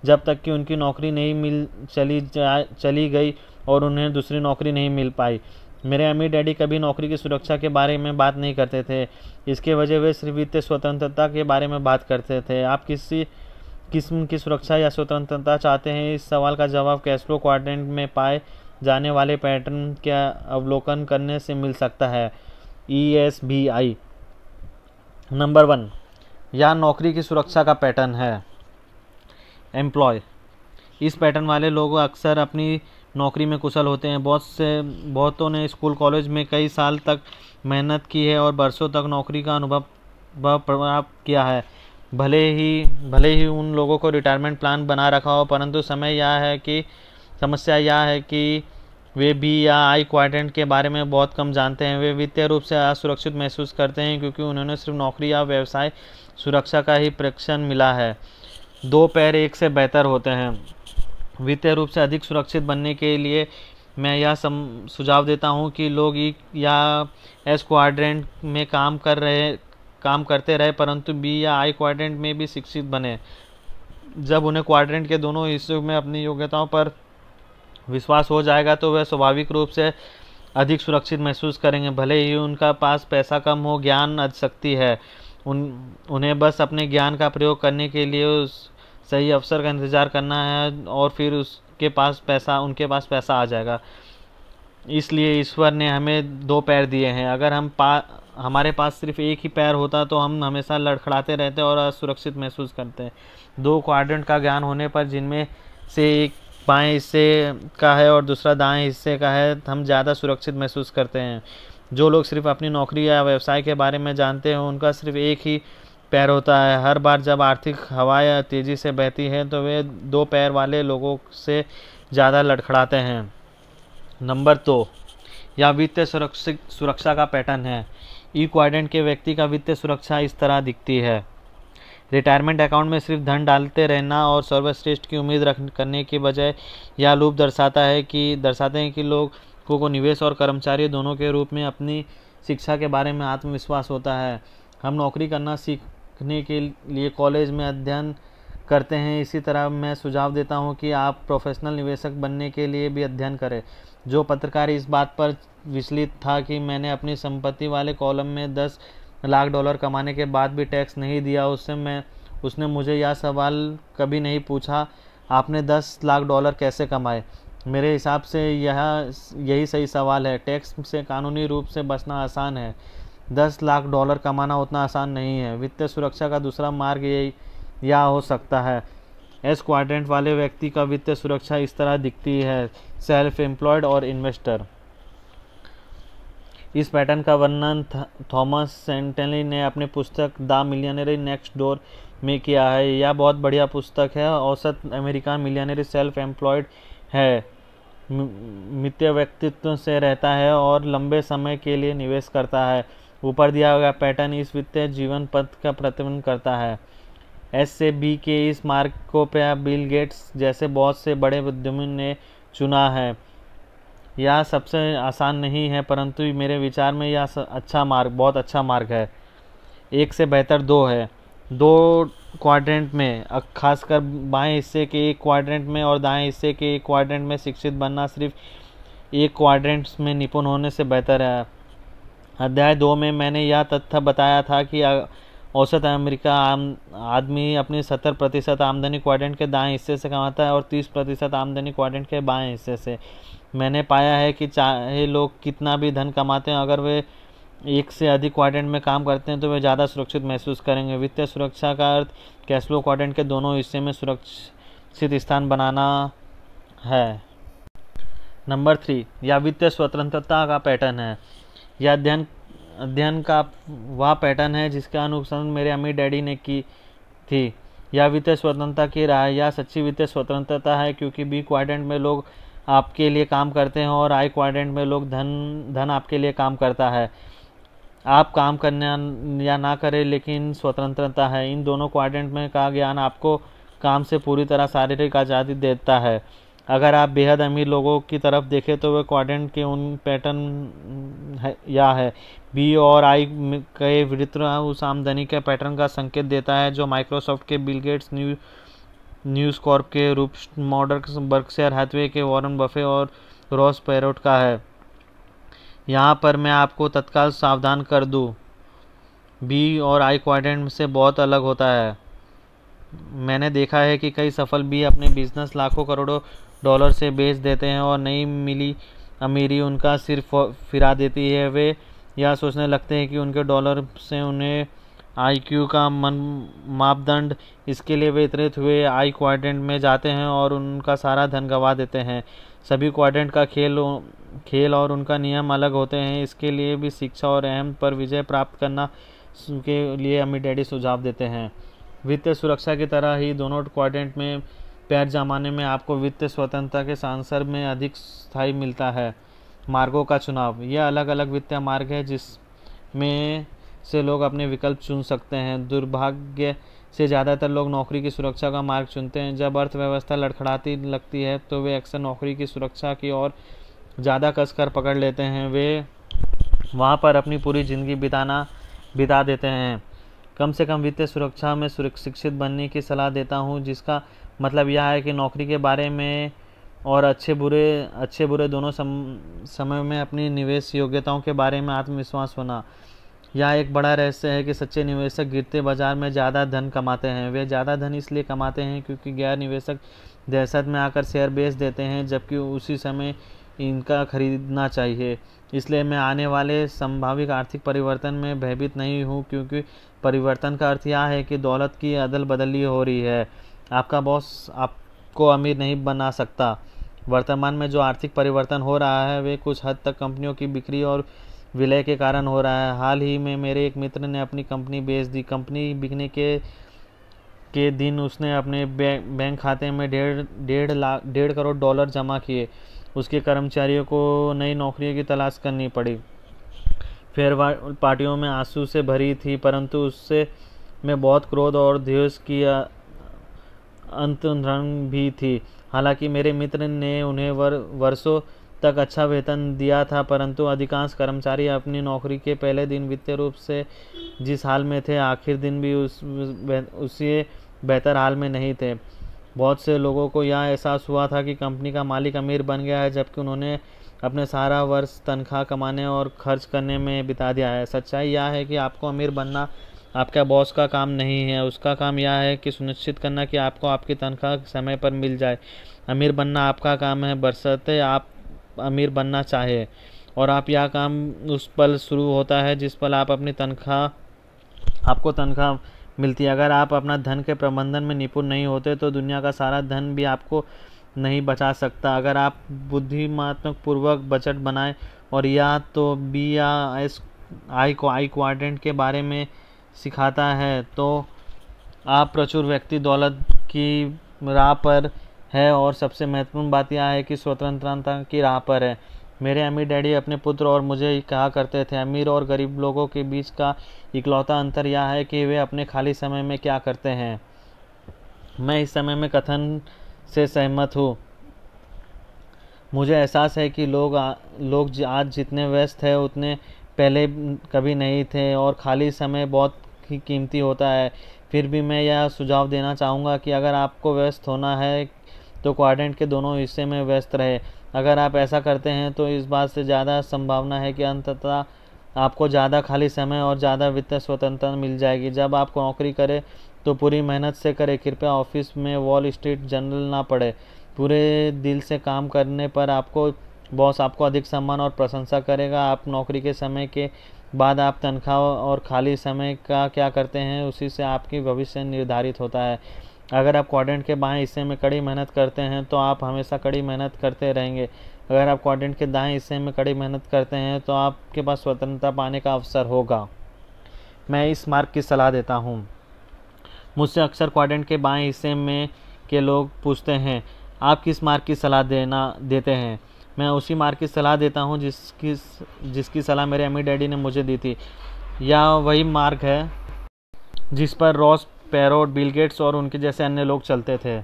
जब तक कि उनकी नौकरी नहीं मिल चली जा चली गई और उन्हें दूसरी नौकरी नहीं मिल पाई मेरे अम्मी डैडी कभी नौकरी की सुरक्षा के बारे में बात नहीं करते थे इसके वजह वे सिर्फ वित्तीय स्वतंत्रता के बारे में बात करते थे आप किसी किस्म की सुरक्षा या स्वतंत्रता चाहते हैं इस सवाल का जवाब कैशफ्लो क्वाड्रेंट में पाए जाने वाले पैटर्न का अवलोकन करने से मिल सकता है E S B I number one यह नौकरी की सुरक्षा का पैटर्न है एम्प्लॉय इस पैटर्न वाले लोग अक्सर अपनी नौकरी में कुशल होते हैं बहुत से बहुतों ने स्कूल कॉलेज में कई साल तक मेहनत की है और बरसों तक नौकरी का अनुभव प्राप्त किया है भले ही भले ही उन लोगों को रिटायरमेंट प्लान बना रखा हो परंतु समय यह है कि समस्या यह है कि वे बी या आई क्वाड्रेंट के बारे में बहुत कम जानते हैं वे वित्तीय रूप से असुरक्षित महसूस करते हैं क्योंकि उन्होंने सिर्फ नौकरी या व्यवसाय सुरक्षा का ही प्रशिक्षण मिला है दो पैर एक से बेहतर होते हैं वित्तीय रूप से अधिक सुरक्षित बनने के लिए मैं यह सुझाव देता हूँ कि लोग ई या एस क्वाड्रेंट में काम कर रहे काम करते रहे परंतु बी या आई क्वाड्रेंट में भी शिक्षित बने जब उन्हें क्वाड्रेंट के दोनों हिस्सों में अपनी योग्यताओं पर विश्वास हो जाएगा तो वह स्वाभाविक रूप से अधिक सुरक्षित महसूस करेंगे भले ही उनका पास पैसा कम हो ज्ञान शक्ति है उन उन्हें बस अपने ज्ञान का प्रयोग करने के लिए उस सही अवसर का इंतज़ार करना है और फिर उसके पास पैसा उनके पास पैसा आ जाएगा इसलिए ईश्वर ने हमें दो पैर दिए हैं अगर हम पा हमारे पास सिर्फ एक ही पैर होता तो हम हमेशा लड़खड़ाते रहते और असुरक्षित महसूस करते हैं दो क्वाड्रेंट का ज्ञान होने पर जिनमें से एक बाएं हिस्से का है और दूसरा दाएं हिस्से का है हम ज़्यादा सुरक्षित महसूस करते हैं जो लोग सिर्फ अपनी नौकरी या व्यवसाय के बारे में जानते हैं उनका सिर्फ एक ही पैर होता है हर बार जब आर्थिक हवाएं तेज़ी से बहती हैं तो वे दो पैर वाले लोगों से ज़्यादा लड़खड़ाते हैं नंबर दो तो, यह वित्तीय सुरक्षित सुरक्षा का पैटर्न है ई क्वाइडेंट के व्यक्ति का वित्तीय सुरक्षा इस तरह दिखती है रिटायरमेंट अकाउंट में सिर्फ धन डालते रहना और सर्वश्रेष्ठ की उम्मीद रख करने के बजाय यह लूप दर्शाता है कि दर्शाते हैं कि लोगों को निवेश और कर्मचारी दोनों के रूप में अपनी शिक्षा के बारे में आत्मविश्वास होता है हम नौकरी करना सीख सीखने के लिए कॉलेज में अध्ययन करते हैं इसी तरह मैं सुझाव देता हूं कि आप प्रोफेशनल निवेशक बनने के लिए भी अध्ययन करें जो पत्रकार इस बात पर विचलित था कि मैंने अपनी संपत्ति वाले कॉलम में दस लाख डॉलर कमाने के बाद भी टैक्स नहीं दिया उससे मैं उसने मुझे यह सवाल कभी नहीं पूछा आपने दस लाख डॉलर कैसे कमाए मेरे हिसाब से यह यही सही सवाल है टैक्स से कानूनी रूप से बचना आसान है दस लाख डॉलर कमाना उतना आसान नहीं है वित्तीय सुरक्षा का दूसरा मार्ग ये या हो सकता है एस क्वाड्रेंट वाले व्यक्ति का वित्तीय सुरक्षा इस तरह दिखती है सेल्फ एम्प्लॉयड और इन्वेस्टर इस पैटर्न का वर्णन थॉमस सेंटली ने अपनी पुस्तक द मिलियनरी नेक्स्ट डोर में किया है यह बहुत बढ़िया पुस्तक है औसत अमेरिका मिलियनरी सेल्फ एम्प्लॉयड है मित्य व्यक्तित्व से रहता है और लंबे समय के लिए निवेश करता है ऊपर दिया हुआ पैटर्न इस वित्तीय जीवन पथ का प्रतिबंध करता है एस से बी के इस मार्ग को बिल गेट्स जैसे बहुत से बड़े उद्यमी ने चुना है यह सबसे आसान नहीं है परंतु मेरे विचार में यह अच्छा मार्ग बहुत अच्छा मार्ग है एक से बेहतर दो है दो क्वाड्रेंट में खासकर बाएं हिस्से के एक क्वाड्रेंट में और दाएं हिस्से के एक क्वाड्रेंट में शिक्षित बनना सिर्फ एक क्वाड्रेंट्स में निपुण होने से बेहतर है अध्याय दो में मैंने यह तथ्य बताया था कि औसत अमेरिका आम आदमी अपनी सत्तर प्रतिशत आमदनी क्वाड्रेंट के दाएं हिस्से से कमाता है और तीस प्रतिशत आमदनी क्वाड्रेंट के बाएं हिस्से से मैंने पाया है कि चाहे लोग कितना भी धन कमाते हैं अगर वे एक से अधिक क्वाड्रेंट में काम करते हैं तो वे ज़्यादा सुरक्षित महसूस करेंगे वित्तीय सुरक्षा का अर्थ कैशलो क्वाड्रेंट के दोनों हिस्से में सुरक्षित स्थान बनाना है नंबर थ्री या वित्तीय स्वतंत्रता का पैटर्न है यह अध्ययन अध्ययन का वह पैटर्न है जिसका अनुसरण मेरे अम्मी डैडी ने की थी यह वित्तीय स्वतंत्रता की राह यह सच्ची वित्तीय स्वतंत्रता है क्योंकि बी क्वाड्रेंट में लोग आपके लिए काम करते हैं और आई क्वाड्रेंट में लोग धन धन आपके लिए काम करता है आप काम करने या ना करें लेकिन स्वतंत्रता है इन दोनों क्वाड्रेंट में का ज्ञान आपको काम से पूरी तरह शारीरिक आज़ादी देता है अगर आप बेहद अमीर लोगों की तरफ देखें तो वे क्वाड्रेंट के उन पैटर्न है या है बी और आई के वृत्र उस आमदनी के पैटर्न का संकेत देता है जो माइक्रोसॉफ्ट के Bill Gates new News Corp के रूप मॉडर्क बर्कशेयर हैथवे के वॉरन बफे और रॉस पैरोट का है यहाँ पर मैं आपको तत्काल सावधान कर दूँ बी और आई क्वाड्रेंट से बहुत अलग होता है मैंने देखा है कि कई सफल बी अपने बिजनेस लाखों करोड़ों डॉलर से बेच देते हैं और नई मिली अमीरी उनका सिर फिरा देती है वे यह सोचने लगते हैं कि उनके डॉलर से उन्हें आईक्यू का मन मापदंड इसके लिए वे इतरित हुए आई क्वाड्रेंट में जाते हैं और उनका सारा धन गंवा देते हैं सभी क्वाड्रेंट का खेल खेल और उनका नियम अलग होते हैं इसके लिए भी शिक्षा और अहम पर विजय प्राप्त करना के लिए अमी डैडी सुझाव देते हैं वित्तीय सुरक्षा की तरह ही दोनों क्वाड्रेंट में पैर जमाने में आपको वित्तीय स्वतंत्रता के सांसर में अधिक स्थायी मिलता है मार्गों का चुनाव यह अलग अलग वित्तीय मार्ग है जिस में से लोग अपने विकल्प चुन सकते हैं दुर्भाग्य से ज़्यादातर लोग नौकरी की सुरक्षा का मार्ग चुनते हैं जब अर्थव्यवस्था लड़खड़ाती लगती है तो वे अक्सर नौकरी की सुरक्षा की ओर ज़्यादा कसकर पकड़ लेते हैं वे वहाँ पर अपनी पूरी ज़िंदगी बिताना बिता देते हैं कम से कम वित्तीय सुरक्षा में शिक्षित बनने की सलाह देता हूँ जिसका मतलब यह है कि नौकरी के बारे में और अच्छे बुरे अच्छे बुरे दोनों सम, समय में अपनी निवेश योग्यताओं के बारे में आत्मविश्वास होना यह एक बड़ा रहस्य है कि सच्चे निवेशक गिरते बाजार में ज़्यादा धन कमाते हैं वे ज़्यादा धन इसलिए कमाते हैं क्योंकि गैर निवेशक दहशत में आकर शेयर बेच देते हैं जबकि उसी समय इनका खरीदना चाहिए इसलिए मैं आने वाले संभावित आर्थिक परिवर्तन में भयभीत नहीं हूँ क्योंकि परिवर्तन का अर्थ यह है कि दौलत की अदल बदली हो रही है आपका बॉस आपको अमीर नहीं बना सकता वर्तमान में जो आर्थिक परिवर्तन हो रहा है वे कुछ हद तक कंपनियों की बिक्री और विलय के कारण हो रहा है हाल ही में मेरे एक मित्र ने अपनी कंपनी बेच दी कंपनी बिकने के के दिन उसने अपने बै, बैंक खाते में डेढ़ डेढ़ लाख डेढ़ करोड़ डॉलर जमा किए उसके कर्मचारियों को नई नौकरियों की तलाश करनी पड़ी फेयर पार्टियों में आंसू से भरी थी परंतु उससे मैं बहुत क्रोध और द्वेष किया अंतर्धन भी थी हालांकि मेरे मित्र ने उन्हें वर, वर्षों तक अच्छा वेतन दिया था परंतु अधिकांश कर्मचारी अपनी नौकरी के पहले दिन वित्तीय रूप से जिस हाल में थे आखिर दिन भी उस उसी बेहतर हाल में नहीं थे बहुत से लोगों को यह एहसास हुआ था कि कंपनी का मालिक अमीर बन गया है जबकि उन्होंने अपने सारा वर्ष तनख्वाह कमाने और खर्च करने में बिता दिया है सच्चाई यह है कि आपको अमीर बनना आपका बॉस का काम नहीं है उसका काम यह है कि सुनिश्चित करना कि आपको आपकी तनख्वाह समय पर मिल जाए अमीर बनना आपका काम है बरसते आप अमीर बनना चाहे और आप यह काम उस पल शुरू होता है जिस पल आप अपनी तनख्वाह आपको तनख्वाह मिलती है अगर आप अपना धन के प्रबंधन में निपुण नहीं होते तो दुनिया का सारा धन भी आपको नहीं बचा सकता अगर आप बुद्धिमात्मक पूर्वक बजट बनाएं और या तो बी या एस आई को आई क्वाड्रेंट के बारे में सिखाता है तो आप प्रचुर व्यक्ति दौलत की राह पर है और सबसे महत्वपूर्ण बात यह है कि स्वतंत्रता की राह पर है मेरे अमीर डैडी अपने पुत्र और मुझे कहा करते थे अमीर और गरीब लोगों के बीच का इकलौता अंतर यह है कि वे अपने खाली समय में क्या करते हैं मैं इस समय में कथन से सहमत हूँ मुझे एहसास है कि लोग आ, लोग आज जितने व्यस्त हैं उतने पहले कभी नहीं थे और खाली समय बहुत ही कीमती होता है फिर भी मैं यह सुझाव देना चाहूँगा कि अगर आपको व्यस्त होना है तो क्वाड्रेंट के दोनों हिस्से में व्यस्त रहे अगर आप ऐसा करते हैं तो इस बात से ज़्यादा संभावना है कि अंततः आपको ज़्यादा खाली समय और ज़्यादा वित्तीय स्वतंत्रता मिल जाएगी जब आप नौकरी करें तो पूरी मेहनत से करें कृपया ऑफिस में वॉल स्ट्रीट जनरल ना पड़े पूरे दिल से काम करने पर आपको बॉस आपको अधिक सम्मान और प्रशंसा करेगा आप नौकरी के समय के बाद आप तनख्वाह और खाली समय का क्या करते हैं उसी से आपकी भविष्य निर्धारित होता है अगर आप क्वाड्रेंट के बाएं हिस्से में कड़ी मेहनत करते हैं तो आप हमेशा कड़ी मेहनत करते रहेंगे अगर आप क्वाड्रेंट के दाएं हिस्से में कड़ी मेहनत करते हैं तो आपके पास स्वतंत्रता पाने का अवसर होगा मैं इस मार्ग की सलाह देता हूँ मुझसे अक्सर क्वाड्रेंट के बाएं हिस्से में के लोग पूछते हैं आप किस मार्ग की सलाह देना देते हैं मैं उसी मार्ग की सलाह देता हूँ जिसकी जिसकी सलाह मेरे अम्मी डैडी ने मुझे दी थी यह वही मार्ग है जिस पर रॉस पैरोट बिल गेट्स और उनके जैसे अन्य लोग चलते थे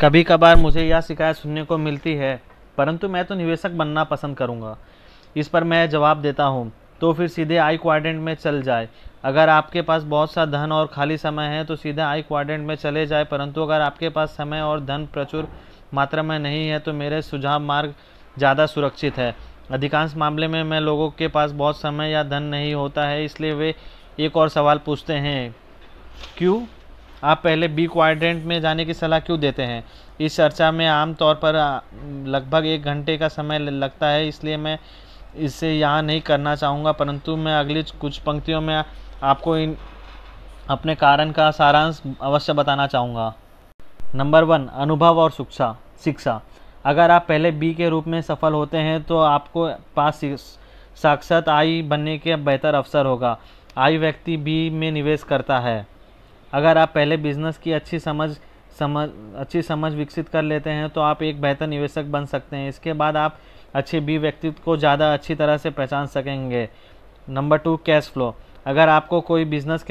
कभी कभार मुझे यह शिकायत सुनने को मिलती है परंतु मैं तो निवेशक बनना पसंद करूँगा इस पर मैं जवाब देता हूँ तो फिर सीधे आई क्वाड्रेंट में चल जाए अगर आपके पास बहुत सा धन और खाली समय है तो सीधे आई क्वाड्रेंट में चले जाए परंतु अगर आपके पास समय और धन प्रचुर मात्रा में नहीं है तो मेरे सुझाव मार्ग ज़्यादा सुरक्षित है अधिकांश मामले में मैं लोगों के पास बहुत समय या धन नहीं होता है इसलिए वे एक और सवाल पूछते हैं क्यों आप पहले बी क्वाड्रेंट में जाने की सलाह क्यों देते हैं इस चर्चा में आम तौर पर लगभग एक घंटे का समय लगता है इसलिए मैं इसे यहाँ नहीं करना चाहूँगा परंतु मैं अगली कुछ पंक्तियों में आपको इन अपने कारण का सारांश अवश्य बताना चाहूँगा नंबर वन अनुभव और शिक्षा शिक्षा अगर आप पहले बी के रूप में सफल होते हैं तो आपको पास साक्षात आई बनने के बेहतर अवसर होगा आई व्यक्ति बी में निवेश करता है अगर आप पहले बिजनेस की अच्छी समझ समझ अच्छी समझ विकसित कर लेते हैं तो आप एक बेहतर निवेशक बन सकते हैं इसके बाद आप अच्छे बी व्यक्तित्व को ज़्यादा अच्छी तरह से पहचान सकेंगे नंबर टू कैश फ्लो अगर आपको कोई बिजनेस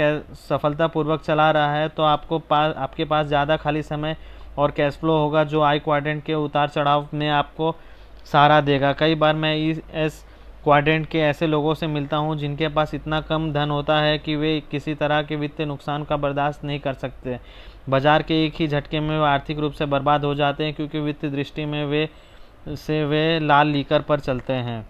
सफलतापूर्वक चला रहा है तो आपको पास आपके पास ज़्यादा खाली समय और कैश फ्लो होगा जो आई क्वाड्रेंट के उतार चढ़ाव में आपको सहारा देगा कई बार मैं इस एस क्वाड्रेंट के ऐसे लोगों से मिलता हूं जिनके पास इतना कम धन होता है कि वे किसी तरह के वित्तीय नुकसान का बर्दाश्त नहीं कर सकते बाजार के एक ही झटके में वे आर्थिक रूप से बर्बाद हो जाते हैं क्योंकि वित्तीय दृष्टि में वे से वे लाल लीकर पर चलते हैं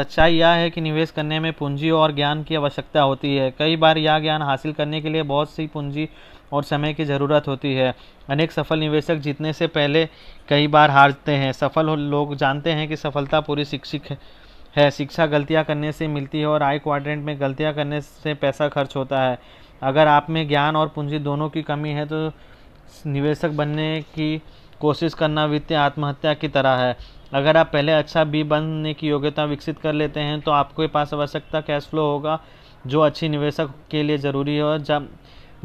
सच्चाई यह है कि निवेश करने में पूंजी और ज्ञान की आवश्यकता होती है कई बार यह ज्ञान हासिल करने के लिए बहुत सी पूंजी और समय की ज़रूरत होती है अनेक सफल निवेशक जीतने से पहले कई बार हारते हैं सफल लोग जानते हैं कि सफलता पूरी शिक्षित है शिक्षा गलतियाँ करने से मिलती है और आई क्वाड्रेंट में गलतियाँ करने से पैसा खर्च होता है अगर आप में ज्ञान और पूंजी दोनों की कमी है तो निवेशक बनने की कोशिश करना वित्तीय आत्महत्या की तरह है अगर आप पहले अच्छा बी बनने की योग्यता विकसित कर लेते हैं तो आपके पास आवश्यकता कैश फ्लो होगा जो अच्छी निवेशक के लिए ज़रूरी है जब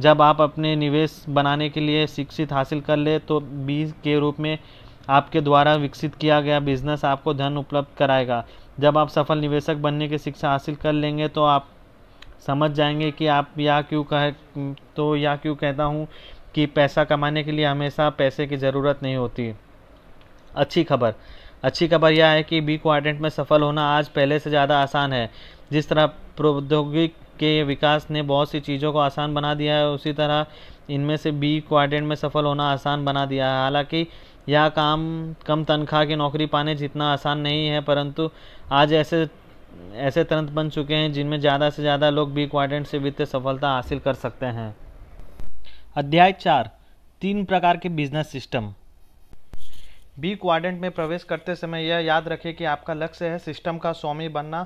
जब आप अपने निवेश बनाने के लिए शिक्षित हासिल कर ले तो बी के रूप में आपके द्वारा विकसित किया गया बिजनेस आपको धन उपलब्ध कराएगा जब आप सफल निवेशक बनने की शिक्षा हासिल कर लेंगे तो आप समझ जाएंगे कि आप या क्यों कह तो या क्यों कहता हूँ कि पैसा कमाने के लिए हमेशा पैसे की ज़रूरत नहीं होती अच्छी खबर अच्छी खबर यह है कि बी क्वाड्रेंट में सफल होना आज पहले से ज़्यादा आसान है जिस तरह प्रौद्योगिक के विकास ने बहुत सी चीज़ों को आसान बना दिया है उसी तरह इनमें से बी क्वाड्रेंट में सफल होना आसान बना दिया है हालांकि यह काम कम तनख्वाह की नौकरी पाने जितना आसान नहीं है परंतु आज ऐसे ऐसे तंत्र बन चुके हैं जिनमें ज़्यादा से ज़्यादा लोग बी क्वाड्रेंट से वित्तीय सफलता हासिल कर सकते हैं अध्याय चार तीन प्रकार के बिजनेस सिस्टम बी क्वाड्रेंट में प्रवेश करते समय यह याद रखें कि आपका लक्ष्य है सिस्टम का स्वामी बनना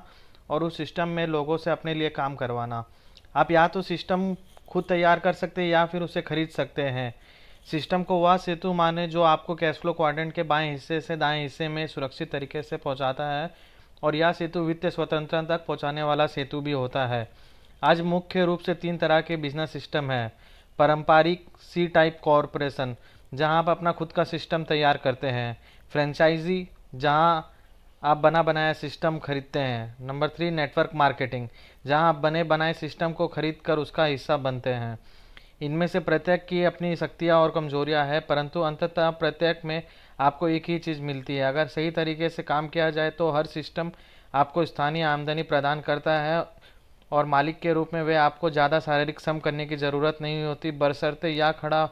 और उस सिस्टम में लोगों से अपने लिए काम करवाना आप या तो सिस्टम खुद तैयार कर सकते हैं या फिर उसे खरीद सकते हैं सिस्टम को वह सेतु माने जो आपको कैश फ्लो क्वाड्रेंट के बाएं हिस्से से दाएं हिस्से में सुरक्षित तरीके से पहुंचाता है और यह सेतु वित्तीय स्वतंत्रता तक पहुंचाने वाला सेतु भी होता है आज मुख्य रूप से तीन तरह के बिजनेस सिस्टम हैं पारंपरिक सी टाइप कॉरपोरेशन जहाँ आप अपना खुद का सिस्टम तैयार करते हैं फ्रेंचाइजी जहाँ आप बना बनाया सिस्टम खरीदते हैं नंबर थ्री नेटवर्क मार्केटिंग जहां आप बने बनाए सिस्टम को खरीद कर उसका हिस्सा बनते हैं इनमें से प्रत्येक की अपनी शक्तियाँ और कमजोरियाँ हैं परंतु अंततः प्रत्येक में आपको एक ही चीज़ मिलती है अगर सही तरीके से काम किया जाए तो हर सिस्टम आपको स्थानीय आमदनी प्रदान करता है और मालिक के रूप में वे आपको ज़्यादा शारीरिक श्रम करने की ज़रूरत नहीं होती बरसरते या खड़ा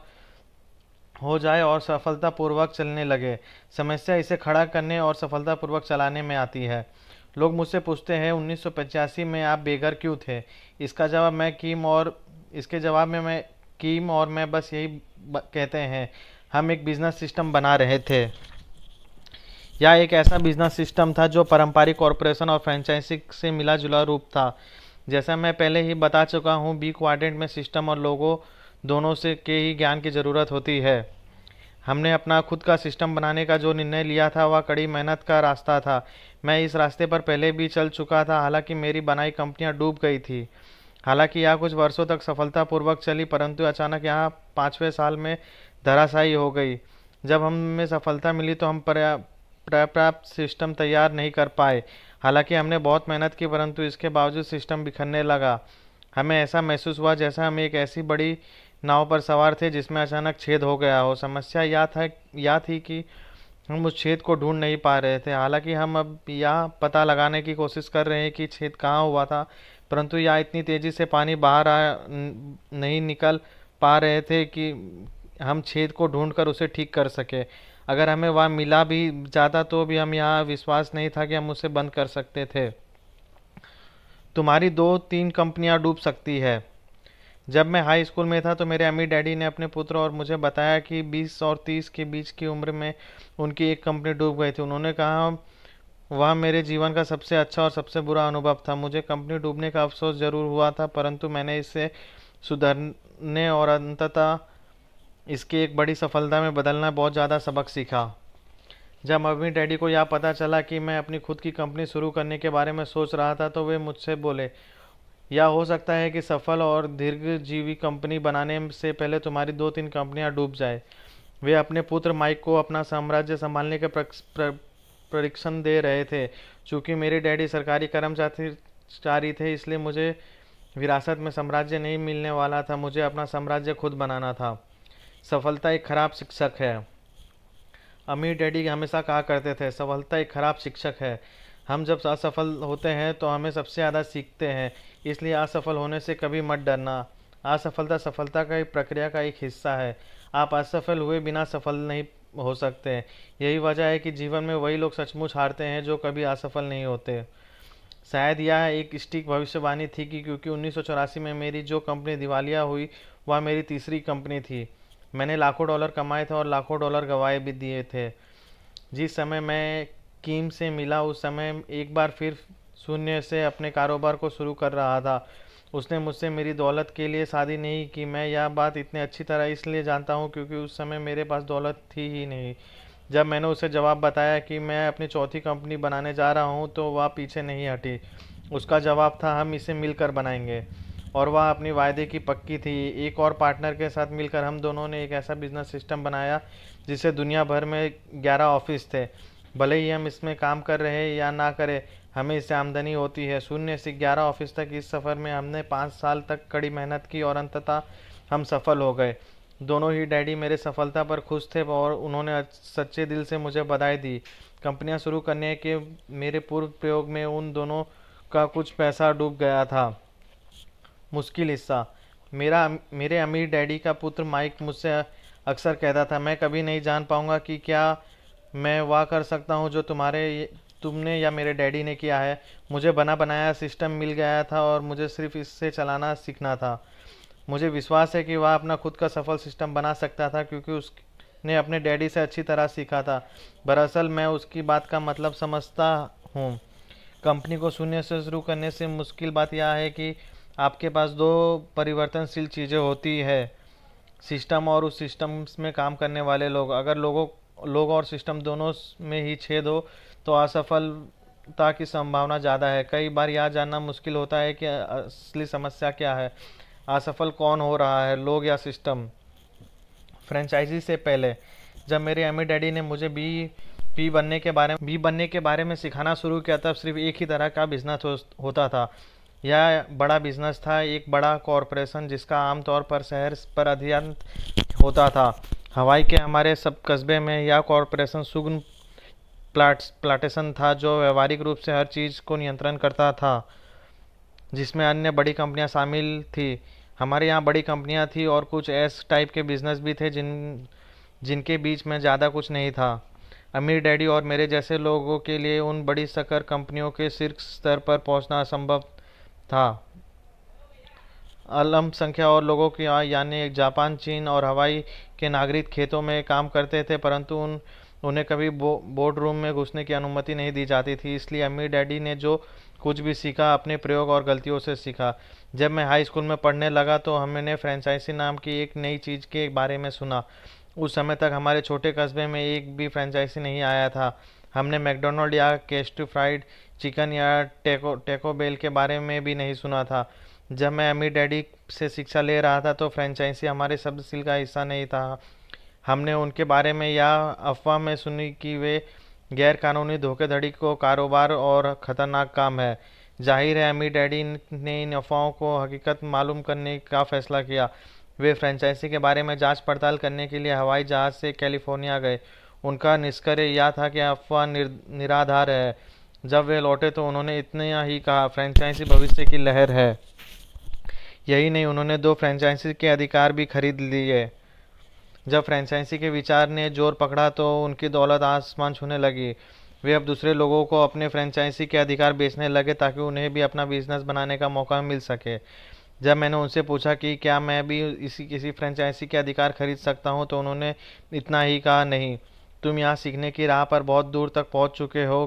हो जाए और सफलतापूर्वक चलने लगे समस्या इसे खड़ा करने और सफलतापूर्वक चलाने में आती है लोग मुझसे पूछते हैं उन्नीस में आप बेघर क्यों थे इसका जवाब मैं कीम और इसके जवाब में मैं कीम और मैं बस यही कहते हैं हम एक बिज़नेस सिस्टम बना रहे थे या एक ऐसा बिज़नेस सिस्टम था जो पारंपरिक कॉरपोरेशन और फ्रेंचाइजी से मिला जुला रूप था जैसा मैं पहले ही बता चुका हूँ बी क्वाड्रेंट में सिस्टम और लोगों दोनों से के ही ज्ञान की ज़रूरत होती है हमने अपना खुद का सिस्टम बनाने का जो निर्णय लिया था वह कड़ी मेहनत का रास्ता था मैं इस रास्ते पर पहले भी चल चुका था हालांकि मेरी बनाई कंपनियां डूब गई थी हालांकि यह कुछ वर्षों तक सफलतापूर्वक चली परंतु अचानक यहाँ पाँचवें साल में धराशायी हो गई जब हमें सफलता मिली तो हम पर्याप्त सिस्टम तैयार नहीं कर पाए हालांकि हमने बहुत मेहनत की परंतु इसके बावजूद सिस्टम बिखरने लगा हमें ऐसा महसूस हुआ जैसा हम एक ऐसी बड़ी नाव पर सवार थे जिसमें अचानक छेद हो गया हो समस्या या था या थी कि हम उस छेद को ढूंढ नहीं पा रहे थे हालांकि हम अब यह पता लगाने की कोशिश कर रहे हैं कि छेद कहाँ हुआ था परंतु यह इतनी तेज़ी से पानी बाहर आ नहीं निकल पा रहे थे कि हम छेद को ढूंढकर कर उसे ठीक कर सके अगर हमें वह मिला भी जाता तो भी हम यहाँ विश्वास नहीं था कि हम उसे बंद कर सकते थे तुम्हारी दो तीन कंपनियाँ डूब सकती है जब मैं हाई स्कूल में था तो मेरे अम्मी डैडी ने अपने पुत्र और मुझे बताया कि 20 और 30 के बीच की उम्र में उनकी एक कंपनी डूब गई थी उन्होंने कहा वह मेरे जीवन का सबसे अच्छा और सबसे बुरा अनुभव था मुझे कंपनी डूबने का अफसोस ज़रूर हुआ था परंतु मैंने इससे सुधरने और अंततः इसकी एक बड़ी सफलता में बदलना बहुत ज़्यादा सबक सीखा जब मम्मी डैडी को यह पता चला कि मैं अपनी खुद की कंपनी शुरू करने के बारे में सोच रहा था तो वे मुझसे बोले या हो सकता है कि सफल और दीर्घजीवी कंपनी बनाने से पहले तुम्हारी दो तीन कंपनियां डूब जाए वे अपने पुत्र माइक को अपना साम्राज्य संभालने का परीक्षण दे रहे थे चूँकि मेरे डैडी सरकारी कर्मचारी थे इसलिए मुझे विरासत में साम्राज्य नहीं मिलने वाला था मुझे अपना साम्राज्य खुद बनाना था सफलता एक खराब शिक्षक है अमीर डैडी हमेशा कहा करते थे सफलता एक खराब शिक्षक है हम जब असफल होते हैं तो हमें सबसे ज़्यादा सीखते हैं इसलिए असफल होने से कभी मत डरना असफलता सफलता का एक प्रक्रिया का एक हिस्सा है आप असफल हुए बिना सफल नहीं हो सकते यही वजह है कि जीवन में वही लोग सचमुच हारते हैं जो कभी असफल नहीं होते शायद यह एक स्टिक भविष्यवाणी थी कि क्योंकि उन्नीस में मेरी जो कंपनी दिवालिया हुई वह मेरी तीसरी कंपनी थी मैंने लाखों डॉलर कमाए थे और लाखों डॉलर गवाए भी दिए थे जिस समय मैं कीम से मिला उस समय एक बार फिर शून्य से अपने कारोबार को शुरू कर रहा था उसने मुझसे मेरी दौलत के लिए शादी नहीं की मैं यह बात इतने अच्छी तरह इसलिए जानता हूँ क्योंकि उस समय मेरे पास दौलत थी ही नहीं जब मैंने उसे जवाब बताया कि मैं अपनी चौथी कंपनी बनाने जा रहा हूँ तो वह पीछे नहीं हटी उसका जवाब था हम इसे मिलकर बनाएंगे और वह अपने वायदे की पक्की थी एक और पार्टनर के साथ मिलकर हम दोनों ने एक ऐसा बिजनेस सिस्टम बनाया जिसे दुनिया भर में ग्यारह ऑफिस थे भले ही हम इसमें काम कर रहे हैं या ना करें हमें इससे आमदनी होती है शून्य से ग्यारह ऑफिस तक इस सफ़र में हमने पाँच साल तक कड़ी मेहनत की और अंततः हम सफल हो गए दोनों ही डैडी मेरे सफलता पर खुश थे और उन्होंने सच्चे दिल से मुझे बधाई दी कंपनियां शुरू करने के मेरे पूर्व प्रयोग में उन दोनों का कुछ पैसा डूब गया था मुश्किल हिस्सा मेरा मेरे अमीर डैडी का पुत्र माइक मुझसे अक्सर कहता था मैं कभी नहीं जान पाऊँगा कि क्या मैं वह कर सकता हूँ जो तुम्हारे तुमने या मेरे डैडी ने किया है मुझे बना बनाया सिस्टम मिल गया था और मुझे सिर्फ इससे चलाना सीखना था मुझे विश्वास है कि वह अपना खुद का सफल सिस्टम बना सकता था क्योंकि उसने अपने डैडी से अच्छी तरह सीखा था दरअसल मैं उसकी बात का मतलब समझता हूँ कंपनी को शून्य से शुरू करने से मुश्किल बात यह है कि आपके पास दो परिवर्तनशील चीज़ें होती है सिस्टम और उस सिस्टम में काम करने वाले लोग अगर लोगों लोग और सिस्टम दोनों में ही छेद हो तो असफलता की संभावना ज़्यादा है कई बार यह जानना मुश्किल होता है कि असली समस्या क्या है असफल कौन हो रहा है लोग या सिस्टम फ्रेंचाइजी से पहले जब मेरे अम्मी डैडी ने मुझे बी बी बनने के बारे में बी बनने के बारे में सिखाना शुरू किया तब सिर्फ एक ही तरह का बिजनेस हो, होता था यह बड़ा बिजनेस था एक बड़ा कॉरपोरेशन जिसका आमतौर पर शहर पर अध्ययन होता था हवाई के हमारे सब कस्बे में यह कॉरपोरेशन सुगन प्लाट्स प्लाटेशन था जो व्यवहारिक रूप से हर चीज़ को नियंत्रण करता था जिसमें अन्य बड़ी कंपनियां शामिल थी हमारे यहाँ बड़ी कंपनियां थी और कुछ एस टाइप के बिजनेस भी थे जिन जिनके बीच में ज़्यादा कुछ नहीं था अमीर डैडी और मेरे जैसे लोगों के लिए उन बड़ी सकर कंपनियों के शीर्ष स्तर पर पहुँचना असंभव था अलम संख्या और लोगों की यानी जापान चीन और हवाई के नागरिक खेतों में काम करते थे परंतु उन उन्हें कभी बो, बोर्ड रूम में घुसने की अनुमति नहीं दी जाती थी इसलिए अम्मी डैडी ने जो कुछ भी सीखा अपने प्रयोग और गलतियों से सीखा जब मैं हाई स्कूल में पढ़ने लगा तो हमने फ्रेंचाइजी नाम की एक नई चीज़ के बारे में सुना उस समय तक हमारे छोटे कस्बे में एक भी फ्रेंचाइजी नहीं आया था हमने मैकडोनल्ड या केस्ट फ्राइड चिकन या टेको टेको बेल के बारे में भी नहीं सुना था जब मैं अम्मी डैडी से शिक्षा ले रहा था तो फ्रेंचाइजी हमारे सील का हिस्सा नहीं था हमने उनके बारे में या अफवाह में सुनी कि वे गैरकानूनी धोखेधड़ी को कारोबार और ख़तरनाक काम है जाहिर है अम्मी डैडी ने इन अफवाहों को हकीकत मालूम करने का फैसला किया वे फ्रेंचाइजी के बारे में जांच पड़ताल करने के लिए हवाई जहाज़ से कैलिफोर्निया गए उनका निष्कर्य यह था कि अफवाह निर, निराधार है जब वे लौटे तो उन्होंने इतना ही कहा फ्रेंचाइजी भविष्य की लहर है यही नहीं उन्होंने दो फ्रेंचाइजी के अधिकार भी खरीद लिए जब फ्रेंचाइजी के विचार ने जोर पकड़ा तो उनकी दौलत आसमान छूने लगी वे अब दूसरे लोगों को अपने फ्रेंचाइजी के अधिकार बेचने लगे ताकि उन्हें भी अपना बिजनेस बनाने का मौका मिल सके जब मैंने उनसे पूछा कि क्या मैं भी इसी किसी फ्रेंचाइजी के अधिकार खरीद सकता हूँ तो उन्होंने इतना ही कहा नहीं तुम यहाँ सीखने की राह पर बहुत दूर तक पहुँच चुके हो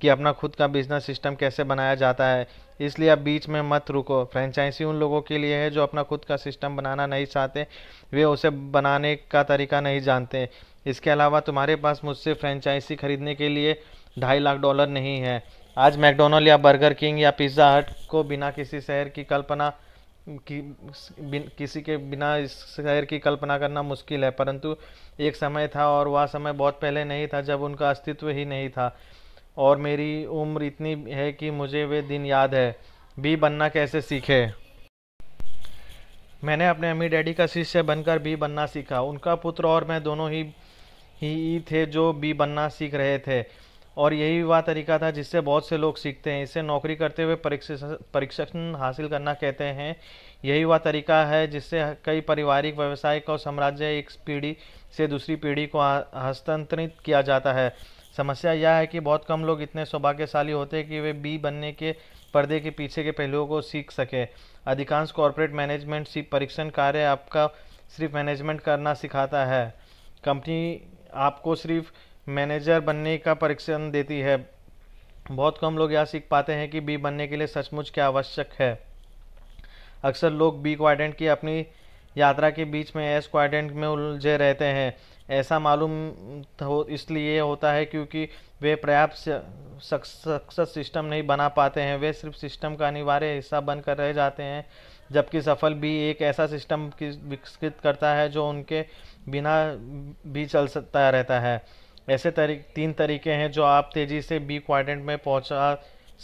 कि अपना खुद का बिजनेस सिस्टम कैसे बनाया जाता है इसलिए आप बीच में मत रुको फ्रेंचाइजी उन लोगों के लिए है जो अपना खुद का सिस्टम बनाना नहीं चाहते वे उसे बनाने का तरीका नहीं जानते इसके अलावा तुम्हारे पास मुझसे फ्रेंचाइजी खरीदने के लिए ढाई लाख डॉलर नहीं है आज मैकडोनल्ड या बर्गर किंग या पिज़्ज़ा हट को बिना किसी शहर की कल्पना कि किसी के बिना इस शहर की कल्पना करना मुश्किल है परंतु एक समय था और वह समय बहुत पहले नहीं था जब उनका अस्तित्व ही नहीं था और मेरी उम्र इतनी है कि मुझे वे दिन याद है बी बनना कैसे सीखे मैंने अपने अम्मी डैडी का शिष्य बनकर बी बनना सीखा उनका पुत्र और मैं दोनों ही ही थे जो बी बनना सीख रहे थे और यही वह तरीका था जिससे बहुत से लोग सीखते हैं इसे नौकरी करते हुए परीक्षण हासिल करना कहते हैं यही वह तरीका है जिससे कई पारिवारिक व्यवसायिक और साम्राज्य एक पीढ़ी से दूसरी पीढ़ी को हस्तांतरित किया जाता है समस्या यह है कि बहुत कम लोग इतने सौभाग्यशाली होते हैं कि वे बी बनने के पर्दे के पीछे के पहलुओं को सीख सके अधिकांश कॉरपोरेट मैनेजमेंट सी परीक्षण कार्य आपका सिर्फ मैनेजमेंट करना सिखाता है कंपनी आपको सिर्फ मैनेजर बनने का परीक्षण देती है बहुत कम लोग यह सीख पाते हैं कि बी बनने के लिए सचमुच क्या आवश्यक है अक्सर लोग बी क्वाड्रेंट की अपनी यात्रा के बीच में एस क्वाड्रेंट में उलझे रहते हैं ऐसा मालूम हो इसलिए होता है क्योंकि वे पर्याप्त सक्सेस सिस्टम नहीं बना पाते हैं वे सिर्फ सिस्टम का अनिवार्य हिस्सा बनकर रह जाते हैं जबकि सफल भी एक ऐसा सिस्टम विकसित करता है जो उनके बिना भी चल सकता रहता है ऐसे तरी तीन तरीके हैं जो आप तेज़ी से बी क्वाड्रेंट में पहुंचा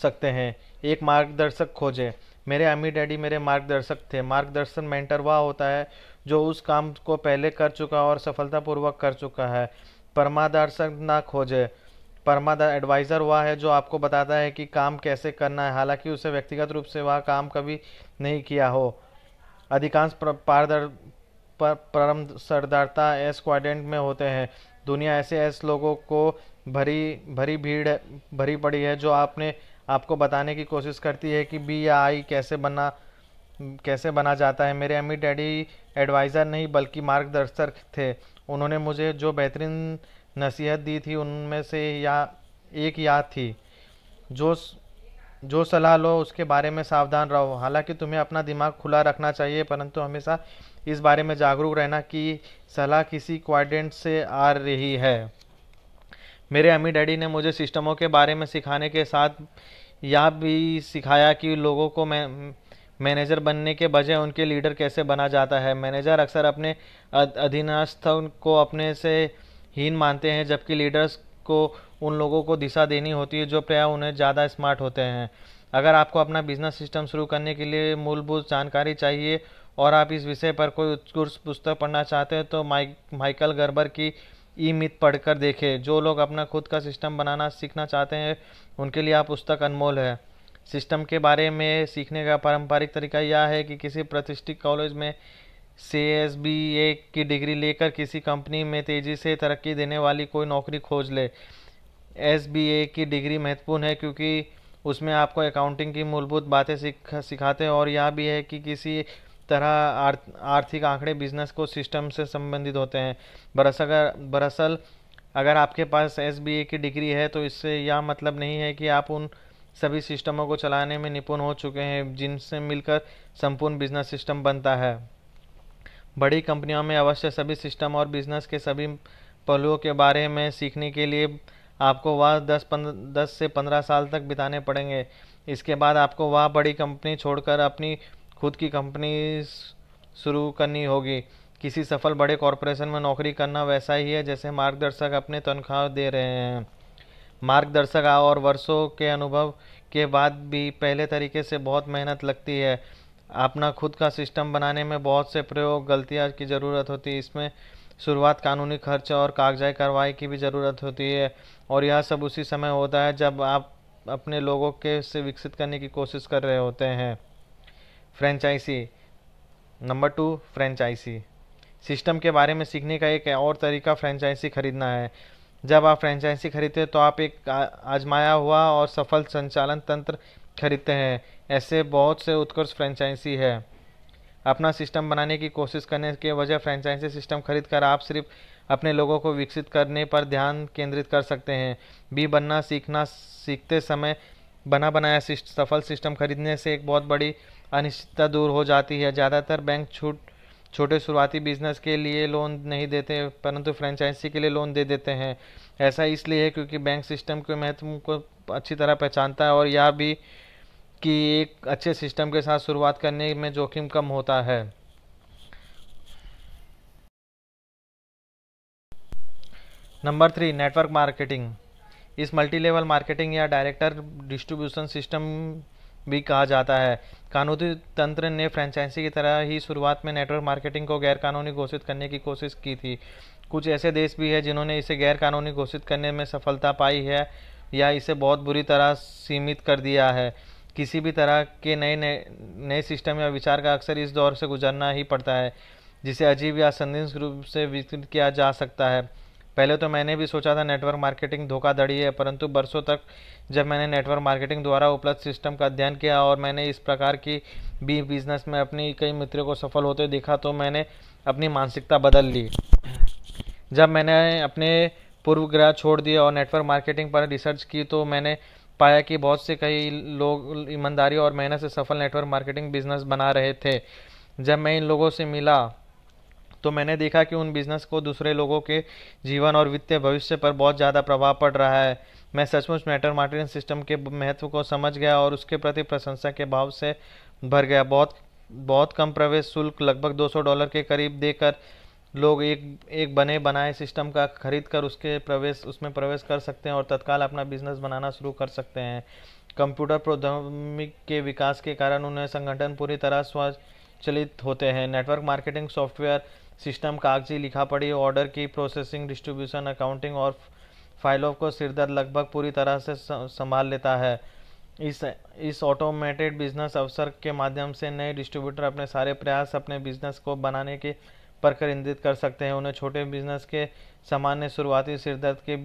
सकते हैं एक मार्गदर्शक खोजें मेरे अम्मी डैडी मेरे मार्गदर्शक थे मार्गदर्शन मेंटर वह होता है जो उस काम को पहले कर चुका और सफलतापूर्वक कर चुका है परमादर्शक ना खोजे परमाद एडवाइज़र वह है जो आपको बताता है कि काम कैसे करना है हालांकि उसे व्यक्तिगत रूप से वह काम कभी नहीं किया हो अधिकांश पारदर परम सरदारता एस क्वाडेंट में होते हैं दुनिया ऐसे ऐसे लोगों को भरी भरी भीड़ भरी पड़ी है जो आपने आपको बताने की कोशिश करती है कि बी या आई कैसे बना कैसे बना जाता है मेरे अम्मी डैडी एडवाइज़र नहीं बल्कि मार्गदर्शक थे उन्होंने मुझे जो बेहतरीन नसीहत दी थी उनमें से या एक याद थी जो जो सलाह लो उसके बारे में सावधान रहो हालांकि तुम्हें अपना दिमाग खुला रखना चाहिए परंतु हमेशा इस बारे में जागरूक रहना कि सलाह किसी क्वाड्रेंट से आ रही है मेरे अम्मी डैडी ने मुझे सिस्टमों के बारे में सिखाने के साथ यह भी सिखाया कि लोगों को मैं मैनेजर बनने के बजाय उनके लीडर कैसे बना जाता है मैनेजर अक्सर अपने अधीनस्थ को अपने से हीन मानते हैं जबकि लीडर्स को उन लोगों को दिशा देनी होती है जो प्रया उन्हें ज़्यादा स्मार्ट होते हैं अगर आपको अपना बिजनेस सिस्टम शुरू करने के लिए मूलभूत जानकारी चाहिए और आप इस विषय पर कोई उत्कृष्ट पुस्तक पढ़ना चाहते हैं तो माइक माइकल गर्बर की ई मित पढ़कर देखें जो लोग अपना खुद का सिस्टम बनाना सीखना चाहते हैं उनके लिए आप पुस्तक अनमोल है सिस्टम के बारे में सीखने का पारंपरिक तरीका यह है कि किसी प्रतिष्ठित कॉलेज में सी एस बी ए की डिग्री लेकर किसी कंपनी में तेज़ी से तरक्की देने वाली कोई नौकरी खोज ले एस बी ए की डिग्री महत्वपूर्ण है क्योंकि उसमें आपको अकाउंटिंग की मूलभूत बातें सीख सिखाते हैं और यह भी है कि किसी तरह आर्थ, आर्थिक आंकड़े बिजनेस को सिस्टम से संबंधित होते हैं बरस अगर दरअसल अगर आपके पास एस बी ए की डिग्री है तो इससे यह मतलब नहीं है कि आप उन सभी सिस्टमों को चलाने में निपुण हो चुके हैं जिनसे मिलकर संपूर्ण बिजनेस सिस्टम बनता है बड़ी कंपनियों में अवश्य सभी सिस्टम और बिजनेस के सभी पहलुओं के बारे में सीखने के लिए आपको वह दस दस से पंद्रह साल तक बिताने पड़ेंगे इसके बाद आपको वह बड़ी कंपनी छोड़कर अपनी खुद की कंपनी शुरू करनी होगी किसी सफल बड़े कॉरपोरेशन में नौकरी करना वैसा ही है जैसे मार्गदर्शक अपने तनख्वाह दे रहे हैं मार्गदर्शक और वर्षों के अनुभव के बाद भी पहले तरीके से बहुत मेहनत लगती है अपना खुद का सिस्टम बनाने में बहुत से प्रयोग गलतियाँ की ज़रूरत होती है इसमें शुरुआत कानूनी खर्च और कागजाई कार्रवाई की भी ज़रूरत होती है और यह सब उसी समय होता है जब आप अपने लोगों के से विकसित करने की कोशिश कर रहे होते हैं franchisee number two franchisee system के बारे में सीखने का एक और तरीका फ्रेंचाइजी खरीदना है जब आप फ्रेंचाइजी खरीदते हैं तो आप एक आजमाया हुआ और सफल संचालन तंत्र खरीदते हैं ऐसे बहुत से उत्कृष्ट फ्रेंचाइजी है अपना सिस्टम बनाने की कोशिश करने के वजह फ्रेंचाइजी सिस्टम खरीद कर आप सिर्फ अपने लोगों को विकसित करने पर ध्यान केंद्रित कर सकते हैं बी बनना सीखना सीखते समय बना बनाया सिस्ट, सफल सिस्टम खरीदने से एक बहुत बड़ी अनिश्चितता दूर हो जाती है ज़्यादातर बैंक छूट छोटे शुरुआती बिजनेस के लिए लोन नहीं देते परंतु फ्रेंचाइजी के लिए लोन दे देते हैं ऐसा इसलिए है क्योंकि बैंक सिस्टम के महत्व को अच्छी तरह पहचानता है और यह भी कि एक अच्छे सिस्टम के साथ शुरुआत करने में जोखिम कम होता है नंबर थ्री नेटवर्क मार्केटिंग इस मल्टी लेवल मार्केटिंग या डायरेक्टर डिस्ट्रीब्यूशन सिस्टम भी कहा जाता है कानूनी तंत्र ने फ्रेंचाइजी की तरह ही शुरुआत में नेटवर्क मार्केटिंग को गैरकानूनी घोषित करने की कोशिश की थी कुछ ऐसे देश भी हैं जिन्होंने इसे गैरकानूनी घोषित करने में सफलता पाई है या इसे बहुत बुरी तरह सीमित कर दिया है किसी भी तरह के नए नए नए सिस्टम या विचार का अक्सर इस दौर से गुजरना ही पड़ता है जिसे अजीब या संदिग्ध रूप से विकसित किया जा सकता है पहले तो मैंने भी सोचा था नेटवर्क मार्केटिंग धोखाधड़ी है परंतु बरसों तक जब मैंने नेटवर्क मार्केटिंग द्वारा उपलब्ध सिस्टम का अध्ययन किया और मैंने इस प्रकार की भी बिजनेस में अपनी कई मित्रों को सफल होते देखा तो मैंने अपनी मानसिकता बदल ली जब मैंने अपने पूर्व ग्रह छोड़ दिए और नेटवर्क मार्केटिंग पर रिसर्च की तो मैंने पाया कि बहुत से कई लोग ईमानदारी और मेहनत से सफल नेटवर्क मार्केटिंग बिजनेस बना रहे थे जब मैं इन लोगों से मिला तो मैंने देखा कि उन बिजनेस को दूसरे लोगों के जीवन और वित्तीय भविष्य पर बहुत ज़्यादा प्रभाव पड़ रहा है मैं सचमुच मैटर मार्केटिंग सिस्टम के महत्व को समझ गया और उसके प्रति प्रशंसा के भाव से भर गया बहुत बहुत कम प्रवेश शुल्क लगभग 200 डॉलर के करीब देकर लोग एक एक बने बनाए सिस्टम का खरीद कर उसके प्रवेश उसमें प्रवेश कर सकते हैं और तत्काल अपना बिजनेस बनाना शुरू कर सकते हैं कंप्यूटर प्रौद्योगिक के विकास के कारण उन्हें संगठन पूरी तरह स्वचलित होते हैं नेटवर्क मार्केटिंग सॉफ्टवेयर सिस्टम कागजी लिखा पड़ी ऑर्डर की प्रोसेसिंग डिस्ट्रीब्यूशन अकाउंटिंग और फाइलों को सिरदर्द लगभग पूरी तरह से संभाल लेता है इस इस ऑटोमेटेड बिजनेस अवसर के माध्यम से नए डिस्ट्रीब्यूटर अपने सारे प्रयास अपने बिजनेस को बनाने के पर केंद्रित कर सकते हैं उन्हें छोटे बिजनेस के सामान्य शुरुआती सिरदर्द के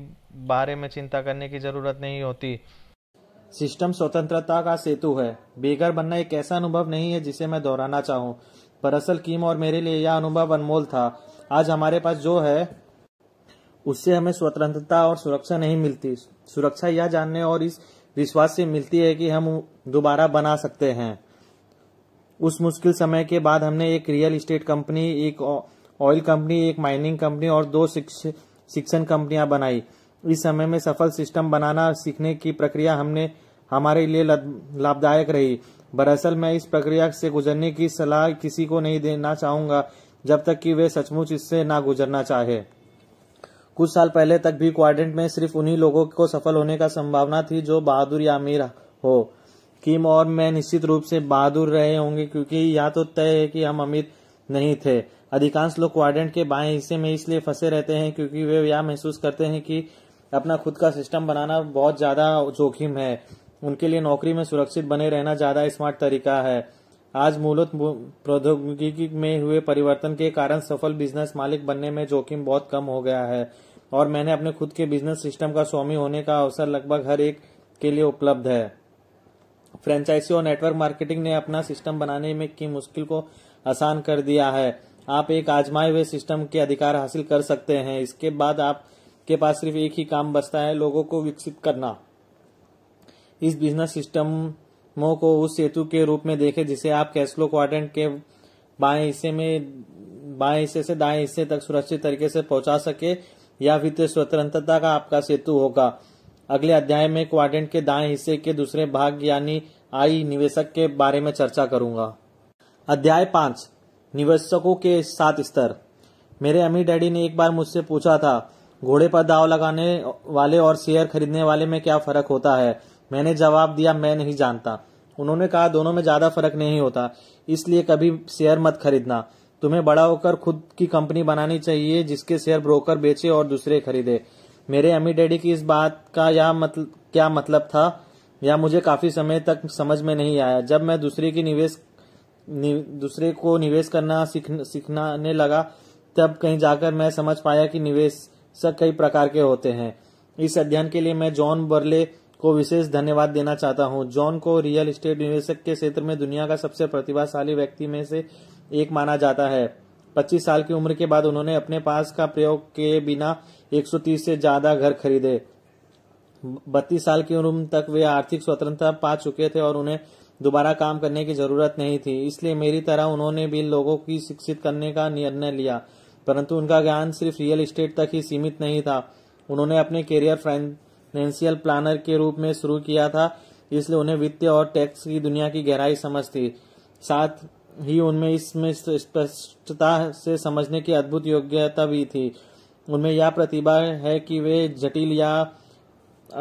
बारे में चिंता करने की जरूरत नहीं होती सिस्टम स्वतंत्रता का सेतु है बेघर बनना एक ऐसा अनुभव नहीं है जिसे मैं दोहराना चाहूँ पर असल कीम और मेरे लिए यह अनुभव अनमोल था आज हमारे पास जो है उससे हमें स्वतंत्रता और सुरक्षा नहीं मिलती सुरक्षा यह जानने और इस विश्वास से मिलती है कि हम दोबारा बना सकते हैं उस मुश्किल समय के बाद हमने एक रियल इस्टेट कंपनी एक ऑयल कंपनी एक माइनिंग कंपनी और दो शिक्षण कंपनियां बनाई इस समय में सफल सिस्टम बनाना सीखने की प्रक्रिया हमने हमारे लिए लाभदायक रही दरअसल मैं इस प्रक्रिया से गुजरने की सलाह किसी को नहीं देना चाहूंगा जब तक कि वे सचमुच इससे ना गुजरना चाहे कुछ साल पहले तक भी क्वाड्रेंट में सिर्फ उन्हीं लोगों को सफल होने का संभावना थी जो बहादुर या अमीर हो किम और मैं निश्चित रूप से बहादुर रहे होंगे क्योंकि यह तो तय है कि हम अमीर नहीं थे अधिकांश लोग क्वाड्रेंट के बाएं हिस्से में इसलिए फंसे रहते हैं क्योंकि वे यह महसूस करते हैं कि अपना खुद का सिस्टम बनाना बहुत ज्यादा जोखिम है उनके लिए नौकरी में सुरक्षित बने रहना ज्यादा स्मार्ट तरीका है आज मूलत प्रौद्योगिकी में हुए परिवर्तन के कारण सफल बिजनेस मालिक बनने में जोखिम बहुत कम हो गया है और मैंने अपने खुद के बिजनेस सिस्टम का स्वामी होने का अवसर लगभग हर एक के लिए उपलब्ध है फ्रेंचाइजी और नेटवर्क मार्केटिंग ने अपना सिस्टम बनाने में की मुश्किल को आसान कर दिया है आप एक आजमाए हुए सिस्टम के अधिकार हासिल कर सकते हैं इसके बाद आपके पास सिर्फ एक ही काम बचता है लोगों को विकसित करना इस बिजनेस सिस्टमों को उस सेतु के रूप में देखें जिसे आप कैसलो क्वाड्रेंट के बाएं हिस्से में बाएं हिस्से से दाएं हिस्से तक सुरक्षित तरीके से पहुंचा सके या वित्तीय तो स्वतंत्रता का आपका सेतु होगा अगले अध्याय में क्वाड्रेंट के दाएं हिस्से के दूसरे भाग यानी आई निवेशक के बारे में चर्चा करूंगा अध्याय पांच निवेशकों के सात स्तर मेरे अम्मी डैडी ने एक बार मुझसे पूछा था घोड़े पर दाव लगाने वाले और शेयर खरीदने वाले में क्या फर्क होता है मैंने जवाब दिया मैं नहीं जानता उन्होंने कहा दोनों में ज्यादा फर्क नहीं होता इसलिए कभी शेयर मत खरीदना तुम्हें बड़ा होकर खुद की कंपनी बनानी चाहिए जिसके शेयर ब्रोकर बेचे और दूसरे खरीदे मेरे अम्मी डैडी की इस बात का या मतलब क्या मतलब था या मुझे काफी समय तक समझ में नहीं आया जब मैं दूसरे की निवेश नि, दूसरे को निवेश करना सीखन, सीखनाने लगा तब कहीं जाकर मैं समझ पाया कि निवेश सब कई प्रकार के होते हैं इस अध्ययन के लिए मैं जॉन बर्ले को विशेष धन्यवाद देना चाहता हूँ जॉन को रियल एस्टेट निवेशक के क्षेत्र में दुनिया का सबसे प्रतिभाशाली व्यक्ति में से एक माना जाता है 25 साल की उम्र के बाद उन्होंने अपने पास का प्रयोग के बिना 130 से ज्यादा घर खरीदे बत्तीस साल की उम्र तक वे आर्थिक स्वतंत्रता पा चुके थे और उन्हें दोबारा काम करने की जरूरत नहीं थी इसलिए मेरी तरह उन्होंने भी लोगों की शिक्षित करने का निर्णय लिया परंतु उनका ज्ञान सिर्फ रियल इस्टेट तक ही सीमित नहीं था उन्होंने अपने करियर फाइनेंशियल प्लानर के रूप में शुरू किया था इसलिए उन्हें वित्तीय और टैक्स की दुनिया की गहराई समझ थी साथ ही उनमें इसमें स्पष्टता से समझने की अद्भुत योग्यता भी थी उनमें यह प्रतिभा है कि वे जटिल या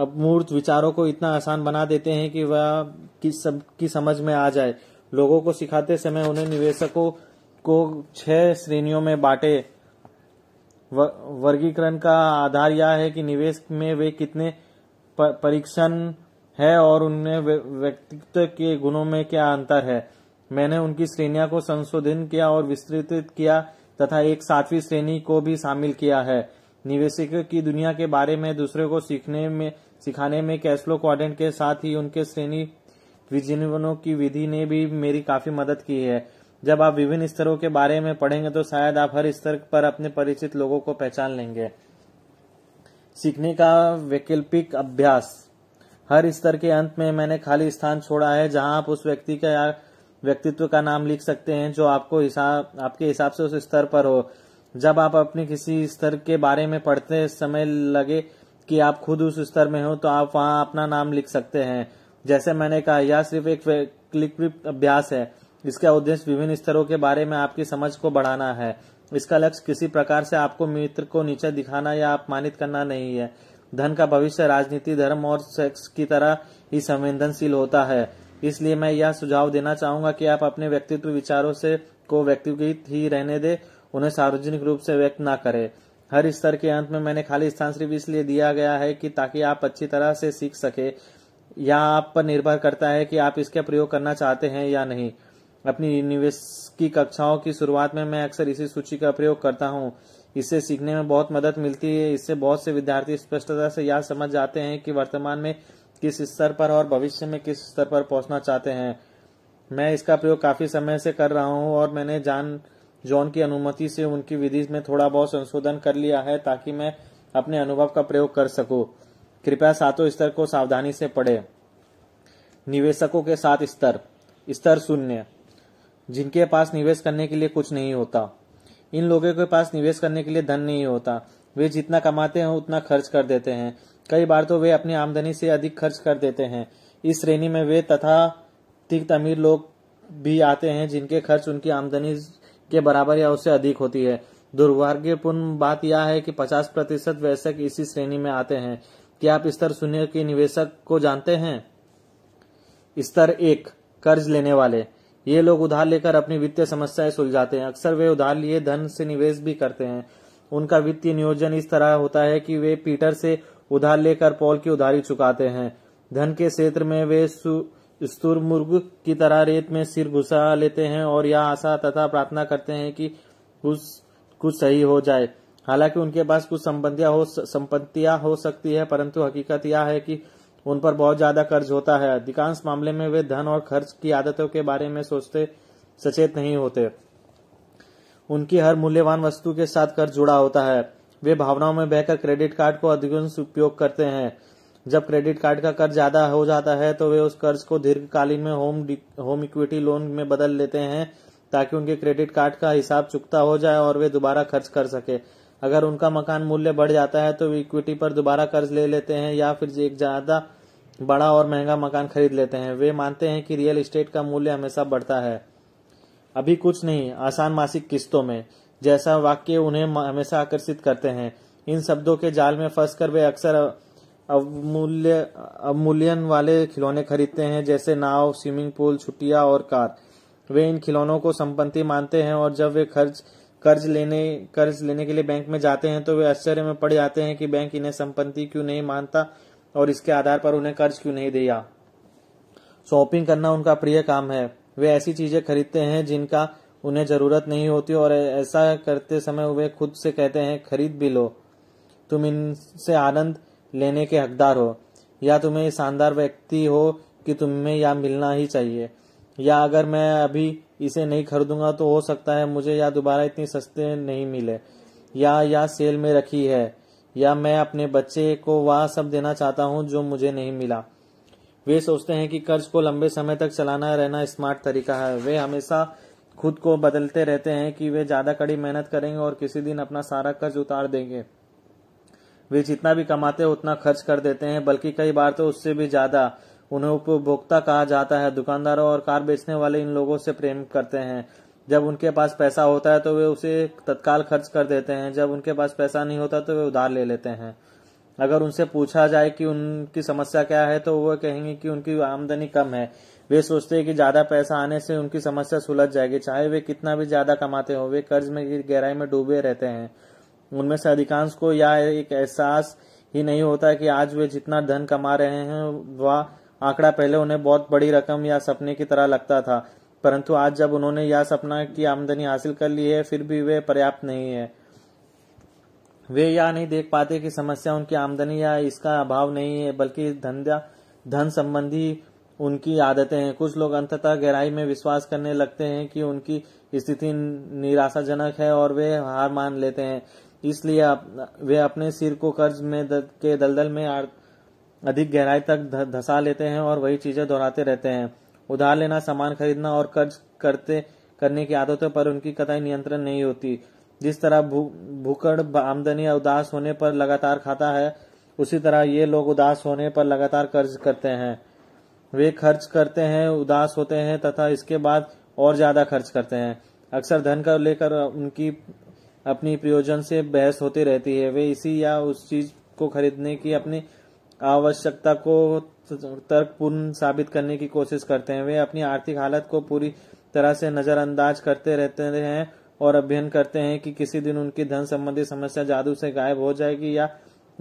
अमूर्त विचारों को इतना आसान बना देते हैं कि वह किस सब की समझ में आ जाए लोगों को सिखाते समय उन्हें निवेशकों को छह श्रेणियों में बांटे वर्गीकरण का आधार यह है कि निवेश में वे कितने परीक्षण है और उनमें व्यक्तित्व के गुणों में क्या अंतर है मैंने उनकी श्रेणियों को संशोधन किया और विस्तृत किया तथा एक सातवीं श्रेणी को भी शामिल किया है निवेशक की दुनिया के बारे में दूसरे को सीखने में सिखाने में कैसलो क्वाड्रेंट के साथ ही उनके श्रेणी विजीवनों की विधि ने भी मेरी काफी मदद की है जब आप विभिन्न स्तरों के बारे में पढ़ेंगे तो शायद आप हर स्तर पर अपने परिचित लोगों को पहचान लेंगे सीखने का वैकल्पिक अभ्यास हर स्तर के अंत में मैंने खाली स्थान छोड़ा है जहां आप उस व्यक्ति का या व्यक्तित्व का नाम लिख सकते हैं जो आपको हिसाब आपके हिसाब से उस स्तर पर हो जब आप अपने किसी स्तर के बारे में पढ़ते समय लगे कि आप खुद उस स्तर में हो तो आप वहां अपना नाम लिख सकते हैं जैसे मैंने कहा यह सिर्फ एक क्लिक अभ्यास है इसका उद्देश्य विभिन्न स्तरों के बारे में आपकी समझ को बढ़ाना है इसका लक्ष्य किसी प्रकार से आपको मित्र को नीचे दिखाना या अपमानित करना नहीं है धन का भविष्य राजनीति धर्म और सेक्स की तरह ही संवेदनशील होता है इसलिए मैं यह सुझाव देना चाहूंगा कि आप अपने व्यक्तित्व विचारों से को व्यक्तिगत ही रहने दे उन्हें सार्वजनिक रूप से व्यक्त ना करें हर स्तर के अंत में मैंने खाली स्थान सिर्फ इसलिए दिया गया है कि ताकि आप अच्छी तरह से सीख सके या आप पर निर्भर करता है कि आप इसका प्रयोग करना चाहते हैं या नहीं अपनी निवेश की कक्षाओं की शुरुआत में मैं अक्सर इसी सूची का प्रयोग करता हूँ इससे सीखने में बहुत मदद मिलती है इससे बहुत से विद्यार्थी स्पष्टता से यह समझ जाते हैं कि वर्तमान में किस स्तर पर और भविष्य में किस स्तर पर पहुंचना चाहते हैं मैं इसका प्रयोग काफी समय से कर रहा हूं और मैंने जान जॉन की अनुमति से उनकी विधि में थोड़ा बहुत संशोधन कर लिया है ताकि मैं अपने अनुभव का प्रयोग कर सकूं कृपया सातों स्तर को सावधानी से पढ़े निवेशकों के साथ स्तर स्तर शून्य जिनके पास निवेश करने के लिए कुछ नहीं होता इन लोगों के पास निवेश करने के लिए धन नहीं होता वे जितना कमाते हैं उतना खर्च कर देते हैं कई बार तो वे अपनी आमदनी से अधिक खर्च कर देते हैं इस श्रेणी में वे तथा तिक्त अमीर लोग भी आते हैं जिनके खर्च उनकी आमदनी के बराबर या उससे अधिक होती है दुर्भाग्यपूर्ण बात यह है कि 50 प्रतिशत वैसे इसी श्रेणी में आते हैं क्या आप स्तर शून्य के निवेशक को जानते हैं स्तर एक कर्ज लेने वाले ये लोग उधार लेकर अपनी वित्तीय समस्याएं सुलझाते हैं अक्सर वे उधार लिए धन से निवेश भी करते हैं उनका वित्तीय नियोजन इस तरह होता है कि वे पीटर से उधार लेकर पॉल की उधारी चुकाते हैं धन के क्षेत्र में वे स्तुरमुर्ग की तरह रेत में सिर घुसा लेते हैं और यह आशा तथा प्रार्थना करते हैं कि कुछ कुछ सही हो जाए हालांकि उनके पास कुछ संपत्तियां हो संपत्तियां हो सकती है परंतु हकीकत यह है कि उन पर बहुत ज्यादा कर्ज होता है अधिकांश मामले में वे धन और खर्च की आदतों के बारे में सोचते सचेत नहीं होते उनकी हर मूल्यवान वस्तु के साथ कर्ज जुड़ा होता है वे भावनाओं में बहकर क्रेडिट कार्ड को अधिकांश उपयोग करते हैं जब क्रेडिट कार्ड का कर्ज ज्यादा हो जाता है तो वे उस कर्ज को दीर्घकालीन में होम होम इक्विटी लोन में बदल लेते हैं ताकि उनके क्रेडिट कार्ड का हिसाब चुकता हो जाए और वे दोबारा खर्च कर सके अगर उनका मकान मूल्य बढ़ जाता है तो इक्विटी पर दोबारा कर्ज ले लेते हैं या फिर एक ज्यादा बड़ा और महंगा मकान खरीद लेते हैं वे मानते हैं कि रियल इस्टेट का मूल्य हमेशा बढ़ता है अभी कुछ नहीं आसान मासिक किस्तों में जैसा वाक्य उन्हें हमेशा आकर्षित करते हैं इन शब्दों के जाल में फंस वे अक्सर अवमूल्य अवमूल्यन वाले खिलौने खरीदते हैं जैसे नाव स्विमिंग पूल छुट्टियां और कार वे इन खिलौनों को संपत्ति मानते हैं और जब वे खर्च कर्ज लेने कर्ज लेने के लिए बैंक में जाते हैं तो वे आश्चर्य में पड़ जाते हैं कि बैंक इन्हें संपत्ति क्यों नहीं मानता और इसके आधार पर उन्हें कर्ज क्यों नहीं दिया शॉपिंग करना उनका प्रिय काम है वे ऐसी चीजें खरीदते हैं जिनका उन्हें जरूरत नहीं होती और ऐसा करते समय वे खुद से कहते हैं खरीद भी लो तुम इनसे आनंद लेने के हकदार हो या तुम्हें शानदार व्यक्ति हो कि तुम्हें यह मिलना ही चाहिए या अगर मैं अभी इसे नहीं खरीदूंगा तो हो सकता है मुझे या दोबारा इतनी सस्ते नहीं मिले या या सेल में रखी है या मैं अपने बच्चे को वह सब देना चाहता हूँ जो मुझे नहीं मिला वे सोचते हैं कि कर्ज को लंबे समय तक चलाना रहना स्मार्ट तरीका है वे हमेशा खुद को बदलते रहते हैं कि वे ज्यादा कड़ी मेहनत करेंगे और किसी दिन अपना सारा कर्ज उतार देंगे वे जितना भी कमाते उतना खर्च कर देते हैं बल्कि कई बार तो उससे भी ज्यादा उन्हें उपभोक्ता कहा जाता है दुकानदारों और कार बेचने वाले इन लोगों से प्रेम करते हैं जब उनके पास पैसा होता है तो वे उसे तत्काल खर्च कर देते हैं जब उनके पास पैसा नहीं होता तो वे उधार ले लेते हैं अगर उनसे पूछा जाए कि उनकी समस्या क्या है तो वह कहेंगे कि उनकी आमदनी कम है वे सोचते हैं कि ज्यादा पैसा आने से उनकी समस्या सुलझ जाएगी चाहे वे कितना भी ज्यादा कमाते हो वे कर्ज में गहराई में डूबे रहते हैं उनमें से अधिकांश को यह एक एहसास ही नहीं होता कि आज वे जितना धन कमा रहे हैं वह आंकड़ा पहले उन्हें बहुत बड़ी रकम या सपने की तरह लगता था परंतु आज जब उन्होंने यह सपना की आमदनी हासिल कर ली है फिर भी वे पर्याप्त नहीं है वे यह नहीं देख पाते कि समस्या उनकी आमदनी या इसका अभाव नहीं है बल्कि धंधा धन संबंधी उनकी आदतें हैं कुछ लोग अंततः गहराई में विश्वास करने लगते हैं कि उनकी स्थिति निराशाजनक है और वे हार मान लेते हैं इसलिए वे अपने सिर को कर्ज में के दलदल में अधिक गहराई तक धसा लेते हैं और वही चीजें दोहराते रहते हैं उधार लेना सामान खरीदना और कर्ज करते करने की आदतों पर उनकी कतई नियंत्रण नहीं होती जिस तरह भूखड़ आमदनी उदास होने पर लगातार खाता है उसी तरह ये लोग उदास होने पर लगातार कर्ज करते हैं वे खर्च करते हैं उदास होते हैं तथा इसके बाद और ज्यादा खर्च करते हैं अक्सर धन का लेकर उनकी अपनी प्रयोजन से बहस होती रहती है वे इसी या उस चीज को खरीदने की अपनी आवश्यकता को तर्कपूर्ण साबित करने की कोशिश करते हैं वे अपनी आर्थिक हालत को पूरी तरह से नजरअंदाज करते रहते हैं और अध्ययन करते हैं कि किसी दिन उनकी धन संबंधी समस्या जादू से गायब हो जाएगी या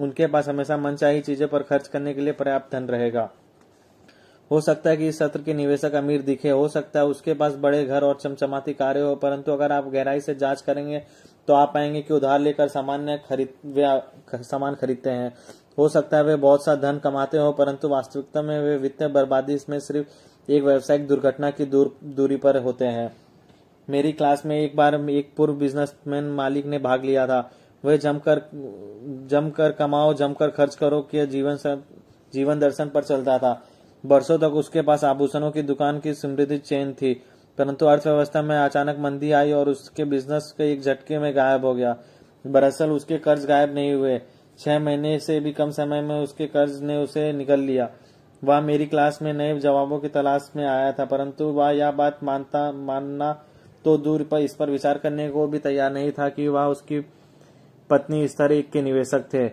उनके पास हमेशा मनचाही चीजों पर खर्च करने के लिए पर्याप्त धन रहेगा हो सकता है कि इस सत्र के निवेशक अमीर दिखे हो सकता है उसके पास बड़े घर और चमचमाती कार्य हो परंतु अगर आप गहराई से जांच करेंगे तो आप पाएंगे कि उधार लेकर सामान्य खरीद सामान खरीदते हैं हो सकता है वे बहुत सा धन कमाते हो परंतु वास्तविकता में वे वित्तीय बर्बादी इसमें सिर्फ एक व्यावसायिक दुर्घटना की दूर, दूरी पर होते हैं मेरी क्लास में एक बार एक पूर्व बिजनेसमैन मालिक ने भाग लिया था वह जमकर जमकर कमाओ जमकर खर्च करो के जीवन सर, जीवन दर्शन पर चलता था बरसों तक उसके पास आभूषणों की दुकान की समृद्धि चेन थी परंतु अर्थव्यवस्था में अचानक मंदी आई और उसके बिजनेस के एक झटके में गायब हो गया दरअसल उसके कर्ज गायब नहीं हुए छह महीने से भी कम समय में उसके कर्ज ने उसे निकल लिया वह मेरी क्लास में नए जवाबों की तलाश में आया था परंतु वह यह बात मानता मानना तो दूर पर इस पर विचार करने को भी तैयार नहीं था कि वह उसकी पत्नी इस तरह के निवेशक थे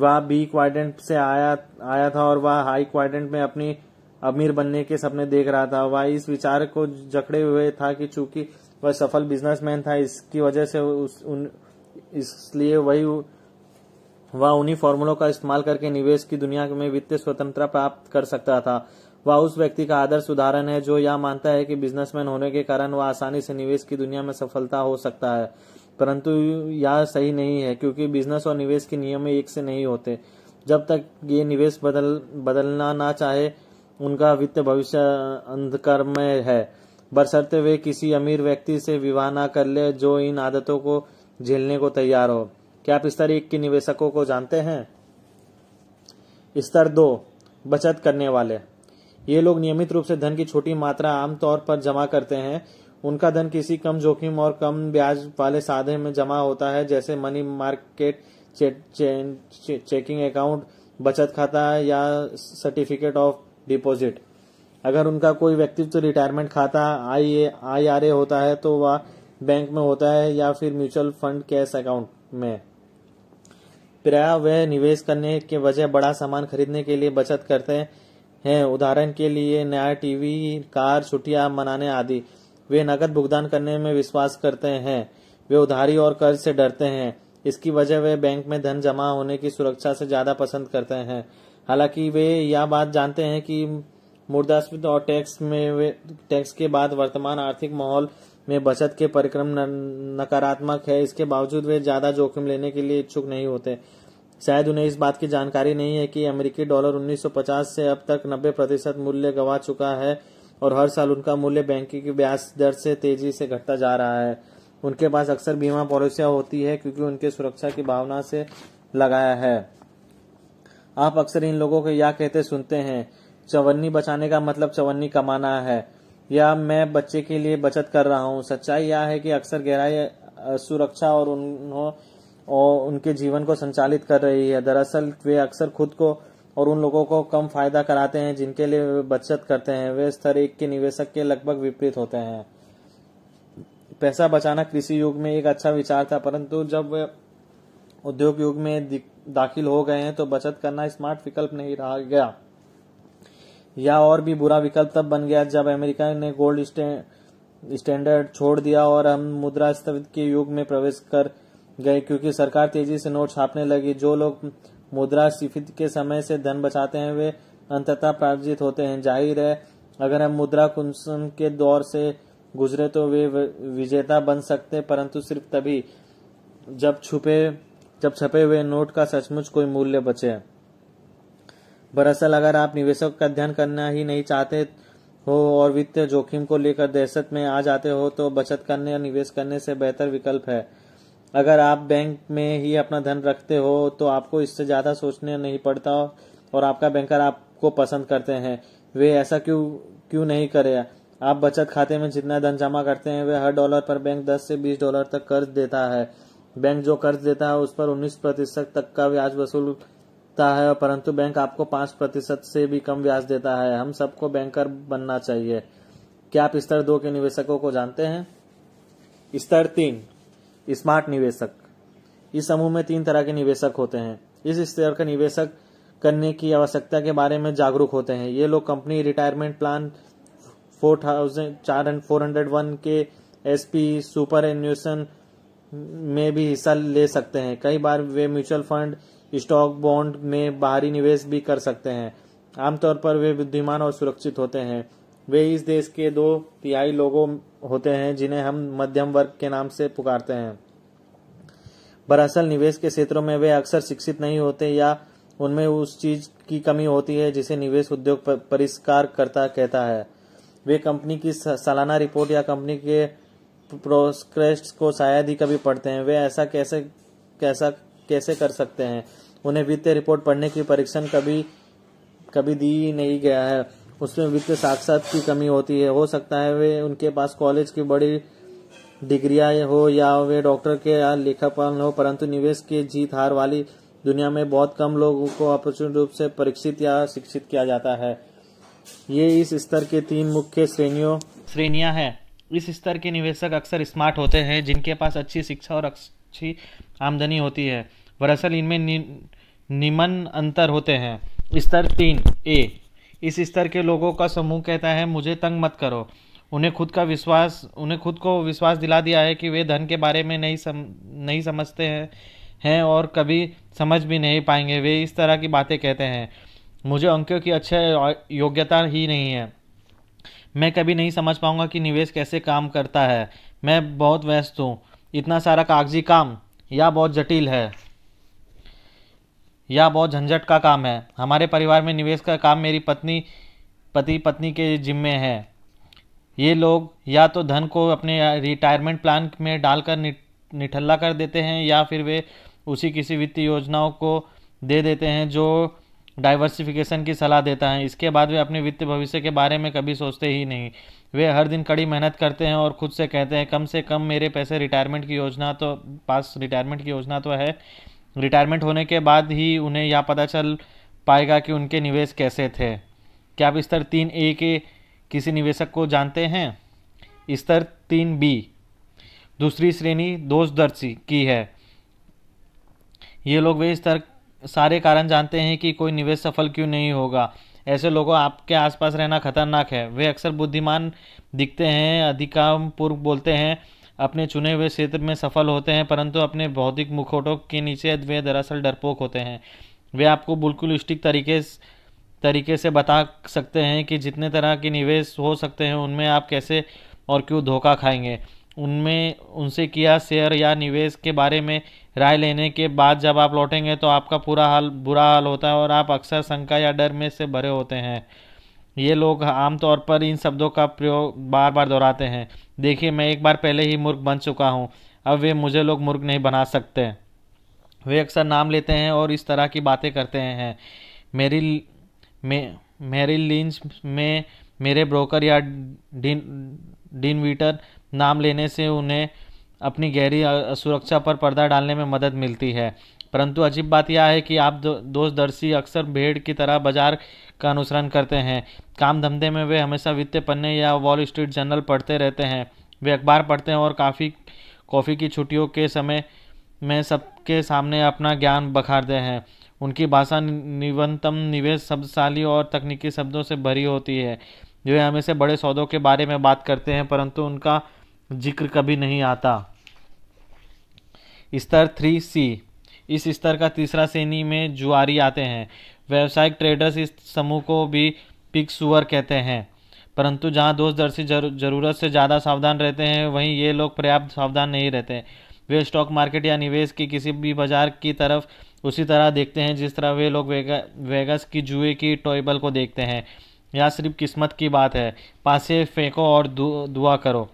वह बी क्वाड्रेंट से आया आया था और वह हाई क्वाड्रेंट में अपनी अमीर बनने के सपने देख रहा था वह इस विचार को जकड़े हुए था कि चूंकि वह सफल बिजनेसमैन था इसकी वजह से उस उन इसलिए वही उ, वह उन्हीं फॉर्मूलों का इस्तेमाल करके निवेश की दुनिया में वित्तीय स्वतंत्रता प्राप्त कर सकता था वह उस व्यक्ति का आदर्श उदाहरण है जो यह मानता है कि बिजनेसमैन होने के कारण वह आसानी से निवेश की दुनिया में सफलता हो सकता है परंतु यह सही नहीं है क्योंकि बिजनेस और निवेश के नियम एक से नहीं होते जब तक ये निवेश बदल बदलना ना चाहे उनका वित्त भविष्य अंधकार में है बरसरते वे किसी अमीर व्यक्ति से विवाह ना कर ले जो इन आदतों को झेलने को तैयार हो क्या आप स्तर एक के निवेशकों को जानते हैं स्तर दो बचत करने वाले ये लोग नियमित रूप से धन की छोटी मात्रा आमतौर पर जमा करते हैं उनका धन किसी कम जोखिम और कम ब्याज वाले साधे में जमा होता है जैसे मनी मार्केट चे, चे, चे, चेकिंग अकाउंट बचत खाता या सर्टिफिकेट ऑफ डिपॉजिट अगर उनका कोई व्यक्तित्व रिटायरमेंट खाता आई आई आर ए होता है तो वह बैंक में होता है या फिर म्यूचुअल फंड कैश अकाउंट में प्रायः वह निवेश करने के बजाय बड़ा सामान खरीदने के लिए बचत करते हैं उदाहरण के लिए नया टीवी कार छुट्टियां मनाने आदि वे नकद भुगतान करने में विश्वास करते हैं वे उधारी और कर्ज से डरते हैं इसकी वजह वे बैंक में धन जमा होने की सुरक्षा से ज्यादा पसंद करते हैं हालांकि वे यह बात जानते हैं कि मुद्रास्फीति और टैक्स में वे टैक्स के बाद वर्तमान आर्थिक माहौल में बचत के परिक्रम नकारात्मक है इसके बावजूद वे ज्यादा जोखिम लेने के लिए इच्छुक नहीं होते शायद उन्हें इस बात की जानकारी नहीं है कि अमेरिकी डॉलर 1950 से अब तक 90 प्रतिशत मूल्य गवा चुका है और हर साल उनका मूल्य बैंकिंग की ब्याज दर से तेजी से घटता जा रहा है उनके पास अक्सर बीमा पॉलिसियां होती है क्योंकि उनके सुरक्षा की भावना से लगाया है आप अक्सर इन लोगों को यह कहते सुनते हैं चवन्नी बचाने का मतलब चवन्नी कमाना है या मैं बच्चे के लिए बचत कर रहा हूँ सच्चाई यह है कि अक्सर गहराई सुरक्षा और उन्हों और उनके जीवन को संचालित कर रही है दरअसल वे अक्सर खुद को और उन लोगों को कम फायदा कराते हैं जिनके लिए वे बचत करते हैं वे स्तर एक के निवेशक के लगभग विपरीत होते हैं पैसा बचाना कृषि युग में एक अच्छा विचार था परंतु जब वे उद्योग युग में दाखिल हो गए हैं तो बचत करना स्मार्ट विकल्प नहीं रहा गया या और भी बुरा विकल्प तब बन गया जब अमेरिका ने गोल्ड स्टैंडर्ड छोड़ दिया और हम मुद्रा स्थगित के युग में प्रवेश कर गए क्योंकि सरकार तेजी से नोट छापने लगी जो लोग मुद्रा स्फीति के समय से धन बचाते हैं वे अंततः पराजित होते हैं जाहिर है अगर हम मुद्रा कुंसन के दौर से गुजरे तो वे विजेता बन सकते परंतु सिर्फ तभी जब छुपे जब छपे हुए नोट का सचमुच कोई मूल्य बचे दरअसल अगर आप निवेशों का अध्ययन करना ही नहीं चाहते हो और वित्तीय जोखिम को लेकर दहशत में आ जाते हो तो बचत करने या निवेश करने से बेहतर विकल्प है अगर आप बैंक में ही अपना धन रखते हो तो आपको इससे ज़्यादा सोचने नहीं पड़ता और आपका बैंकर आपको पसंद करते हैं वे ऐसा क्यों क्यों नहीं करे आप बचत खाते में जितना धन जमा करते हैं वे हर डॉलर पर बैंक 10 से 20 डॉलर तक कर्ज देता है बैंक जो कर्ज देता है उस पर 19 प्रतिशत तक का ब्याज वसूल सकता है परंतु बैंक आपको पांच प्रतिशत से भी कम ब्याज देता है हम सबको बैंकर बनना चाहिए क्या आप स्तर दो के निवेशकों को जानते हैं स्तर तीन स्मार्ट निवेशक इस समूह में तीन तरह के निवेशक होते हैं इस स्तर का निवेशक करने की आवश्यकता के बारे में जागरूक होते हैं ये लोग company retirement plan four thousand four hundred one के एसपी सुपर एन्यूशन में भी हिस्सा ले सकते हैं कई बार वे म्यूचुअल फंड स्टॉक बॉन्ड में बाहरी निवेश भी कर सकते हैं आमतौर पर वे बुद्धिमान और सुरक्षित होते हैं वे इस देश के दो तिहाई लोगों होते हैं जिन्हें हम मध्यम वर्ग के नाम से पुकारते हैं दरअसल निवेश के क्षेत्रों में वे अक्सर शिक्षित नहीं होते या उनमें उस चीज की कमी होती है जिसे निवेश उद्योग परिष्कार करता कहता है वे कंपनी की सालाना रिपोर्ट या कंपनी के प्रोस्क्रेस्ट को शायद ही कभी पढ़ते हैं वे ऐसा कैसे कैसा कैसे कर सकते हैं उन्हें वित्तीय रिपोर्ट पढ़ने की परीक्षण कभी कभी दी नहीं गया है उसमें वित्तीय साक्षात की कमी होती है हो सकता है वे उनके पास कॉलेज की बड़ी डिग्रियां हो या वे डॉक्टर के या लेखापाल हो परंतु निवेश की जीत हार वाली दुनिया में बहुत कम लोगों को अपरिचित रूप से परीक्षित या शिक्षित किया जाता है ये इस स्तर के तीन मुख्य श्रेणियों श्रेणियां हैं इस स्तर के निवेशक अक्सर स्मार्ट होते हैं जिनके पास अच्छी शिक्षा और अच्छी आमदनी होती है दरअसल इनमें निम्न अंतर होते हैं स्तर तीन ए इस स्तर के लोगों का समूह कहता है मुझे तंग मत करो उन्हें खुद का विश्वास उन्हें खुद को विश्वास दिला दिया है कि वे धन के बारे में नहीं सम नहीं समझते हैं हैं और कभी समझ भी नहीं पाएंगे वे इस तरह की बातें कहते हैं मुझे अंकों की अच्छा योग्यता ही नहीं है मैं कभी नहीं समझ पाऊंगा कि निवेश कैसे काम करता है मैं बहुत व्यस्त हूँ इतना सारा कागजी काम या बहुत जटिल है यह बहुत झंझट का काम है हमारे परिवार में निवेश का काम मेरी पत्नी पति पत्नी के जिम्मे है ये लोग या तो धन को अपने रिटायरमेंट प्लान में डालकर निठल्ला कर देते हैं या फिर वे उसी किसी वित्तीय योजनाओं को दे देते हैं जो डाइवर्सिफिकेशन की सलाह देता है इसके बाद वे अपने वित्त भविष्य के बारे में कभी सोचते ही नहीं वे हर दिन कड़ी मेहनत करते हैं और खुद से कहते हैं कम से कम मेरे पैसे रिटायरमेंट की योजना तो पास रिटायरमेंट की योजना तो है रिटायरमेंट होने के बाद ही उन्हें यह पता चल पाएगा कि उनके निवेश कैसे थे क्या आप स्तर तीन ए के किसी निवेशक को जानते हैं स्तर तीन बी दूसरी श्रेणी दोषदर्शी की है ये लोग वे स्तर सारे कारण जानते हैं कि कोई निवेश सफल क्यों नहीं होगा ऐसे लोगों आपके आसपास रहना खतरनाक है वे अक्सर बुद्धिमान दिखते हैं अधिकार पूर्व बोलते हैं अपने चुने हुए क्षेत्र में सफल होते हैं परंतु अपने भौतिक मुखौटों के नीचे वे दरअसल डरपोक होते हैं वे आपको बिल्कुल स्टिक तरीके तरीके से बता सकते हैं कि जितने तरह के निवेश हो सकते हैं उनमें आप कैसे और क्यों धोखा खाएंगे उनमें उनसे किया शेयर या निवेश के बारे में राय लेने के बाद जब आप लौटेंगे तो आपका पूरा हाल बुरा हाल होता है और आप अक्सर शंका या डर में से भरे होते हैं ये लोग आमतौर पर इन शब्दों का प्रयोग बार बार दोहराते हैं देखिए मैं एक बार पहले ही मूर्ख बन चुका हूँ अब वे मुझे लोग मूर्ख नहीं बना सकते वे अक्सर नाम लेते हैं और इस तरह की बातें करते हैं मेरी मे मेरी लिंच में मेरे ब्रोकर या डिन डीनवीटर नाम लेने से उन्हें अपनी गहरी सुरक्षा पर पर्दा डालने में मदद मिलती है परंतु अजीब बात यह है कि आप दोषदर्शी अक्सर भेड़ की तरह बाजार का अनुसरण करते हैं काम धंधे में वे हमेशा वित्तीय पन्ने या वॉल स्ट्रीट जर्नल पढ़ते रहते हैं वे अखबार पढ़ते हैं और काफ़ी कॉफ़ी की छुट्टियों के समय में सबके सामने अपना ज्ञान बखारते हैं उनकी भाषा निवनतम निवेश शब्दशाली और तकनीकी शब्दों से भरी होती है जो हमेशा बड़े सौदों के बारे में बात करते हैं परंतु उनका जिक्र कभी नहीं आता स्तर थ्री सी इस स्तर का तीसरा श्रेणी में जुआरी आते हैं व्यावसायिक ट्रेडर्स इस समूह को भी पिक सुअर कहते हैं परंतु जहाँ दोषदर्शी जरूरत से ज़्यादा सावधान रहते हैं वहीं ये लोग पर्याप्त सावधान नहीं रहते वे स्टॉक मार्केट या निवेश की किसी भी बाजार की तरफ उसी तरह देखते हैं जिस तरह वे लोग वेगा, वेगस की जुए की टॉयबल को देखते हैं यह सिर्फ किस्मत की बात है पासे फेंको और दुआ करो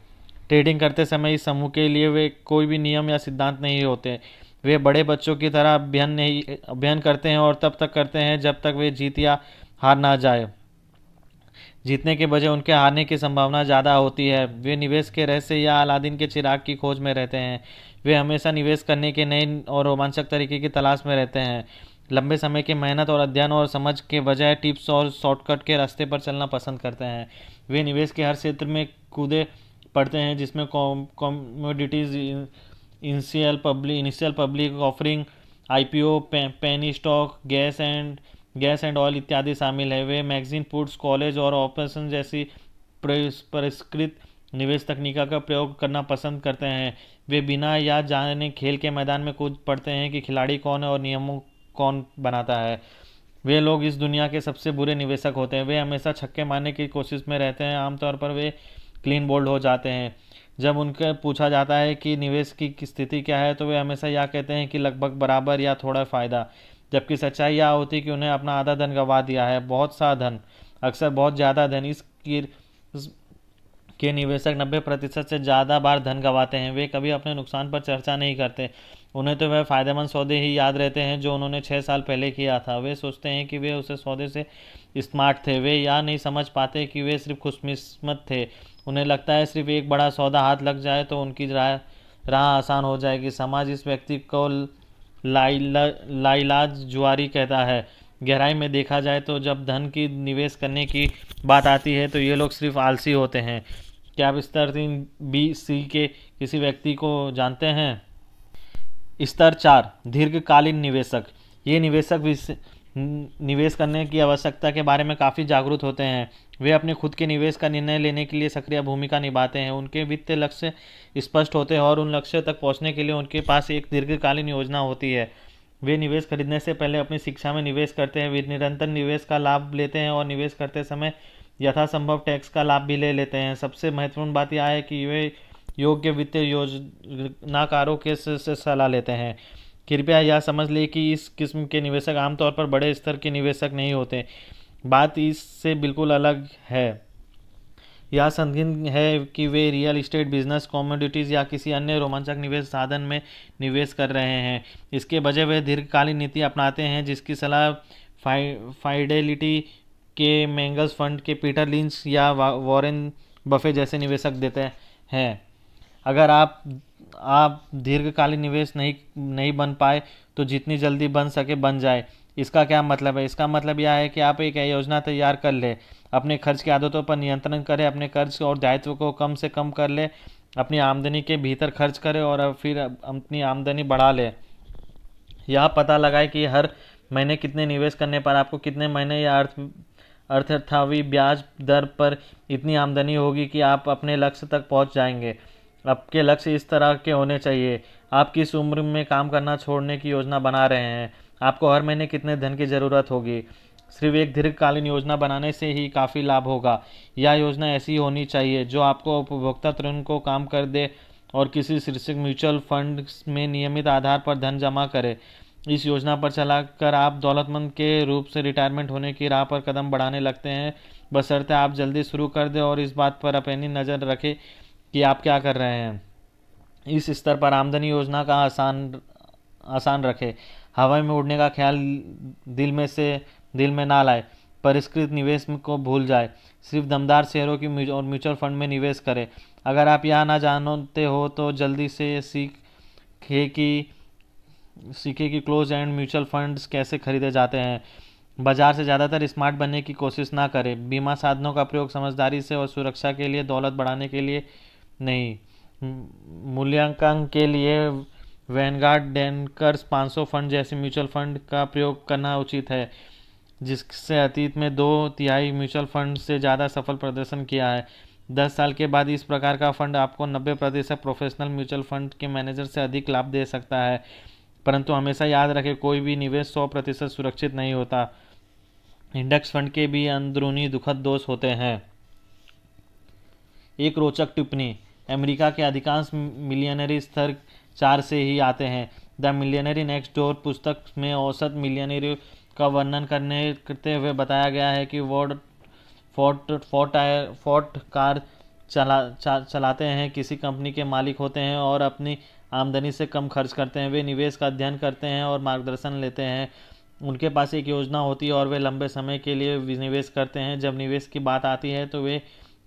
ट्रेडिंग करते समय इस समूह के लिए वे कोई भी नियम या सिद्धांत नहीं होते वे बड़े बच्चों की तरह अभ्यन नहीं अभ्यन करते हैं और तब तक करते हैं जब तक वे जीत या हार ना जाए जीतने के बजाय उनके हारने की संभावना ज़्यादा होती है वे निवेश के रहस्य या अलादीन के चिराग की खोज में रहते हैं वे हमेशा निवेश करने के नए और रोमांचक तरीके की तलाश में रहते हैं लंबे समय की मेहनत और अध्ययन और समझ के बजाय टिप्स और शॉर्टकट के रास्ते पर चलना पसंद करते हैं वे निवेश के हर क्षेत्र में कूदे पड़ते हैं जिसमें कॉमोडिटीज़ कौम, initial public initial public offering IPO, penny stock gas and gas and oil इत्यादि शामिल है वे मैगजीन फूड्स कॉलेज और ऑपरेशन जैसी परिष्कृत निवेश तकनीका का प्रयोग करना पसंद करते हैं वे बिना या जाने खेल के मैदान में कूद पड़ते हैं कि खिलाड़ी कौन है और नियमों कौन बनाता है वे लोग इस दुनिया के सबसे बुरे निवेशक होते हैं वे हमेशा छक्के मारने की कोशिश में रहते हैं आमतौर पर वे क्लीन बोल्ड हो जाते हैं जब उनके पूछा जाता है कि निवेश की स्थिति क्या है तो वे हमेशा यह कहते हैं कि लगभग बराबर या थोड़ा फ़ायदा जबकि सच्चाई यह होती कि उन्हें अपना आधा धन गंवा दिया है बहुत सा धन अक्सर बहुत ज़्यादा धन इस के निवेशक 90 प्रतिशत से ज़्यादा बार धन गंवाते हैं वे कभी अपने नुकसान पर चर्चा नहीं करते उन्हें तो वह फ़ायदेमंद सौदे ही याद रहते हैं जो उन्होंने छः साल पहले किया था वे सोचते हैं कि वे उसे सौदे से स्मार्ट थे वे यह नहीं समझ पाते कि वे सिर्फ खुशमिस्मत थे उन्हें लगता है सिर्फ एक बड़ा सौदा हाथ लग जाए तो उनकी राह राह आसान हो जाएगी समाज इस व्यक्ति को लाइला लाइलाज जुआरी कहता है गहराई में देखा जाए तो जब धन की निवेश करने की बात आती है तो ये लोग सिर्फ आलसी होते हैं क्या आप स्तर तीन बी सी के किसी व्यक्ति को जानते हैं स्तर चार दीर्घकालीन निवेशक ये निवेशक निवेश करने की आवश्यकता के बारे में काफ़ी जागरूक होते हैं वे अपने खुद के निवेश का निर्णय लेने के लिए सक्रिय भूमिका निभाते हैं उनके वित्त लक्ष्य स्पष्ट होते हैं और उन लक्ष्य तक पहुंचने के लिए उनके पास एक दीर्घकालीन योजना होती है वे निवेश खरीदने से पहले अपनी शिक्षा में निवेश करते हैं वे निरंतर निवेश का लाभ लेते हैं और निवेश करते समय यथासंभव टैक्स का लाभ भी ले लेते हैं सबसे महत्वपूर्ण बात यह है कि वे योग्य वित्तीय योजनाकारों के से सलाह लेते हैं कृपया यह समझ लें कि इस किस्म के निवेशक आमतौर पर बड़े स्तर के निवेशक नहीं होते बात इससे बिल्कुल अलग है यह संदिग्ध है कि वे रियल इस्टेट बिजनेस कॉमोडिटीज़ या किसी अन्य रोमांचक निवेश साधन में निवेश कर रहे हैं इसके बजाय वे दीर्घकालीन नीति अपनाते हैं जिसकी सलाह फाइ फाइडेलिटी के मैंगस फंड के पीटर लिंच या वॉरेन बफे जैसे निवेशक देते हैं अगर आप आप दीर्घकालीन निवेश नहीं नहीं बन पाए तो जितनी जल्दी बन सके बन जाए इसका क्या मतलब है इसका मतलब यह है कि आप एक योजना तैयार कर ले अपने खर्च की आदतों पर नियंत्रण करें अपने कर्ज और दायित्व को कम से कम कर ले अपनी आमदनी के भीतर खर्च करें और फिर अपनी आमदनी बढ़ा लें यह पता लगाए कि हर महीने कितने निवेश करने पर आपको कितने महीने या अर्थ अर्थावी ब्याज दर पर इतनी आमदनी होगी कि आप अपने लक्ष्य तक पहुंच जाएंगे आपके लक्ष्य इस तरह के होने चाहिए आप किस उम्र में काम करना छोड़ने की योजना बना रहे हैं आपको हर महीने कितने धन की ज़रूरत होगी सिर्फ एक दीर्घकालीन योजना बनाने से ही काफ़ी लाभ होगा यह योजना ऐसी होनी चाहिए जो आपको उपभोक्ता तृण को काम कर दे और किसी शीर्षक म्यूचुअल फंड में नियमित आधार पर धन जमा करे इस योजना पर चलाकर आप दौलतमंद के रूप से रिटायरमेंट होने की राह पर कदम बढ़ाने लगते हैं बशर्ते आप जल्दी शुरू कर दें और इस बात पर अपनी नज़र रखें कि आप क्या कर रहे हैं इस स्तर पर आमदनी योजना का आसान आसान रखे हवाई में उड़ने का ख्याल दिल में से दिल में ना लाए परिष्कृत निवेश को भूल जाए सिर्फ दमदार शेयरों की और म्यूचुअल फंड में निवेश करें अगर आप यह ना जानते हो तो जल्दी से सीखे कि सीखे कि क्लोज एंड म्यूचुअल फंड्स कैसे खरीदे जाते हैं बाजार से ज़्यादातर स्मार्ट बनने की कोशिश ना करें बीमा साधनों का प्रयोग समझदारी से और सुरक्षा के लिए दौलत बढ़ाने के लिए नहीं मूल्यांकन के लिए वैनगार्ड डेनकर्स 500 फंड जैसे म्यूचुअल फंड का प्रयोग करना उचित है जिससे अतीत में दो तिहाई म्यूचुअल फंड से ज़्यादा सफल प्रदर्शन किया है दस साल के बाद इस प्रकार का फंड आपको नब्बे प्रतिशत प्रोफेशनल म्यूचुअल फंड के मैनेजर से अधिक लाभ दे सकता है परंतु हमेशा याद रखें कोई भी निवेश सौ प्रतिशत सुरक्षित नहीं होता इंडेक्स फंड के भी अंदरूनी दुखद दोष होते हैं एक रोचक टिप्पणी अमेरिका के अधिकांश मिलियनरी स्तर चार से ही आते हैं द मिलियनरी नेक्स्ट डोर पुस्तक में औसत मिलियनरी का वर्णन करने करते हुए बताया गया है कि वॉर्ड फोर्ट फोर्ट आयर फोर्ट कार चला चा, चलाते हैं किसी कंपनी के मालिक होते हैं और अपनी आमदनी से कम खर्च करते हैं वे निवेश का अध्ययन करते हैं और मार्गदर्शन लेते हैं उनके पास एक योजना होती है और वे लंबे समय के लिए निवेश करते हैं जब निवेश की बात आती है तो वे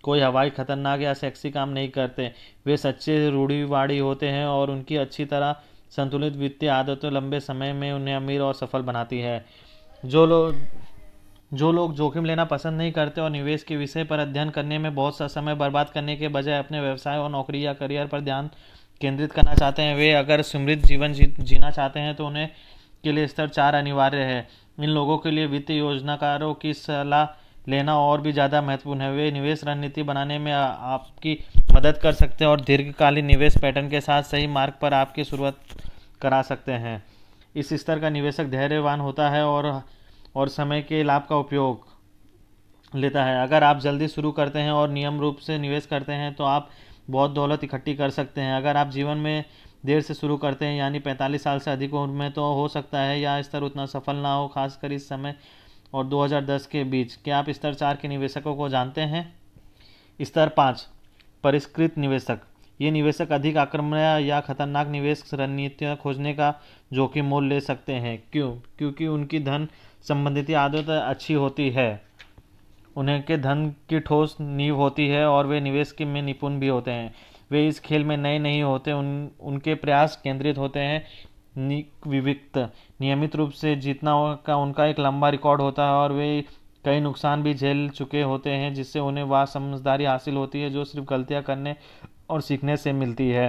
कोई हवाई खतरनाक या सेक्सी काम नहीं करते वे सच्चे रूढ़ीवाड़ी होते हैं और उनकी अच्छी तरह संतुलित वित्तीय आदतें लंबे समय में उन्हें अमीर और सफल बनाती है जो लोग जो लोग जोखिम लेना पसंद नहीं करते और निवेश के विषय पर अध्ययन करने में बहुत सा समय बर्बाद करने के बजाय अपने व्यवसाय और नौकरी या करियर पर ध्यान केंद्रित करना चाहते हैं वे अगर समृद्ध जीवन जी, जीना चाहते हैं तो उन्हें के लिए स्तर चार अनिवार्य है इन लोगों के लिए वित्तीय योजनाकारों की सलाह लेना और भी ज़्यादा महत्वपूर्ण है वे निवेश रणनीति बनाने में आपकी मदद कर सकते हैं और दीर्घकालीन निवेश पैटर्न के साथ सही मार्ग पर आपकी शुरुआत करा सकते हैं इस स्तर का निवेशक धैर्यवान होता है और और समय के लाभ का उपयोग लेता है अगर आप जल्दी शुरू करते हैं और नियम रूप से निवेश करते हैं तो आप बहुत दौलत इकट्ठी कर सकते हैं अगर आप जीवन में देर से शुरू करते हैं यानी 45 साल से अधिक उम्र में तो हो सकता है या स्तर उतना सफल ना हो खासकर इस समय और 2010 के बीच क्या आप स्तर चार के निवेशकों को जानते हैं स्तर पाँच परिष्कृत निवेशक ये निवेशक अधिक आक्रमण या खतरनाक निवेश रणनीतियाँ खोजने का जोखिम मोल ले सकते हैं क्यों क्योंकि उनकी धन संबंधित आदत अच्छी होती है उन्हें के धन की ठोस नींव होती है और वे निवेश के में निपुण भी होते हैं वे इस खेल में नए नहीं होते उन उनके प्रयास केंद्रित होते हैं विविक्त नियमित रूप से जीतना का उनका एक लंबा रिकॉर्ड होता है और वे कई नुकसान भी झेल चुके होते हैं जिससे उन्हें वह समझदारी हासिल होती है जो सिर्फ गलतियाँ करने और सीखने से मिलती है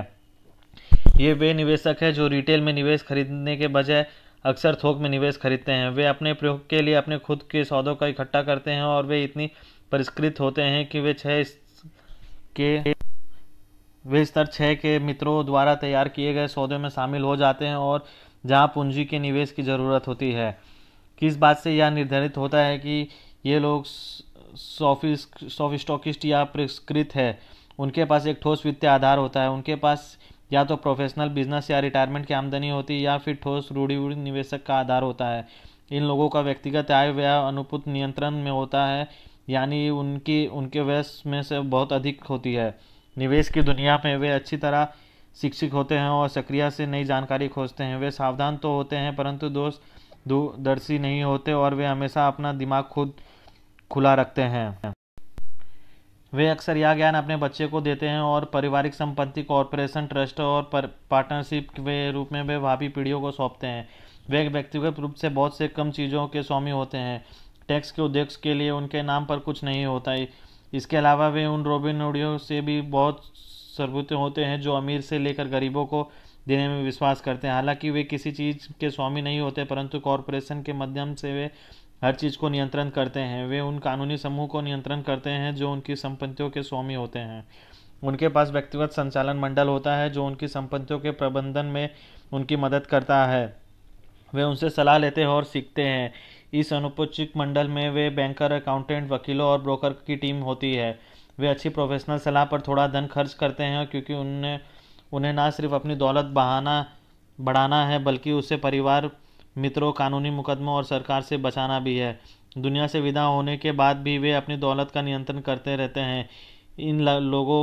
ये वे निवेशक हैं जो रिटेल में निवेश खरीदने के बजाय अक्सर थोक में निवेश खरीदते हैं वे अपने प्रयोग के लिए अपने खुद के सौदों का इकट्ठा करते हैं और वे इतनी परिष्कृत होते हैं कि वे छः के वे स्तर छः के मित्रों द्वारा तैयार किए गए सौदे में शामिल हो जाते हैं और जहाँ पूंजी के निवेश की ज़रूरत होती है किस बात से यह निर्धारित होता है कि ये लोग सॉफिस सॉफिस्टॉकिस्ट या पुरस्कृत है उनके पास एक ठोस वित्तीय आधार होता है उनके पास या तो प्रोफेशनल बिजनेस या रिटायरमेंट की आमदनी होती है या फिर ठोस वूढ़ी निवेशक का आधार होता है इन लोगों का व्यक्तिगत आय व्यय अनुपूत नियंत्रण में होता है यानी उनकी उनके व्यय में से बहुत अधिक होती है निवेश की दुनिया में वे अच्छी तरह शिक्षित होते हैं और सक्रिय से नई जानकारी खोजते हैं वे सावधान तो होते हैं परंतु दोस्त दूरदर्शी नहीं होते और वे हमेशा अपना दिमाग खुद खुला रखते हैं वे अक्सर यह ज्ञान अपने बच्चे को देते हैं और पारिवारिक संपत्ति कॉरपोरेशन ट्रस्ट और पार्टनरशिप के रूप में वे भावी पीढ़ियों को सौंपते हैं वे व्यक्तिगत रूप से बहुत से कम चीज़ों के स्वामी होते हैं टैक्स के उद्देश्य के लिए उनके नाम पर कुछ नहीं होता है इसके अलावा वे उन रोबिनोडियों से भी बहुत सरबुत होते हैं जो अमीर से लेकर गरीबों को देने में विश्वास करते हैं हालांकि वे किसी चीज़ के स्वामी नहीं होते परंतु कॉरपोरेशन के माध्यम से वे हर चीज़ को नियंत्रण करते हैं वे उन कानूनी समूह को नियंत्रण करते हैं जो उनकी संपत्तियों के स्वामी होते हैं उनके पास व्यक्तिगत संचालन मंडल होता है जो उनकी संपत्तियों के प्रबंधन में उनकी मदद करता है वे उनसे सलाह लेते हैं और सीखते हैं इस अनुपचिक मंडल में वे बैंकर अकाउंटेंट वकीलों और ब्रोकर की टीम होती है वे अच्छी प्रोफेशनल सलाह पर थोड़ा धन खर्च करते हैं क्योंकि उन्हें उन्हें ना सिर्फ अपनी दौलत बहाना बढ़ाना है बल्कि उसे परिवार मित्रों कानूनी मुकदमों और सरकार से बचाना भी है दुनिया से विदा होने के बाद भी वे अपनी दौलत का नियंत्रण करते रहते हैं इन लोगों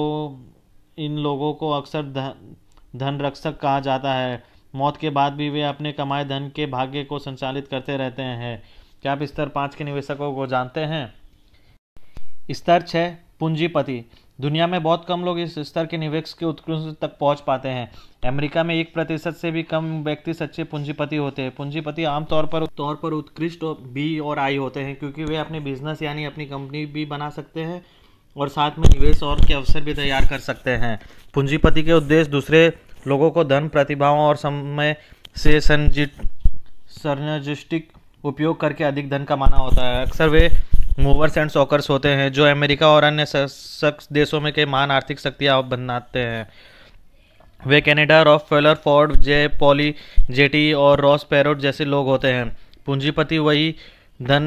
इन लोगों को अक्सर धन धन रक्षक कहा जाता है मौत के बाद भी वे अपने कमाए धन के भाग्य को संचालित करते रहते हैं क्या आप स्तर पाँच के निवेशकों को जानते हैं स्तर छः पूंजीपति दुनिया में बहुत कम लोग इस स्तर के निवेश के उत्कृष्ट तक पहुंच पाते हैं अमेरिका में एक प्रतिशत से भी कम व्यक्ति सच्चे पूंजीपति होते हैं पूंजीपति आमतौर पर तौर पर उत्कृष्ट बी और आई होते हैं क्योंकि वे अपने बिजनेस यानी अपनी कंपनी भी बना सकते हैं और साथ में निवेश और के अवसर भी तैयार कर सकते हैं पूंजीपति के उद्देश्य दूसरे लोगों को धन प्रतिभाओं और समय से संजिट सरनजिस्टिक उपयोग करके अधिक धन कमाना होता है अक्सर वे मूवर्स एंड सॉकर्स होते हैं जो अमेरिका और अन्य सख्त देशों में कई महान आर्थिक शक्तियाँ बनाते हैं वे Kennedy Rockefeller Ford J Paul Getty और रॉस पैरोट जैसे लोग होते हैं पूंजीपति वही धन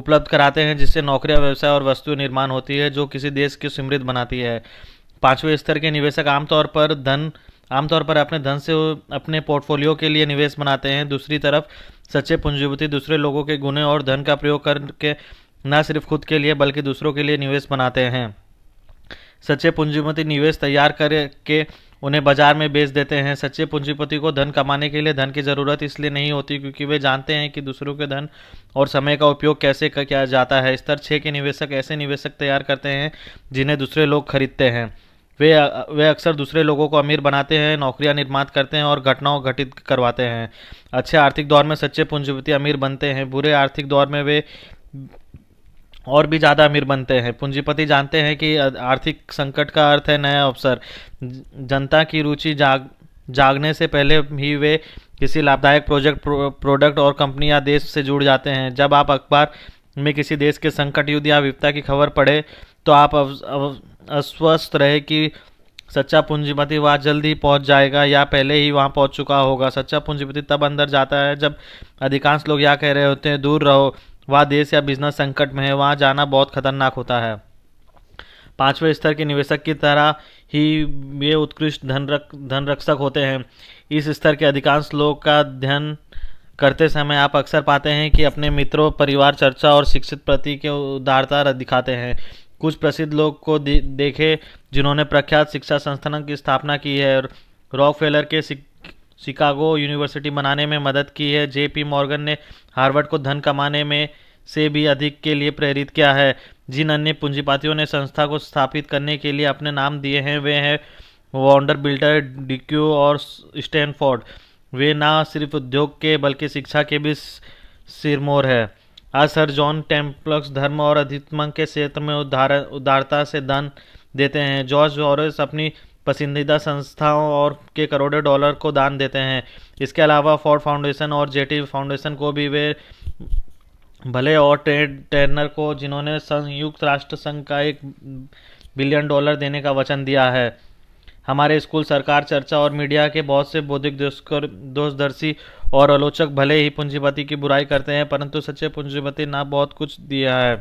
उपलब्ध कराते हैं जिससे नौकरियां व्यवसाय और वस्तु निर्माण होती है जो किसी देश की समृद्ध बनाती है पांचवें स्तर के निवेशक आमतौर पर धन आमतौर पर अपने धन से अपने पोर्टफोलियो के लिए निवेश बनाते हैं दूसरी तरफ सच्चे पूंजीपति दूसरे लोगों के गुने और धन का प्रयोग करके न सिर्फ खुद के लिए बल्कि दूसरों के लिए निवेश बनाते हैं सच्चे पूंजीपति निवेश तैयार करके उन्हें बाजार में बेच देते हैं सच्चे पूंजीपति को धन कमाने के लिए धन की ज़रूरत इसलिए नहीं होती क्योंकि वे जानते हैं कि दूसरों के धन और समय का उपयोग कैसे किया जाता है स्तर छः के निवेशक ऐसे निवेशक तैयार करते हैं जिन्हें दूसरे लोग खरीदते हैं वे वे अक्सर दूसरे लोगों को अमीर बनाते हैं नौकरियां निर्माण करते हैं और घटनाओं घटित करवाते हैं अच्छे आर्थिक दौर में सच्चे पूंजीपति अमीर बनते हैं बुरे आर्थिक दौर में वे और भी ज़्यादा अमीर बनते हैं पूंजीपति जानते हैं कि आर्थिक संकट का अर्थ है नया अवसर जनता की रुचि जाग जागने से पहले ही वे किसी लाभदायक प्रोजेक्ट प्रो, प्रोडक्ट और कंपनी या देश से जुड़ जाते हैं जब आप अखबार में किसी देश के संकट युद्ध या विपदा की खबर पढ़े तो आप अव, अव, अस्वस्थ रहे कि सच्चा पूंजीपति वहाँ जल्दी पहुँच जाएगा या पहले ही वहाँ पहुँच चुका होगा सच्चा पूंजीपति तब अंदर जाता है जब अधिकांश लोग यह कह रहे होते हैं दूर रहो वहाँ देश या बिजनेस संकट में है वहाँ जाना बहुत खतरनाक होता है पांचवें स्तर के निवेशक की तरह ही ये उत्कृष्ट धन रक धन रक्षक होते हैं इस स्तर के अधिकांश लोग का ध्यान करते समय आप अक्सर पाते हैं कि अपने मित्रों परिवार चर्चा और शिक्षित प्रति के उदारता दिखाते हैं कुछ प्रसिद्ध लोग को दे, देखे जिन्होंने प्रख्यात शिक्षा संस्थान की स्थापना की है और रॉक फेलर के शिकागो यूनिवर्सिटी बनाने में मदद की है जे पी मॉर्गन ने हार्वर्ड को धन कमाने में से भी अधिक के लिए प्रेरित किया है जिन अन्य पूंजीपातियों ने संस्था को स्थापित करने के लिए अपने नाम दिए हैं वे हैं वॉन्डर बिल्डर डिक्यू और स्टैनफोर्ड वे ना सिर्फ उद्योग के बल्कि शिक्षा के भी सिरमोर है आज हाँ सर जॉन टेम्पल्स धर्म और अधित्म के क्षेत्र में उदार उदारता से दान देते हैं जॉर्ज ऑरस अपनी पसंदीदा संस्थाओं और के करोड़ों डॉलर को दान देते हैं इसके अलावा फोर्ड फाउंडेशन और जेटी फाउंडेशन को भी वे भले और ट्रेड टर्नर को जिन्होंने संयुक्त राष्ट्र संघ का एक बिलियन डॉलर देने का वचन दिया है हमारे स्कूल सरकार चर्चा और मीडिया के बहुत से बौद्धिक दोषदर्शी और आलोचक भले ही पूंजीपति की बुराई करते हैं परंतु सच्चे पूंजीपति ना बहुत कुछ दिया है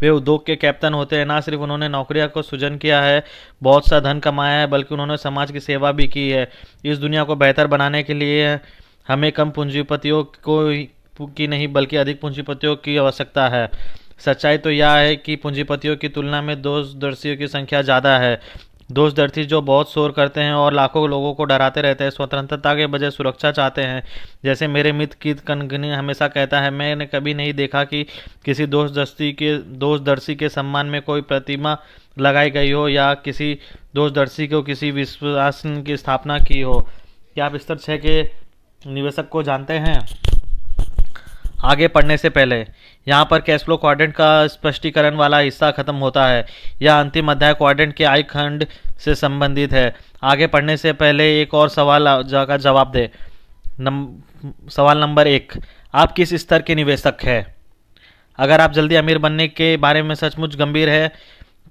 वे उद्योग के कैप्टन होते हैं ना सिर्फ उन्होंने नौकरियां को सृजन किया है बहुत सा धन कमाया है बल्कि उन्होंने समाज की सेवा भी की है इस दुनिया को बेहतर बनाने के लिए हमें कम पूंजीपतियों को की नहीं बल्कि अधिक पूंजीपतियों की आवश्यकता है सच्चाई तो यह है कि पूंजीपतियों की तुलना में दोषदर्शियों की संख्या ज़्यादा है दोष दर्थी जो बहुत शोर करते हैं और लाखों लोगों को डराते रहते हैं स्वतंत्रता के बजाय सुरक्षा चाहते हैं जैसे मेरे मित्र कीत कनगनी हमेशा कहता है मैंने कभी नहीं देखा कि किसी दस्ती के दर्शी के सम्मान में कोई प्रतिमा लगाई गई हो या किसी दर्शी को किसी विश्वासन की स्थापना की हो क्या आप स्तर छः के निवेशक को जानते हैं आगे पढ़ने से पहले यहाँ पर कैश फ्लो क्वाड्रेंट का स्पष्टीकरण वाला हिस्सा खत्म होता है यह अंतिम अध्याय क्वाड्रेंट के आय खंड से संबंधित है आगे पढ़ने से पहले एक और सवाल का जवाब दे नम सवाल नंबर एक आप किस स्तर के निवेशक हैं अगर आप जल्दी अमीर बनने के बारे में सचमुच गंभीर है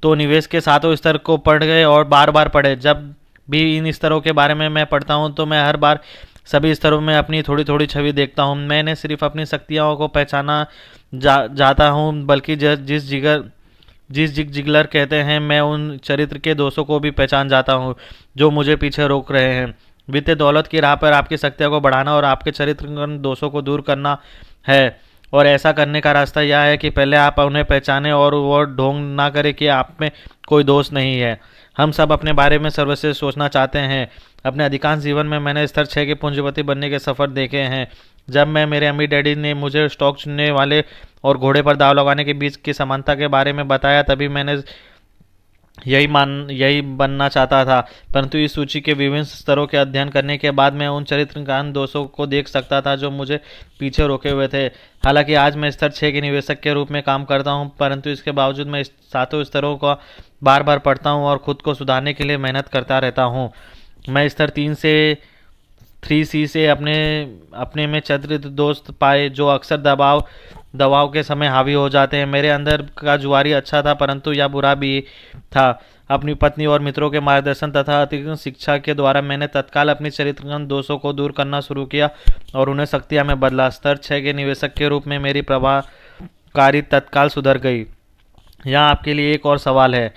तो निवेश के सातों स्तर को पढ़ गए और बार बार पढ़े जब भी इन स्तरों के बारे में मैं पढ़ता हूँ तो मैं हर बार सभी स्तरों में अपनी थोड़ी थोड़ी छवि देखता हूँ मैं न सिर्फ अपनी शक्तियों को पहचाना जा जाता हूँ बल्कि जिस जिगर जिस जिग जिगलर कहते हैं मैं उन चरित्र के दोषों को भी पहचान जाता हूँ जो मुझे पीछे रोक रहे हैं वित्तीय दौलत की राह पर आपकी शक्तियों को बढ़ाना और आपके चरित्र दोषों को दूर करना है और ऐसा करने का रास्ता यह है कि पहले आप उन्हें पहचानें और वो ढोंग ना करें कि आप में कोई दोष नहीं है हम सब अपने बारे में सर्वश्रेष्ठ सोचना चाहते हैं अपने अधिकांश जीवन में मैंने स्तर छः के पूंजीपति बनने के सफ़र देखे हैं जब मैं मेरे अम्मी डैडी ने मुझे स्टॉक चुनने वाले और घोड़े पर दाव लगाने के बीच की समानता के बारे में बताया तभी मैंने यही मान यही बनना चाहता था परंतु इस सूची के विभिन्न स्तरों के अध्ययन करने के बाद मैं उन चरित्रकान दोषों को देख सकता था जो मुझे पीछे रोके हुए थे हालांकि आज मैं स्तर छः के निवेशक के रूप में काम करता हूं परंतु इसके बावजूद मैं सातों स्तरों का बार बार पढ़ता हूँ और ख़ुद को सुधारने के लिए मेहनत करता रहता हूँ मैं स्तर तीन से थ्री सी से अपने अपने में चरित्र दोस्त पाए जो अक्सर दबाव दबाव के समय हावी हो जाते हैं मेरे अंदर का जुआरी अच्छा था परंतु यह बुरा भी था अपनी पत्नी और मित्रों के मार्गदर्शन तथा अतिरिक्त शिक्षा के द्वारा मैंने तत्काल अपनी चरित्रगंध दोषों को दूर करना शुरू किया और उन्हें शक्तियाँ में बदला स्तर छः के निवेशक के रूप में मेरी प्रभावकारी तत्काल सुधर गई यहाँ आपके लिए एक और सवाल है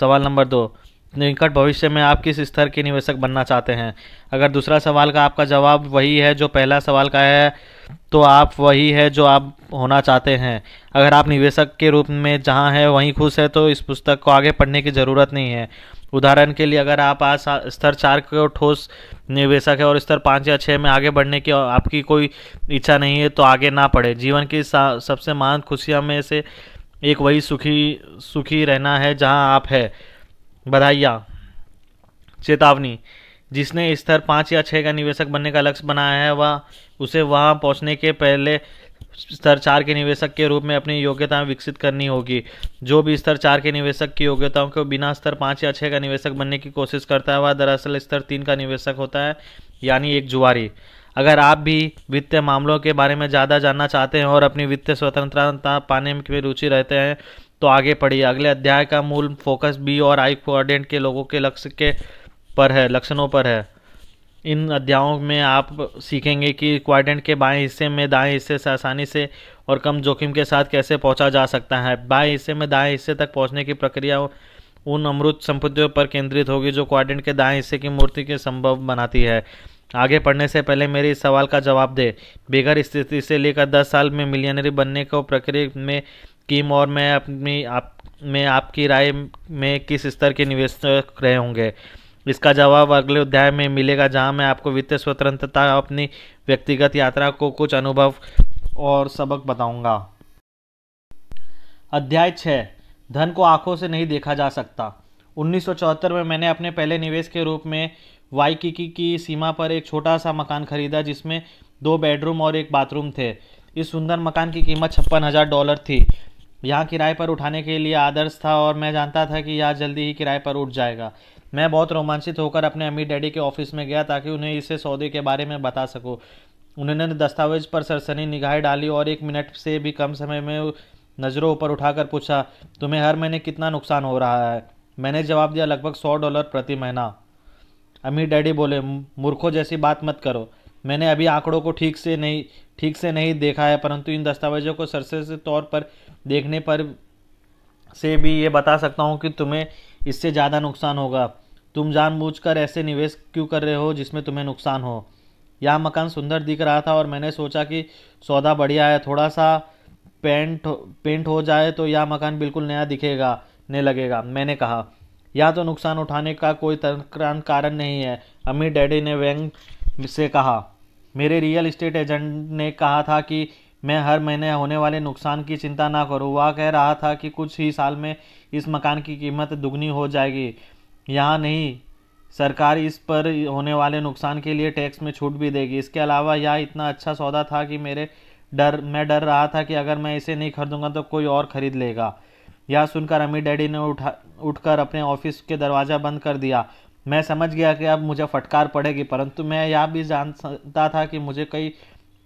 सवाल नंबर दो निकट भविष्य में आप किस स्तर के निवेशक बनना चाहते हैं अगर दूसरा सवाल का आपका जवाब वही है जो पहला सवाल का है तो आप वही है जो आप होना चाहते हैं अगर आप निवेशक के रूप में जहाँ हैं वहीं खुश है तो इस पुस्तक को आगे पढ़ने की ज़रूरत नहीं है उदाहरण के लिए अगर आप आज स्तर चार के ठोस निवेशक है और स्तर पाँच या छः में आगे बढ़ने की आपकी कोई इच्छा नहीं है तो आगे ना पढ़े जीवन की सबसे महान खुशियाँ में से एक वही सुखी सुखी रहना है जहां आप है बधाइया चेतावनी जिसने स्तर पाँच या छः का निवेशक बनने का लक्ष्य बनाया है वह उसे वहां पहुंचने के पहले स्तर चार के निवेशक के रूप में अपनी योग्यताएं विकसित करनी होगी जो भी स्तर चार के निवेशक की योग्यताओं के बिना स्तर पाँच या छः का निवेशक बनने की कोशिश करता है वह दरअसल स्तर तीन का निवेशक होता है यानी एक जुआरी अगर आप भी वित्तीय मामलों के बारे में ज़्यादा जानना चाहते हैं और अपनी वित्तीय स्वतंत्रता पाने में रुचि रहते हैं तो आगे पढ़िए अगले अध्याय का मूल फोकस बी और आई क्वाड्रेंट के लोगों के लक्ष्य के पर है लक्षणों पर है इन अध्यायों में आप सीखेंगे कि क्वाड्रेंट के बाएं हिस्से में दाएं हिस्से से आसानी से और कम जोखिम के साथ कैसे पहुंचा जा सकता है बाएं हिस्से में दाएं हिस्से तक पहुंचने की प्रक्रिया उन अमृत संपत्तियों पर केंद्रित होगी जो क्वाड्रेंट के दाएं हिस्से की मूर्ति के संभव बनाती है आगे पढ़ने से पहले मेरे इस सवाल का जवाब दे बेघर स्थिति से लेकर दस साल में मिलियनरी बनने को प्रक्रिया में किम और मैं अपनी आप में आपकी राय में किस स्तर के निवेशक रहे होंगे इसका जवाब अगले अध्याय में मिलेगा जहां मैं आपको वित्तीय स्वतंत्रता अपनी व्यक्तिगत यात्रा को कुछ अनुभव और सबक बताऊंगा अध्याय छः धन को आंखों से नहीं देखा जा सकता 1974 में मैंने अपने पहले निवेश के रूप में वाइकिकी की सीमा पर एक छोटा सा मकान खरीदा जिसमें दो बेडरूम और एक बाथरूम थे इस सुंदर मकान की कीमत छप्पन हज़ार डॉलर थी यहाँ किराए पर उठाने के लिए आदर्श था और मैं जानता था कि यह जल्दी ही किराए पर उठ जाएगा मैं बहुत रोमांचित होकर अपने अम्मी डैडी के ऑफिस में गया ताकि उन्हें इसे सौदे के बारे में बता सकूं उन्होंने दस्तावेज पर सरसनी निगाहें डाली और एक मिनट से भी कम समय में नज़रों ऊपर उठाकर पूछा तुम्हें हर महीने कितना नुकसान हो रहा है मैंने जवाब दिया लगभग सौ डॉलर प्रति महीना अमीर डैडी बोले मूर्खों जैसी बात मत करो मैंने अभी आंकड़ों को ठीक से नहीं ठीक से नहीं देखा है परंतु इन दस्तावेजों को सरसे से तौर पर देखने पर से भी ये बता सकता हूँ कि तुम्हें इससे ज़्यादा नुकसान होगा तुम जानबूझकर ऐसे निवेश क्यों कर रहे हो जिसमें तुम्हें नुकसान हो यह मकान सुंदर दिख रहा था और मैंने सोचा कि सौदा बढ़िया है थोड़ा सा पेंट पेंट हो जाए तो यह मकान बिल्कुल नया दिखेगा ने लगेगा मैंने कहा यहाँ तो नुकसान उठाने का कोई कारण नहीं है अमीर डैडी ने वेंग से कहा मेरे रियल इस्टेट एजेंट ने कहा था कि मैं हर महीने होने वाले नुकसान की चिंता ना करूँ वह कह रहा था कि कुछ ही साल में इस मकान की कीमत दुगनी हो जाएगी यहाँ नहीं सरकार इस पर होने वाले नुकसान के लिए टैक्स में छूट भी देगी इसके अलावा यह इतना अच्छा सौदा था कि मेरे डर मैं डर रहा था कि अगर मैं इसे नहीं खरीदूंगा तो कोई और ख़रीद लेगा यह सुनकर अम्मी डैडी ने उठा उठकर अपने ऑफिस के दरवाज़ा बंद कर दिया मैं समझ गया कि अब मुझे फटकार पड़ेगी परंतु मैं यह भी जानता था कि मुझे कई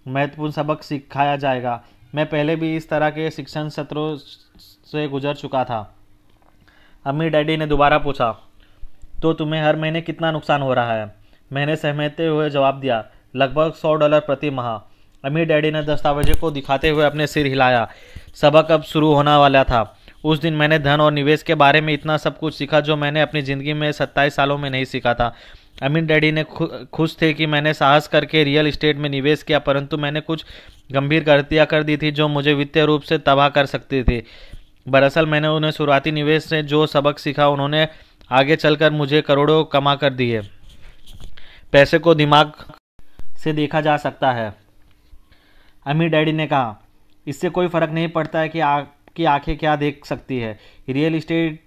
महत्वपूर्ण सबक सिखाया जाएगा मैं पहले भी इस तरह के शिक्षण सत्रों से गुजर चुका था अम्मी डैडी ने दोबारा पूछा तो तुम्हें हर महीने कितना नुकसान हो रहा है मैंने सहमते हुए जवाब दिया लगभग सौ डॉलर प्रति माह अमीर डैडी ने दस्तावेजों को दिखाते हुए अपने सिर हिलाया सबक अब शुरू होने वाला था उस दिन मैंने धन और निवेश के बारे में इतना सब कुछ सीखा जो मैंने अपनी ज़िंदगी में सत्ताईस सालों में नहीं सीखा था अमीन डैडी ने खुश थे कि मैंने साहस करके रियल इस्टेट में निवेश किया परंतु मैंने कुछ गंभीर गलतियाँ कर दी थी जो मुझे वित्तीय रूप से तबाह कर सकती थी दरअसल मैंने उन्हें शुरुआती निवेश से जो सबक सीखा उन्होंने आगे चलकर मुझे करोड़ों कमा कर दिए पैसे को दिमाग से देखा जा सकता है अमीर डैडी ने कहा इससे कोई फर्क नहीं पड़ता है कि आ, की आंखें क्या देख सकती है रियल इस्टेट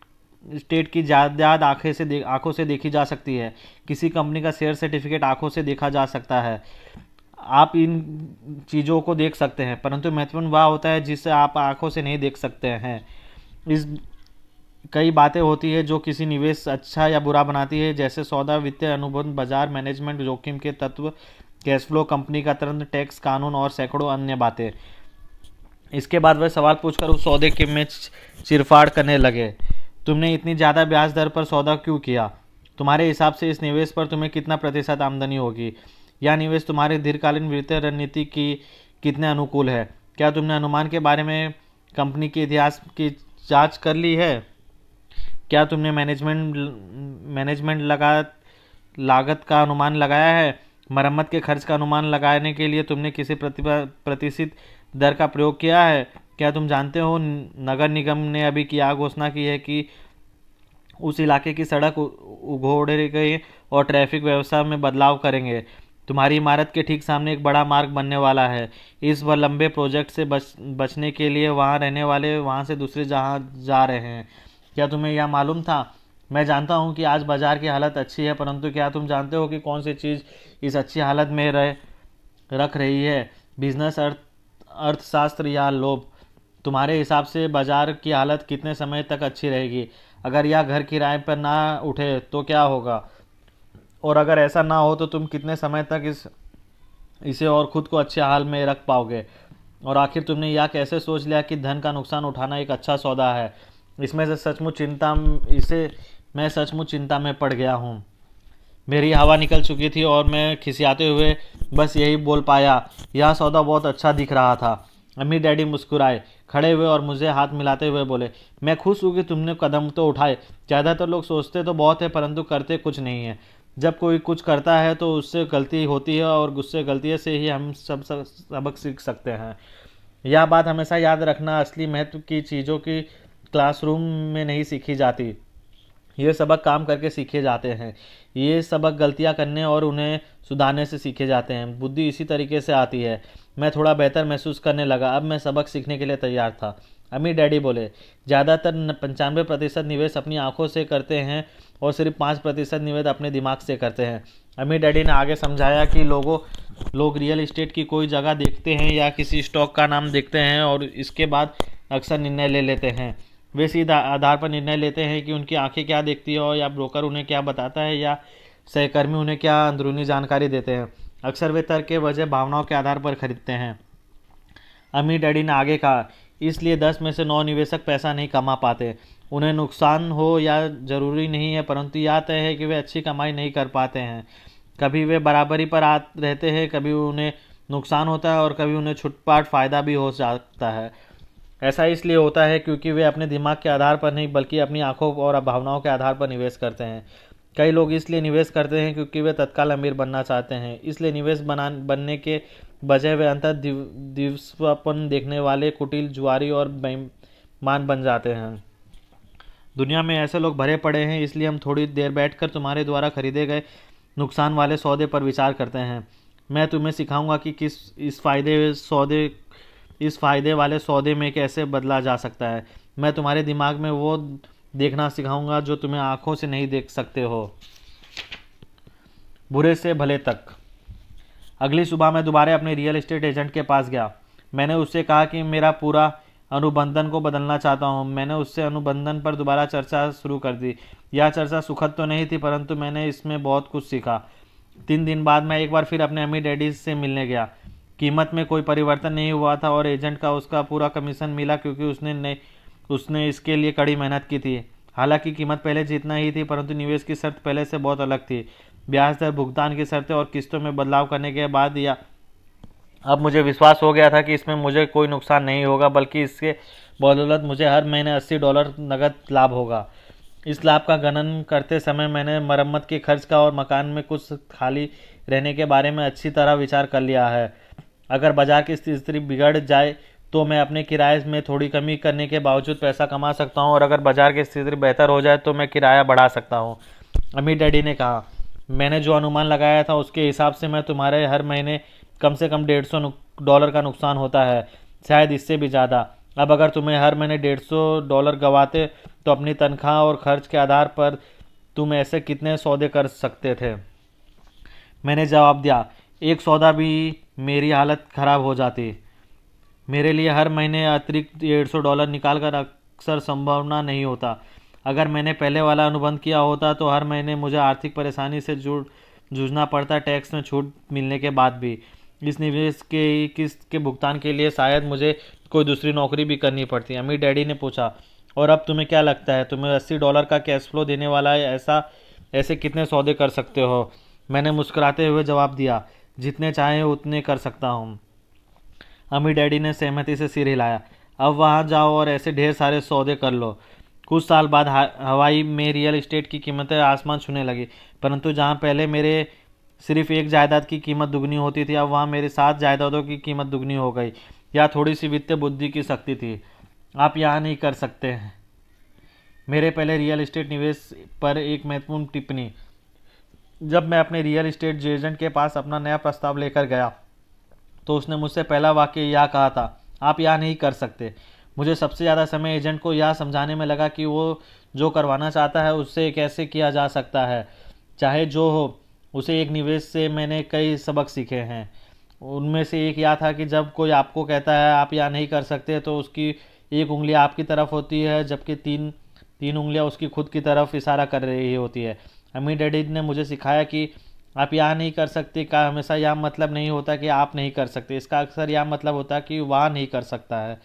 स्टेट की जायदाद आंखें से आंखों से देखी जा सकती है किसी कंपनी का शेयर सर्टिफिकेट आंखों से देखा जा सकता है आप इन चीज़ों को देख सकते हैं परंतु महत्वपूर्ण वह होता है जिसे आप आंखों से नहीं देख सकते हैं इस कई बातें होती है जो किसी निवेश अच्छा या बुरा बनाती है जैसे सौदा वित्तीय अनुबंध बाजार मैनेजमेंट जोखिम के तत्व कैश फ्लो कंपनी का तरंत टैक्स कानून और सैकड़ों अन्य बातें इसके बाद वह सवाल पूछकर उस सौदे के में चिरफाड़ करने लगे तुमने इतनी ज़्यादा ब्याज दर पर सौदा क्यों किया तुम्हारे हिसाब से इस निवेश पर तुम्हें कितना प्रतिशत आमदनी होगी यह निवेश तुम्हारे दीर्घकालीन वित्तीय रणनीति की कितने अनुकूल है क्या तुमने अनुमान के बारे में कंपनी के इतिहास की जांच कर ली है क्या तुमने मैनेजमेंट मैनेजमेंट लगा लागत का अनुमान लगाया है मरम्मत के खर्च का अनुमान लगाने के लिए तुमने किसी प्रतिशत दर का प्रयोग किया है क्या तुम जानते हो नगर निगम ने अभी क्या घोषणा की है कि उस इलाके की सड़क उघोड़े गई और ट्रैफिक व्यवस्था में बदलाव करेंगे तुम्हारी इमारत के ठीक सामने एक बड़ा मार्ग बनने वाला है इस बार लंबे प्रोजेक्ट से बच बचने के लिए वहाँ रहने वाले वहाँ से दूसरे जहाँ जा रहे हैं क्या तुम्हें यह मालूम था मैं जानता हूँ कि आज बाज़ार की हालत अच्छी है परंतु क्या तुम जानते हो कि कौन सी चीज़ इस अच्छी हालत में रह रख रही है बिजनेस अर्थ अर्थशास्त्र या लोभ तुम्हारे हिसाब से बाजार की हालत कितने समय तक अच्छी रहेगी अगर यह घर किराए पर ना उठे तो क्या होगा और अगर ऐसा ना हो तो तुम कितने समय तक इस इसे और ख़ुद को अच्छे हाल में रख पाओगे और आखिर तुमने यह कैसे सोच लिया कि धन का नुकसान उठाना एक अच्छा सौदा है इसमें से सचमुच चिंता इसे मैं सचमुच चिंता में पड़ गया हूँ मेरी हवा निकल चुकी थी और मैं खिसियाते हुए बस यही बोल पाया यह सौदा बहुत अच्छा दिख रहा था अम्मी डैडी मुस्कुराए खड़े हुए और मुझे हाथ मिलाते हुए बोले मैं खुश हूँ कि तुमने कदम तो उठाए ज़्यादातर तो लोग सोचते तो बहुत है परंतु करते कुछ नहीं है जब कोई कुछ करता है तो उससे गलती होती है और गुस्से गलती से ही हम सब सबक सीख सकते हैं यह बात हमेशा याद रखना असली महत्व की चीज़ों की क्लासरूम में नहीं सीखी जाती ये सबक काम करके सीखे जाते हैं ये सबक गलतियाँ करने और उन्हें सुधारने से सीखे जाते हैं बुद्धि इसी तरीके से आती है मैं थोड़ा बेहतर महसूस करने लगा अब मैं सबक सीखने के लिए तैयार था अमीर डैडी बोले ज़्यादातर पंचानवे प्रतिशत निवेश अपनी आंखों से करते हैं और सिर्फ पाँच प्रतिशत निवेश अपने दिमाग से करते हैं अमीर डैडी ने आगे समझाया कि लोगों लोग रियल इस्टेट की कोई जगह देखते हैं या किसी स्टॉक का नाम देखते हैं और इसके बाद अक्सर निर्णय ले लेते हैं वे इसी आधार पर निर्णय लेते हैं कि उनकी आंखें क्या देखती है और या ब्रोकर उन्हें क्या बताता है या सहकर्मी उन्हें क्या अंदरूनी जानकारी देते हैं अक्सर वे तर्क के वजह भावनाओं के आधार पर खरीदते हैं अमीर डैडी ने आगे कहा इसलिए दस में से नौ निवेशक पैसा नहीं कमा पाते उन्हें नुकसान हो या ज़रूरी नहीं है परंतु यह तय है कि वे अच्छी कमाई नहीं कर पाते हैं कभी वे बराबरी पर आ रहते हैं कभी उन्हें नुकसान होता है और कभी उन्हें छुटपाट फ़ायदा भी हो जाता है ऐसा इसलिए होता है क्योंकि वे अपने दिमाग के आधार पर नहीं बल्कि अपनी आंखों और भावनाओं के आधार पर निवेश करते हैं कई लोग इसलिए निवेश करते हैं क्योंकि वे तत्काल अमीर बनना चाहते हैं इसलिए निवेश बना बनने के बजाय वे अंत दिवसपन देखने वाले कुटिल जुआरी और बेईमान बन जाते हैं दुनिया में ऐसे लोग भरे पड़े हैं इसलिए हम थोड़ी देर बैठकर तुम्हारे द्वारा खरीदे गए नुकसान वाले सौदे पर विचार करते हैं मैं तुम्हें सिखाऊंगा कि किस इस फायदे सौदे इस फ़ायदे वाले सौदे में कैसे बदला जा सकता है मैं तुम्हारे दिमाग में वो देखना सिखाऊंगा जो तुम्हें आंखों से नहीं देख सकते हो बुरे से भले तक अगली सुबह मैं दोबारा अपने रियल इस्टेट एजेंट के पास गया मैंने उससे कहा कि मेरा पूरा अनुबंधन को बदलना चाहता हूँ मैंने उससे अनुबंधन पर दोबारा चर्चा शुरू कर दी यह चर्चा सुखद तो नहीं थी परंतु मैंने इसमें बहुत कुछ सीखा तीन दिन बाद मैं एक बार फिर अपने अम्मी डैडी से मिलने गया कीमत में कोई परिवर्तन नहीं हुआ था और एजेंट का उसका पूरा कमीशन मिला क्योंकि उसने ने, उसने इसके लिए कड़ी मेहनत की थी हालांकि कीमत पहले जितना ही थी परंतु निवेश की शर्त पहले से बहुत अलग थी ब्याज दर भुगतान की शर्तें और किस्तों में बदलाव करने के बाद या अब मुझे विश्वास हो गया था कि इसमें मुझे कोई नुकसान नहीं होगा बल्कि इसके बदौलत मुझे हर महीने अस्सी डॉलर नकद लाभ होगा इस लाभ का गणन करते समय मैंने मरम्मत के खर्च का और मकान में कुछ खाली रहने के बारे में अच्छी तरह विचार कर लिया है अगर बाजार की स्थिति बिगड़ जाए तो मैं अपने किराए में थोड़ी कमी करने के बावजूद पैसा कमा सकता हूँ और अगर बाजार की स्थिति बेहतर हो जाए तो मैं किराया बढ़ा सकता हूँ अमीर डैडी ने कहा मैंने जो अनुमान लगाया था उसके हिसाब से मैं तुम्हारे हर महीने कम से कम डेढ़ सौ डॉलर का नुकसान होता है शायद इससे भी ज़्यादा अब अगर तुम्हें हर महीने डेढ़ सौ डॉलर गंवाते तो अपनी तनख्वाह और खर्च के आधार पर तुम ऐसे कितने सौदे कर सकते थे मैंने जवाब दिया एक सौदा भी मेरी हालत ख़राब हो जाती मेरे लिए हर महीने अतिरिक्त डेढ़ सौ डॉलर निकाल कर अक्सर संभावना नहीं होता अगर मैंने पहले वाला अनुबंध किया होता तो हर महीने मुझे आर्थिक परेशानी से जुड़ जूझना पड़ता टैक्स में छूट मिलने के बाद भी इस निवेश के किस्त के भुगतान के लिए शायद मुझे कोई दूसरी नौकरी भी करनी पड़ती अमीर डैडी ने पूछा और अब तुम्हें क्या लगता है तुम्हें अस्सी डॉलर का कैश फ्लो देने वाला है ऐसा ऐसे कितने सौदे कर सकते हो मैंने मुस्कुराते हुए जवाब दिया जितने चाहे उतने कर सकता हूँ अम्मी डैडी ने सहमति से सिर हिलाया अब वहाँ जाओ और ऐसे ढेर सारे सौदे कर लो कुछ साल बाद हवाई में रियल इस्टेट की कीमतें आसमान छूने लगी परंतु जहाँ पहले मेरे सिर्फ एक जायदाद की कीमत दुगनी होती थी अब वहाँ मेरे सात जायदादों की कीमत दुगनी हो गई या थोड़ी सी वित्तीय बुद्धि की शक्ति थी आप यहाँ नहीं कर सकते हैं मेरे पहले रियल इस्टेट निवेश पर एक महत्वपूर्ण टिप्पणी जब मैं अपने रियल इस्टेट एजेंट के पास अपना नया प्रस्ताव लेकर गया तो उसने मुझसे पहला वाक्य यह कहा था आप यह नहीं कर सकते मुझे सबसे ज़्यादा समय एजेंट को यह समझाने में लगा कि वो जो करवाना चाहता है उससे कैसे किया जा सकता है चाहे जो हो उसे एक निवेश से मैंने कई सबक सीखे हैं उनमें से एक यह था कि जब कोई आपको कहता है आप यह नहीं कर सकते तो उसकी एक उंगली आपकी तरफ होती है जबकि तीन तीन उंगलियां उसकी खुद की तरफ इशारा कर रही होती है अम्मी डैडी ने मुझे सिखाया कि आप यहाँ नहीं कर सकते का हमेशा यह मतलब नहीं होता कि आप नहीं कर सकते इसका अक्सर यह मतलब होता है कि वह नहीं कर सकता है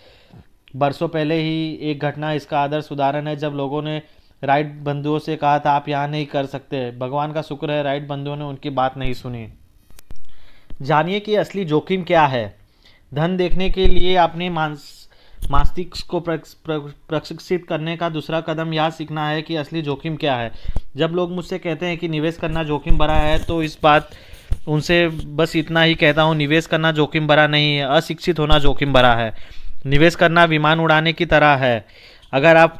बरसों पहले ही एक घटना इसका आदर्श उदाहरण है जब लोगों ने राइट बंधुओं से कहा था आप यहाँ नहीं कर सकते भगवान का शुक्र है राइट बंधुओं ने उनकी बात नहीं सुनी जानिए कि असली जोखिम क्या है धन देखने के लिए अपने मानस मस्तिष्क को प्रशिक्षित करने का दूसरा कदम यह सीखना है कि असली जोखिम क्या है जब लोग मुझसे कहते हैं कि निवेश करना जोखिम भरा है तो इस बात उनसे बस इतना ही कहता हूँ निवेश करना जोखिम भरा नहीं है अशिक्षित होना जोखिम भरा है निवेश करना विमान उड़ाने की तरह है अगर आप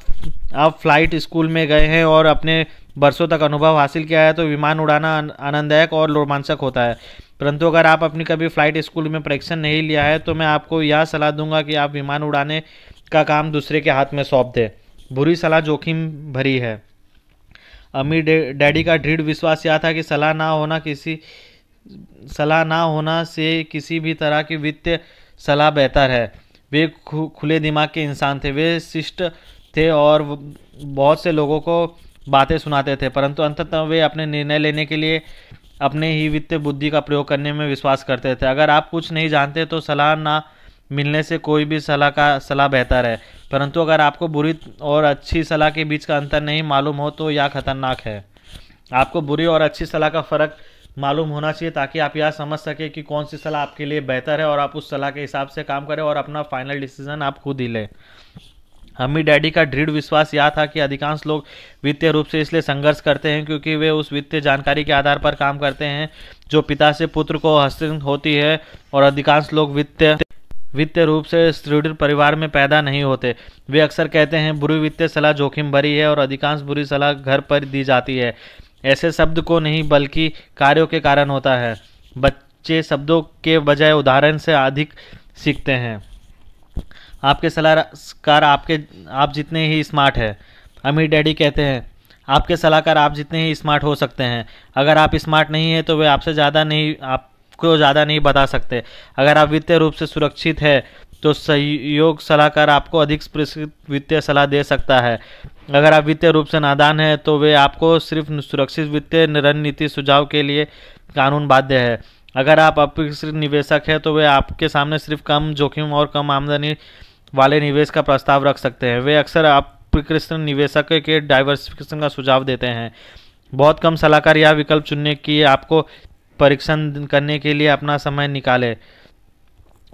आप फ्लाइट स्कूल में गए हैं और अपने बरसों तक अनुभव हासिल किया है तो विमान उड़ाना आनंददायक और रोमांचक होता है परंतु अगर आप अपनी कभी फ़्लाइट स्कूल में परीक्षण नहीं लिया है तो मैं आपको यह सलाह दूंगा कि आप विमान उड़ाने का काम दूसरे के हाथ में सौंप दें बुरी सलाह जोखिम भरी है अमीर डैडी का दृढ़ विश्वास यह था कि सलाह ना होना किसी सलाह ना होना से किसी भी तरह की वित्तीय सलाह बेहतर है वे खु, खुले दिमाग के इंसान थे वे शिष्ट थे और बहुत से लोगों को बातें सुनाते थे परंतु अंततः वे अपने निर्णय लेने के लिए अपने ही वित्तीय बुद्धि का प्रयोग करने में विश्वास करते थे अगर आप कुछ नहीं जानते तो सलाह ना मिलने से कोई भी सलाह का सलाह बेहतर है परंतु अगर आपको बुरी और अच्छी सलाह के बीच का अंतर नहीं मालूम हो तो यह खतरनाक है आपको बुरी और अच्छी सलाह का फ़र्क मालूम होना चाहिए ताकि आप यह समझ सकें कि कौन सी सलाह आपके लिए बेहतर है और आप उस सलाह के हिसाब से काम करें और अपना फाइनल डिसीज़न आप खुद ही लें अम्मी डैडी का दृढ़ विश्वास यह था कि अधिकांश लोग वित्तीय रूप से इसलिए संघर्ष करते हैं क्योंकि वे उस वित्तीय जानकारी के आधार पर काम करते हैं जो पिता से पुत्र को हस्तिन होती है और अधिकांश लोग वित्तीय वित्तीय रूप से सुदृढ़ परिवार में पैदा नहीं होते वे अक्सर कहते हैं बुरी वित्तीय सलाह जोखिम भरी है और अधिकांश बुरी सलाह घर पर दी जाती है ऐसे शब्द को नहीं बल्कि कार्यों के कारण होता है बच्चे शब्दों के बजाय उदाहरण से अधिक सीखते हैं आपके सलाहकार आपके आप जितने ही स्मार्ट है अमीर डैडी कहते हैं आपके सलाहकार आप जितने ही स्मार्ट हो सकते हैं अगर आप स्मार्ट नहीं हैं तो वे आपसे ज़्यादा नहीं आपको ज़्यादा नहीं बता सकते अगर आप वित्तीय रूप से सुरक्षित है तो सहयोग सलाहकार आपको अधिक प्रसिद्ध वित्तीय सलाह दे सकता है अगर आप वित्तीय रूप से नादान हैं तो वे आपको सिर्फ सुरक्षित वित्तीय रणनीति सुझाव के लिए कानून बाध्य है अगर आप अपेक्षित निवेशक हैं तो वे आपके सामने सिर्फ कम जोखिम और कम आमदनी वाले निवेश का प्रस्ताव रख सकते हैं वे अक्सर आप प्रकृष्ण निवेशक के डाइवर्सिफिकेशन का सुझाव देते हैं बहुत कम सलाहकार यह विकल्प चुनने की आपको परीक्षण करने के लिए अपना समय निकाले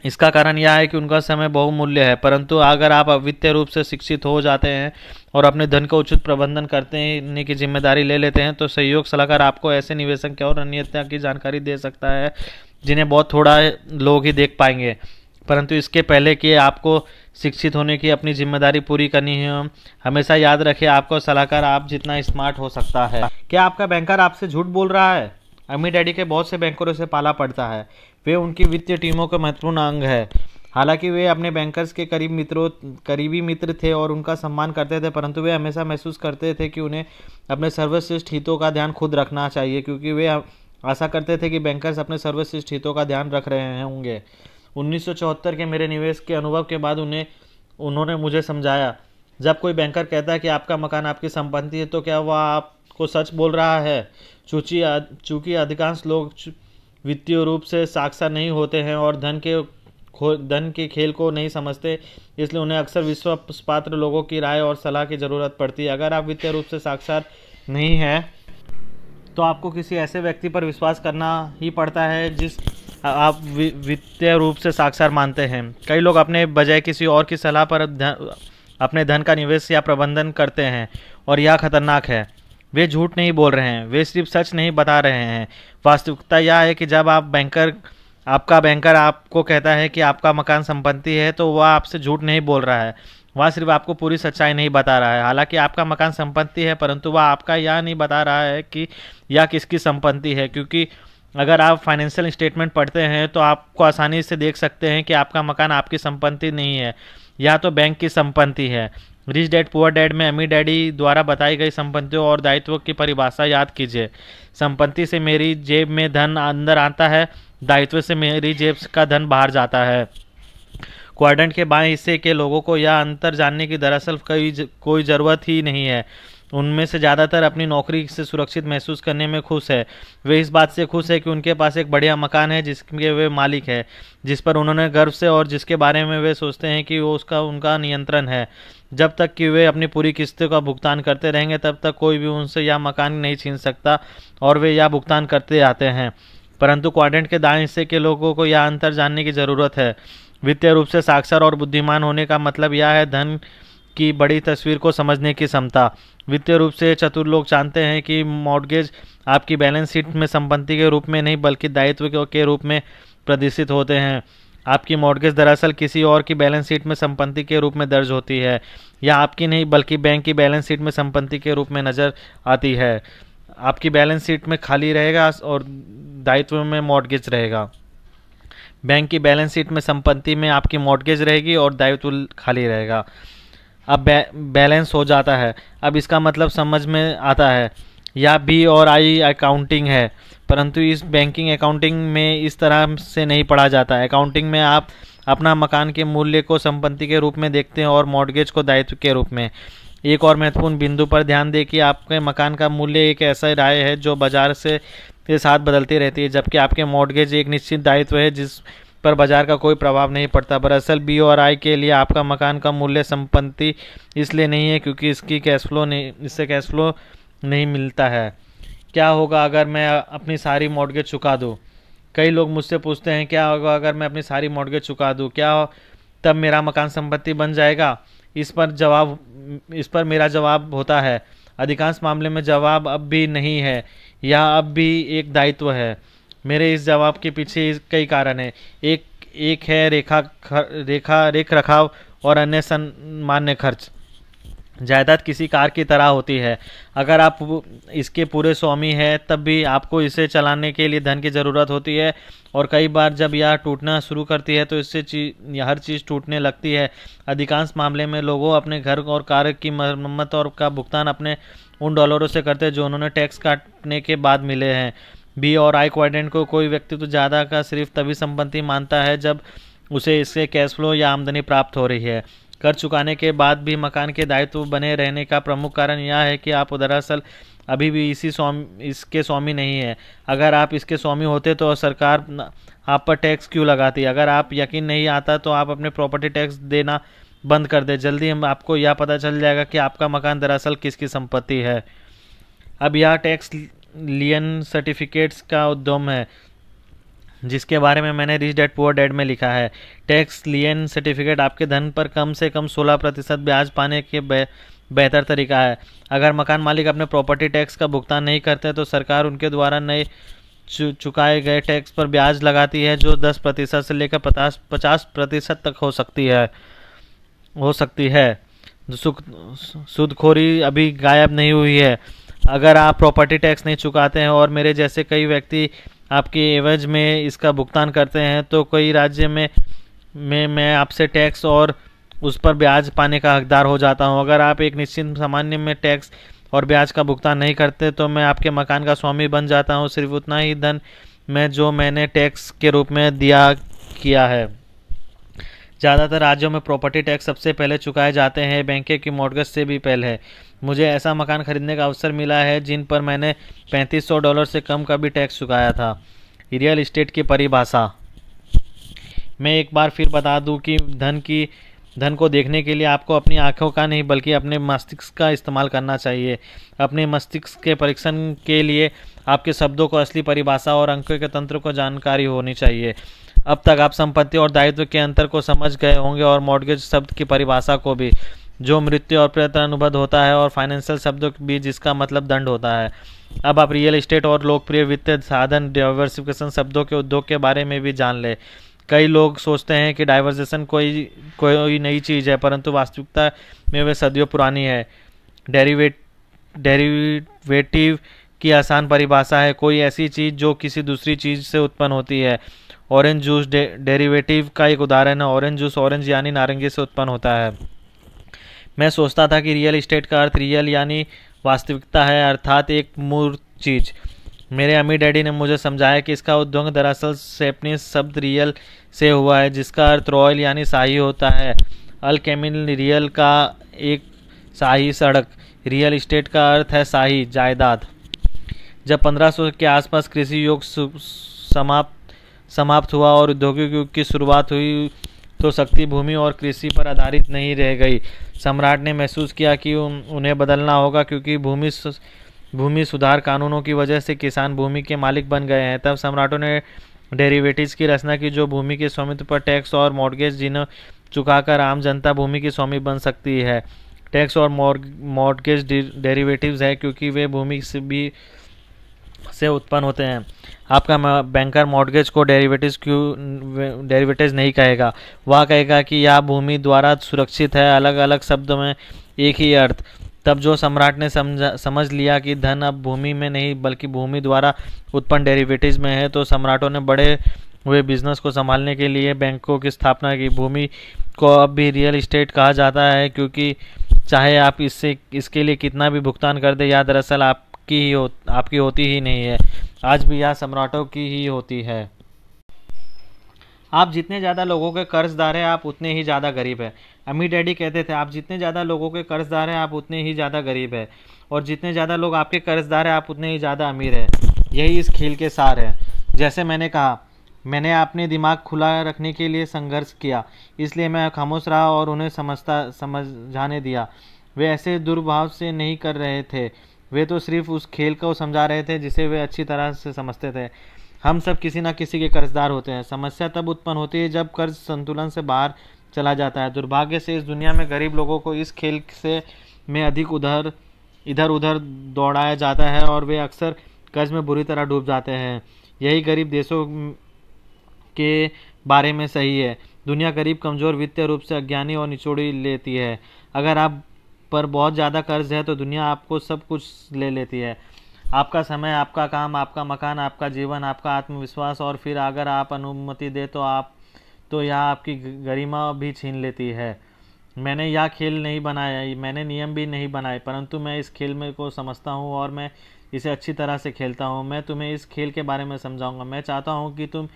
इसका कारण यह है कि उनका समय बहुमूल्य है परंतु अगर आप वित्तीय रूप से शिक्षित हो जाते हैं और अपने धन का उचित प्रबंधन करते हैं की जिम्मेदारी ले लेते हैं तो सहयोग सलाहकार आपको ऐसे निवेशक और अन्यता की जानकारी दे सकता है जिन्हें बहुत थोड़ा लोग ही देख पाएंगे परंतु इसके पहले कि आपको शिक्षित होने की अपनी जिम्मेदारी पूरी करनी है हमेशा याद रखें आपको सलाहकार आप जितना स्मार्ट हो सकता है क्या आपका बैंकर आपसे झूठ बोल रहा है अम्मी डैडी के बहुत से बैंकरों से पाला पड़ता है वे उनकी वित्तीय टीमों का महत्वपूर्ण अंग है हालांकि वे अपने बैंकर्स के करीब मित्रों करीबी मित्र थे और उनका सम्मान करते थे परंतु वे हमेशा महसूस करते थे कि उन्हें अपने सर्वश्रेष्ठ हितों का ध्यान खुद रखना चाहिए क्योंकि वे आशा करते थे कि बैंकर्स अपने सर्वश्रेष्ठ हितों का ध्यान रख रहे होंगे 1974 के मेरे निवेश के अनुभव के बाद उन्हें उन्होंने मुझे समझाया जब कोई बैंकर कहता है कि आपका मकान आपकी संपत्ति है तो क्या वह आपको सच बोल रहा है चूँकि चूँकि अधिकांश लोग वित्तीय रूप से साक्षर नहीं होते हैं और धन के धन के खेल को नहीं समझते इसलिए उन्हें अक्सर विश्वास पात्र लोगों की राय और सलाह की ज़रूरत पड़ती है अगर आप वित्तीय रूप से साक्षात नहीं हैं तो आपको किसी ऐसे व्यक्ति पर विश्वास करना ही पड़ता है जिस आप वित्तीय रूप से साक्षर मानते हैं कई लोग अपने बजाय किसी और की सलाह पर धन, अपने धन का निवेश या प्रबंधन करते हैं और यह खतरनाक है वे झूठ नहीं बोल रहे हैं वे सिर्फ सच नहीं बता रहे हैं वास्तविकता यह है कि जब आप बैंकर आपका बैंकर आपको कहता है कि आपका मकान संपत्ति है तो वह आपसे झूठ नहीं बोल रहा है वह सिर्फ आपको पूरी सच्चाई नहीं बता रहा है हालांकि आपका मकान संपत्ति है परंतु वह आपका यह नहीं बता रहा है कि यह किसकी संपत्ति है क्योंकि अगर आप फाइनेंशियल स्टेटमेंट पढ़ते हैं तो आपको आसानी से देख सकते हैं कि आपका मकान आपकी संपत्ति नहीं है या तो बैंक की संपत्ति है रिच डैड पुअर डैड में अमी डैडी द्वारा बताई गई संपत्तियों और दायित्वों की परिभाषा याद कीजिए संपत्ति से मेरी जेब में धन अंदर आता है दायित्व से मेरी जेब का धन बाहर जाता है क्वाड्रेंट के बाएं हिस्से के लोगों को यह अंतर जानने की दरअसल कोई कोई ज़रूरत ही नहीं है उनमें से ज़्यादातर अपनी नौकरी से सुरक्षित महसूस करने में खुश है वे इस बात से खुश है कि उनके पास एक बढ़िया मकान है जिसके वे मालिक है जिस पर उन्होंने गर्व से और जिसके बारे में वे सोचते हैं कि वो उसका उनका नियंत्रण है जब तक कि वे अपनी पूरी किस्तों का भुगतान करते रहेंगे तब तक कोई भी उनसे यह मकान नहीं छीन सकता और वे यह भुगतान करते आते हैं परंतु क्वाड्रेंट के दाएं हिस्से के लोगों को यह अंतर जानने की ज़रूरत है वित्तीय रूप से साक्षर और बुद्धिमान होने का मतलब यह है धन की बड़ी तस्वीर को समझने की क्षमता वित्तीय रूप से चतुर लोग जानते हैं कि मॉडगेज आपकी बैलेंस शीट में संपत्ति के रूप में नहीं बल्कि दायित्व के रूप में प्रदर्शित होते हैं आपकी मॉडगेज दरअसल किसी और की बैलेंस शीट में संपत्ति के रूप में दर्ज होती है या आपकी नहीं बल्कि बैंक की बैलेंस शीट में संपत्ति के रूप में नज़र आती है आपकी बैलेंस शीट में खाली रहेगा और दायित्व में मॉडगेज रहेगा बैंक की बैलेंस शीट में संपत्ति में आपकी मॉडगेज रहेगी और दायित्व खाली रहेगा अब बै, बैलेंस हो जाता है अब इसका मतलब समझ में आता है या बी और आई अकाउंटिंग है परंतु इस बैंकिंग अकाउंटिंग में इस तरह से नहीं पढ़ा जाता अकाउंटिंग में आप अपना मकान के मूल्य को संपत्ति के रूप में देखते हैं और मॉडगेज को दायित्व के रूप में एक और महत्वपूर्ण बिंदु पर ध्यान दें कि आपके मकान का मूल्य एक ऐसा राय है जो बाजार से के साथ बदलती रहती है जबकि आपके मॉडगेज एक निश्चित दायित्व है जिस पर बाजार का कोई प्रभाव नहीं पड़ता दरअसल बी और आई के लिए आपका मकान का मूल्य संपत्ति इसलिए नहीं है क्योंकि इसकी कैश फ्लो नहीं इससे कैश फ्लो नहीं मिलता है क्या होगा अगर मैं अपनी सारी मॉडगेज चुका दूँ कई लोग मुझसे पूछते हैं क्या होगा अगर मैं अपनी सारी मॉडगेज चुका दूँ क्या तब मेरा मकान संपत्ति बन जाएगा इस पर जवाब इस पर मेरा जवाब होता है अधिकांश मामले में जवाब अब भी नहीं है यह अब भी एक दायित्व है मेरे इस जवाब के पीछे कई कारण हैं एक एक है रेखा खर, रेखा रेख रखाव और अन्य सम्मान्य खर्च जायदाद किसी कार की तरह होती है अगर आप इसके पूरे स्वामी हैं तब भी आपको इसे चलाने के लिए धन की ज़रूरत होती है और कई बार जब यह टूटना शुरू करती है तो इससे चीज हर चीज़ टूटने लगती है अधिकांश मामले में लोगों अपने घर और कार की मरम्मत और का भुगतान अपने उन डॉलरों से करते हैं जो उन्होंने टैक्स काटने के बाद मिले हैं बी और आई क्वाड्रेंट को कोई व्यक्ति तो ज़्यादा का सिर्फ तभी संपत्ति मानता है जब उसे इससे कैश फ्लो या आमदनी प्राप्त हो रही है कर चुकाने के बाद भी मकान के दायित्व बने रहने का प्रमुख कारण यह है कि आप दरअसल अभी भी इसी स्वामी इसके स्वामी नहीं है अगर आप इसके स्वामी होते तो सरकार आप पर टैक्स क्यों लगाती अगर आप यकीन नहीं आता तो आप अपने प्रॉपर्टी टैक्स देना बंद कर दे जल्दी हम आपको यह पता चल जाएगा कि आपका मकान दरअसल किसकी संपत्ति है अब यह टैक्स लियन सर्टिफिकेट्स का उद्यम है जिसके बारे में मैंने रिच डेट पुअर डेड में लिखा है टैक्स लियन सर्टिफिकेट आपके धन पर कम से कम 16 प्रतिशत ब्याज पाने के बेहतर तरीका है अगर मकान मालिक अपने प्रॉपर्टी टैक्स का भुगतान नहीं करते तो सरकार उनके द्वारा नए चु, चुकाए गए टैक्स पर ब्याज लगाती है जो 10 प्रतिशत से लेकर पचास पचास प्रतिशत तक हो सकती है हो सकती है सुद अभी गायब नहीं हुई है अगर आप प्रॉपर्टी टैक्स नहीं चुकाते हैं और मेरे जैसे कई व्यक्ति आपके एवज में इसका भुगतान करते हैं तो कई राज्य में में मैं आपसे टैक्स और उस पर ब्याज पाने का हकदार हो जाता हूं अगर आप एक निश्चित सामान्य में टैक्स और ब्याज का भुगतान नहीं करते तो मैं आपके मकान का स्वामी बन जाता हूं सिर्फ उतना ही धन मैं जो मैंने टैक्स के रूप में दिया किया है ज़्यादातर राज्यों में प्रॉपर्टी टैक्स सबसे पहले चुकाए जाते हैं बैंकों की मोटगज से भी पहले है मुझे ऐसा मकान खरीदने का अवसर मिला है जिन पर मैंने 3500 डॉलर से कम का भी टैक्स चुकाया था रियल इस्टेट की परिभाषा मैं एक बार फिर बता दूं कि धन की धन को देखने के लिए आपको अपनी आंखों का नहीं बल्कि अपने मस्तिष्क का इस्तेमाल करना चाहिए अपने मस्तिष्क के परीक्षण के लिए आपके शब्दों को असली परिभाषा और अंकों के तंत्र को जानकारी होनी चाहिए अब तक आप संपत्ति और दायित्व के अंतर को समझ गए होंगे और मॉडगेज शब्द की परिभाषा को भी जो मृत्यु और प्रयत्न अनुबद्ध होता है और फाइनेंशियल शब्दों भी जिसका मतलब दंड होता है अब आप रियल इस्टेट और लोकप्रिय वित्तीय साधन डाइवर्सिफिकेशन शब्दों के उद्योग के बारे में भी जान लें कई लोग सोचते हैं कि डाइवर्सेशन कोई कोई नई चीज़ है परंतु वास्तविकता में वे सदियों पुरानी है डेरीवेट डेरिवेटिव की आसान परिभाषा है कोई ऐसी चीज़ जो किसी दूसरी चीज़ से उत्पन्न होती है ऑरेंज जूस डेरिवेटिव का एक उदाहरण है ऑरेंज जूस ऑरेंज यानी नारंगी से उत्पन्न होता है मैं सोचता था कि रियल इस्टेट का अर्थ रियल यानी वास्तविकता है अर्थात एक मूर्त चीज़ मेरे अम्मी डैडी ने मुझे समझाया कि इसका उद्योग दरअसल सेपनी शब्द रियल से हुआ है जिसका अर्थ रॉयल यानी शाही होता है अलकेमिन रियल का एक शाही सड़क रियल इस्टेट का अर्थ है शाही जायदाद जब 1500 के आसपास कृषि योग समाप्त समाप्त हुआ और औद्योगिक युग की शुरुआत हुई तो शक्ति भूमि और कृषि पर आधारित नहीं रह गई सम्राट ने महसूस किया कि उन्हें बदलना होगा क्योंकि भूमि भूमि सुधार कानूनों की वजह से किसान भूमि के मालिक बन गए हैं तब सम्राटों ने डेरिवेटिव्स की रचना की जो भूमि के स्वामित्व पर टैक्स और मॉर्गेज जिन्हें चुकाकर आम जनता भूमि की स्वामी बन सकती है टैक्स और मॉर्गेज डेरिवेटिव्स है क्योंकि वे भूमि से भी से उत्पन्न होते हैं आपका बैंकर मॉडगेज को डेरिवेटिव क्यों डेरिवेटिव नहीं कहेगा वह कहेगा कि यह भूमि द्वारा सुरक्षित है अलग अलग शब्द में एक ही अर्थ तब जो सम्राट ने समझा समझ लिया कि धन अब भूमि में नहीं बल्कि भूमि द्वारा उत्पन्न डेरिवेटिव में है तो सम्राटों ने बड़े हुए बिजनेस को संभालने के लिए बैंकों की स्थापना की भूमि को अब भी रियल इस्टेट कहा जाता है क्योंकि चाहे आप इससे इसके लिए कितना भी भुगतान कर दें या दरअसल आप आपकी ही हो आपकी होती ही नहीं है आज भी यह सम्राटों की ही होती है आप जितने ज़्यादा लोगों के कर्जदार हैं आप उतने ही ज़्यादा गरीब हैं अमी डैडी कहते थे आप जितने ज़्यादा लोगों के कर्जदार हैं आप उतने ही ज़्यादा गरीब हैं और जितने ज़्यादा लोग आपके कर्जदार हैं आप उतने ही ज़्यादा अमीर हैं यही इस खेल के सार है जैसे मैंने कहा मैंने अपने दिमाग खुला रखने के लिए संघर्ष किया इसलिए मैं खामोश रहा और उन्हें समझता समझाने दिया वे ऐसे दुर्भाव से नहीं कर रहे थे वे तो सिर्फ उस खेल को समझा रहे थे जिसे वे अच्छी तरह से समझते थे हम सब किसी ना किसी के कर्जदार होते हैं समस्या तब उत्पन्न होती है जब कर्ज संतुलन से बाहर चला जाता है दुर्भाग्य से इस दुनिया में गरीब लोगों को इस खेल से में अधिक उधर इधर उधर दौड़ाया जाता है और वे अक्सर कर्ज में बुरी तरह डूब जाते हैं यही गरीब देशों के बारे में सही है दुनिया गरीब कमज़ोर वित्तीय रूप से अज्ञानी और निचोड़ी लेती है अगर आप पर बहुत ज़्यादा कर्ज है तो दुनिया आपको सब कुछ ले लेती है आपका समय आपका काम आपका मकान आपका जीवन आपका आत्मविश्वास और फिर अगर आप अनुमति दे तो आप तो यह आपकी गरिमा भी छीन लेती है मैंने यह खेल नहीं बनाया मैंने नियम भी नहीं बनाए परंतु मैं इस खेल में को समझता हूँ और मैं इसे अच्छी तरह से खेलता हूँ मैं तुम्हें इस खेल के बारे में समझाऊँगा मैं चाहता हूँ कि तुम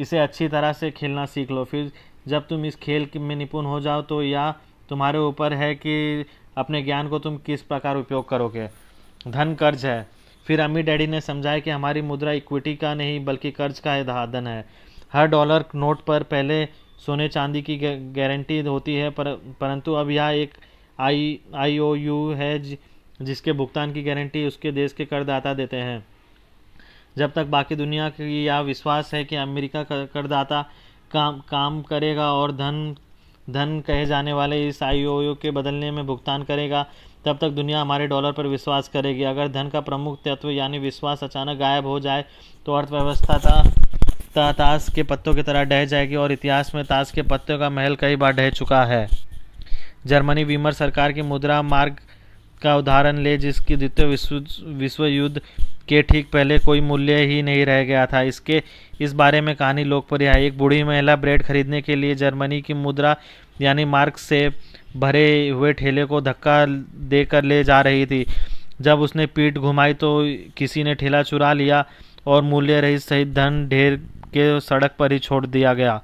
इसे अच्छी तरह से खेलना सीख लो फिर जब तुम इस खेल में निपुण हो जाओ तो यह तुम्हारे ऊपर है कि अपने ज्ञान को तुम किस प्रकार उपयोग करोगे धन कर्ज है फिर अम्मी डैडी ने समझाया कि हमारी मुद्रा इक्विटी का नहीं बल्कि कर्ज का धन है हर डॉलर नोट पर पहले सोने चांदी की गारंटी होती है पर परंतु अब यह एक आई आई ओ यू है ज, जिसके भुगतान की गारंटी उसके देश के करदाता देते हैं जब तक बाकी दुनिया की यह विश्वास है कि अमेरिका करदाता काम काम करेगा और धन धन कहे जाने वाले इस आई के बदलने में भुगतान करेगा तब तक दुनिया हमारे डॉलर पर विश्वास करेगी अगर धन का प्रमुख तत्व यानी विश्वास अचानक गायब हो जाए तो अर्थव्यवस्था ता, ता ताश के पत्तों की तरह ढह जाएगी और इतिहास में ताश के पत्तों का महल कई बार ढह चुका है जर्मनी वीमर सरकार की मुद्रा मार्ग का उदाहरण ले जिसकी द्वितीय विश्व विश्व युद्ध के ठीक पहले कोई मूल्य ही नहीं रह गया था इसके इस बारे में कहानी लोकप्रिय है एक बूढ़ी महिला ब्रेड खरीदने के लिए जर्मनी की मुद्रा यानी मार्क से भरे हुए ठेले को धक्का देकर ले जा रही थी जब उसने पीठ घुमाई तो किसी ने ठेला चुरा लिया और मूल्य रहित सहित धन ढेर के सड़क पर ही छोड़ दिया गया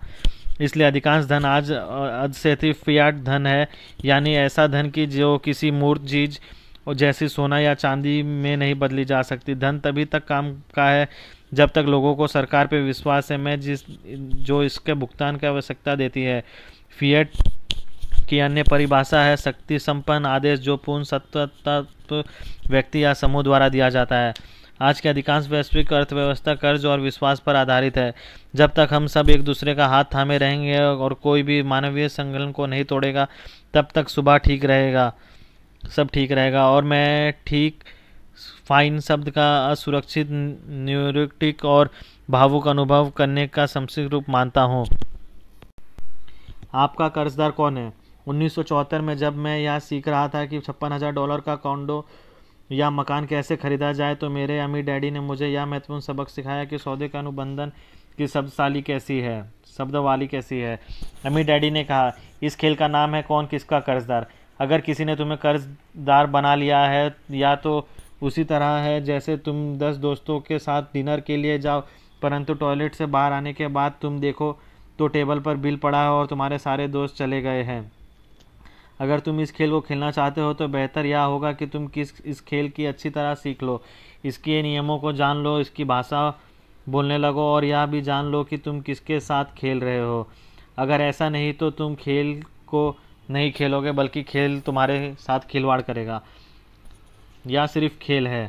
इसलिए अधिकांश धन आज अधिक फियाट धन है यानी ऐसा धन कि जो किसी मूर्त चीज़ और जैसी सोना या चांदी में नहीं बदली जा सकती धन तभी तक काम का है जब तक लोगों को सरकार पर विश्वास है मैं जिस जो इसके भुगतान की आवश्यकता देती है फीएट की अन्य परिभाषा है शक्ति संपन्न आदेश जो पूर्ण सत्ता व्यक्ति या समूह द्वारा दिया जाता है आज के अधिकांश वैश्विक अर्थव्यवस्था कर्ज और विश्वास पर आधारित है जब तक हम सब एक दूसरे का हाथ थामे रहेंगे और कोई भी मानवीय संगठन को नहीं तोड़ेगा तब तक सुबह ठीक रहेगा सब ठीक रहेगा और मैं ठीक फाइन शब्द का असुरक्षित न्यूरोटिक और भावुक अनुभव करने का संक्षिप्त रूप मानता हूँ आपका कर्जदार कौन है 1974 में जब मैं यह सीख रहा था कि छप्पन हज़ार डॉलर का कॉन्डो या मकान कैसे खरीदा जाए तो मेरे अमी डैडी ने मुझे यह महत्वपूर्ण सबक सिखाया कि सौदे का अनुबंधन की शब्दशाली कैसी है शब्द वाली कैसी है अमी डैडी ने कहा इस खेल का नाम है कौन किसका कर्जदार अगर किसी ने तुम्हें कर्जदार बना लिया है या तो उसी तरह है जैसे तुम दस दोस्तों के साथ डिनर के लिए जाओ परंतु टॉयलेट से बाहर आने के बाद तुम देखो तो टेबल पर बिल पड़ा है और तुम्हारे सारे दोस्त चले गए हैं अगर तुम इस खेल को खेलना चाहते हो तो बेहतर यह होगा कि तुम किस इस खेल की अच्छी तरह सीख लो इसके नियमों को जान लो इसकी भाषा बोलने लगो और यह भी जान लो कि तुम किसके साथ खेल रहे हो अगर ऐसा नहीं तो तुम खेल को नहीं खेलोगे बल्कि खेल तुम्हारे साथ खिलवाड़ करेगा या सिर्फ खेल है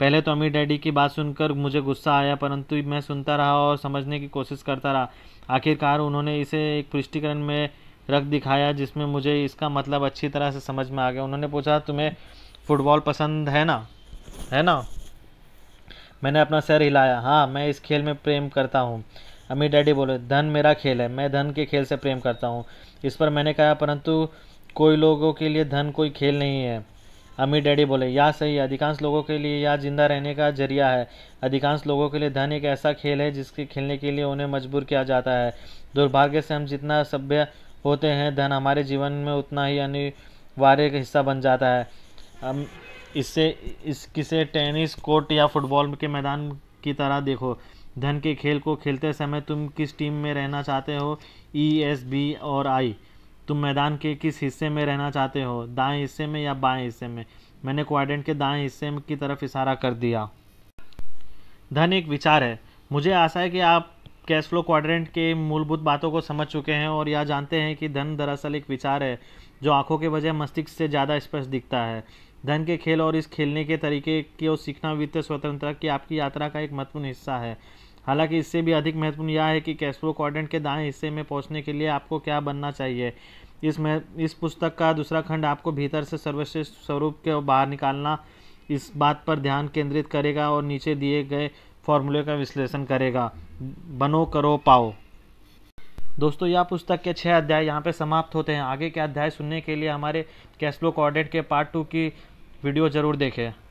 पहले तो अम्मी डैडी की बात सुनकर मुझे गुस्सा आया परंतु मैं सुनता रहा और समझने की कोशिश करता रहा आखिरकार उन्होंने इसे एक पुष्टिकरण में रख दिखाया जिसमें मुझे इसका मतलब अच्छी तरह से समझ में आ गया उन्होंने पूछा तुम्हें फुटबॉल पसंद है ना है ना मैंने अपना सर हिलाया हाँ मैं इस खेल में प्रेम करता हूँ अम्मी डैडी बोले धन मेरा खेल है मैं धन के खेल से प्रेम करता हूँ इस पर मैंने कहा परंतु कोई लोगों के लिए धन कोई खेल नहीं है अम्मी डैडी बोले यह सही है अधिकांश लोगों के लिए यह जिंदा रहने का जरिया है अधिकांश लोगों के लिए धन एक ऐसा खेल है जिसके खेलने के लिए उन्हें मजबूर किया जाता है दुर्भाग्य से हम जितना सभ्य होते हैं धन हमारे जीवन में उतना ही अनिवार्य हिस्सा बन जाता है हम इससे इस किसे टेनिस कोर्ट या फुटबॉल के मैदान की तरह देखो धन के खेल को खेलते समय तुम किस टीम में रहना चाहते हो ई एस बी और आई तुम मैदान के किस हिस्से में रहना चाहते हो दाएं हिस्से में या बाएं हिस्से में मैंने क्वाड्रेंट के दाएं हिस्से की तरफ इशारा कर दिया धन एक विचार है मुझे आशा है कि आप कैश फ्लो क्वाड्रेंट के मूलभूत बातों को समझ चुके हैं और यह जानते हैं कि धन दरअसल एक विचार है जो आंखों के बजाय मस्तिष्क से ज़्यादा स्पष्ट दिखता है धन के खेल और इस खेलने के तरीके को सीखना वित्तीय स्वतंत्रता की आपकी यात्रा का एक महत्वपूर्ण हिस्सा है हालांकि इससे भी अधिक महत्वपूर्ण यह है कि कैस्प्रो क्वाड्रेंट के दाएं हिस्से में पहुंचने के लिए आपको क्या बनना चाहिए इस में इस पुस्तक का दूसरा खंड आपको भीतर से सर्वश्रेष्ठ स्वरूप के बाहर निकालना इस बात पर ध्यान केंद्रित करेगा और नीचे दिए गए फॉर्मूले का विश्लेषण करेगा बनो करो पाओ दोस्तों यह पुस्तक के छः अध्याय यहाँ पे समाप्त होते हैं आगे के अध्याय सुनने के लिए हमारे कैस्लो कॉर्डेट के पार्ट टू की वीडियो ज़रूर देखें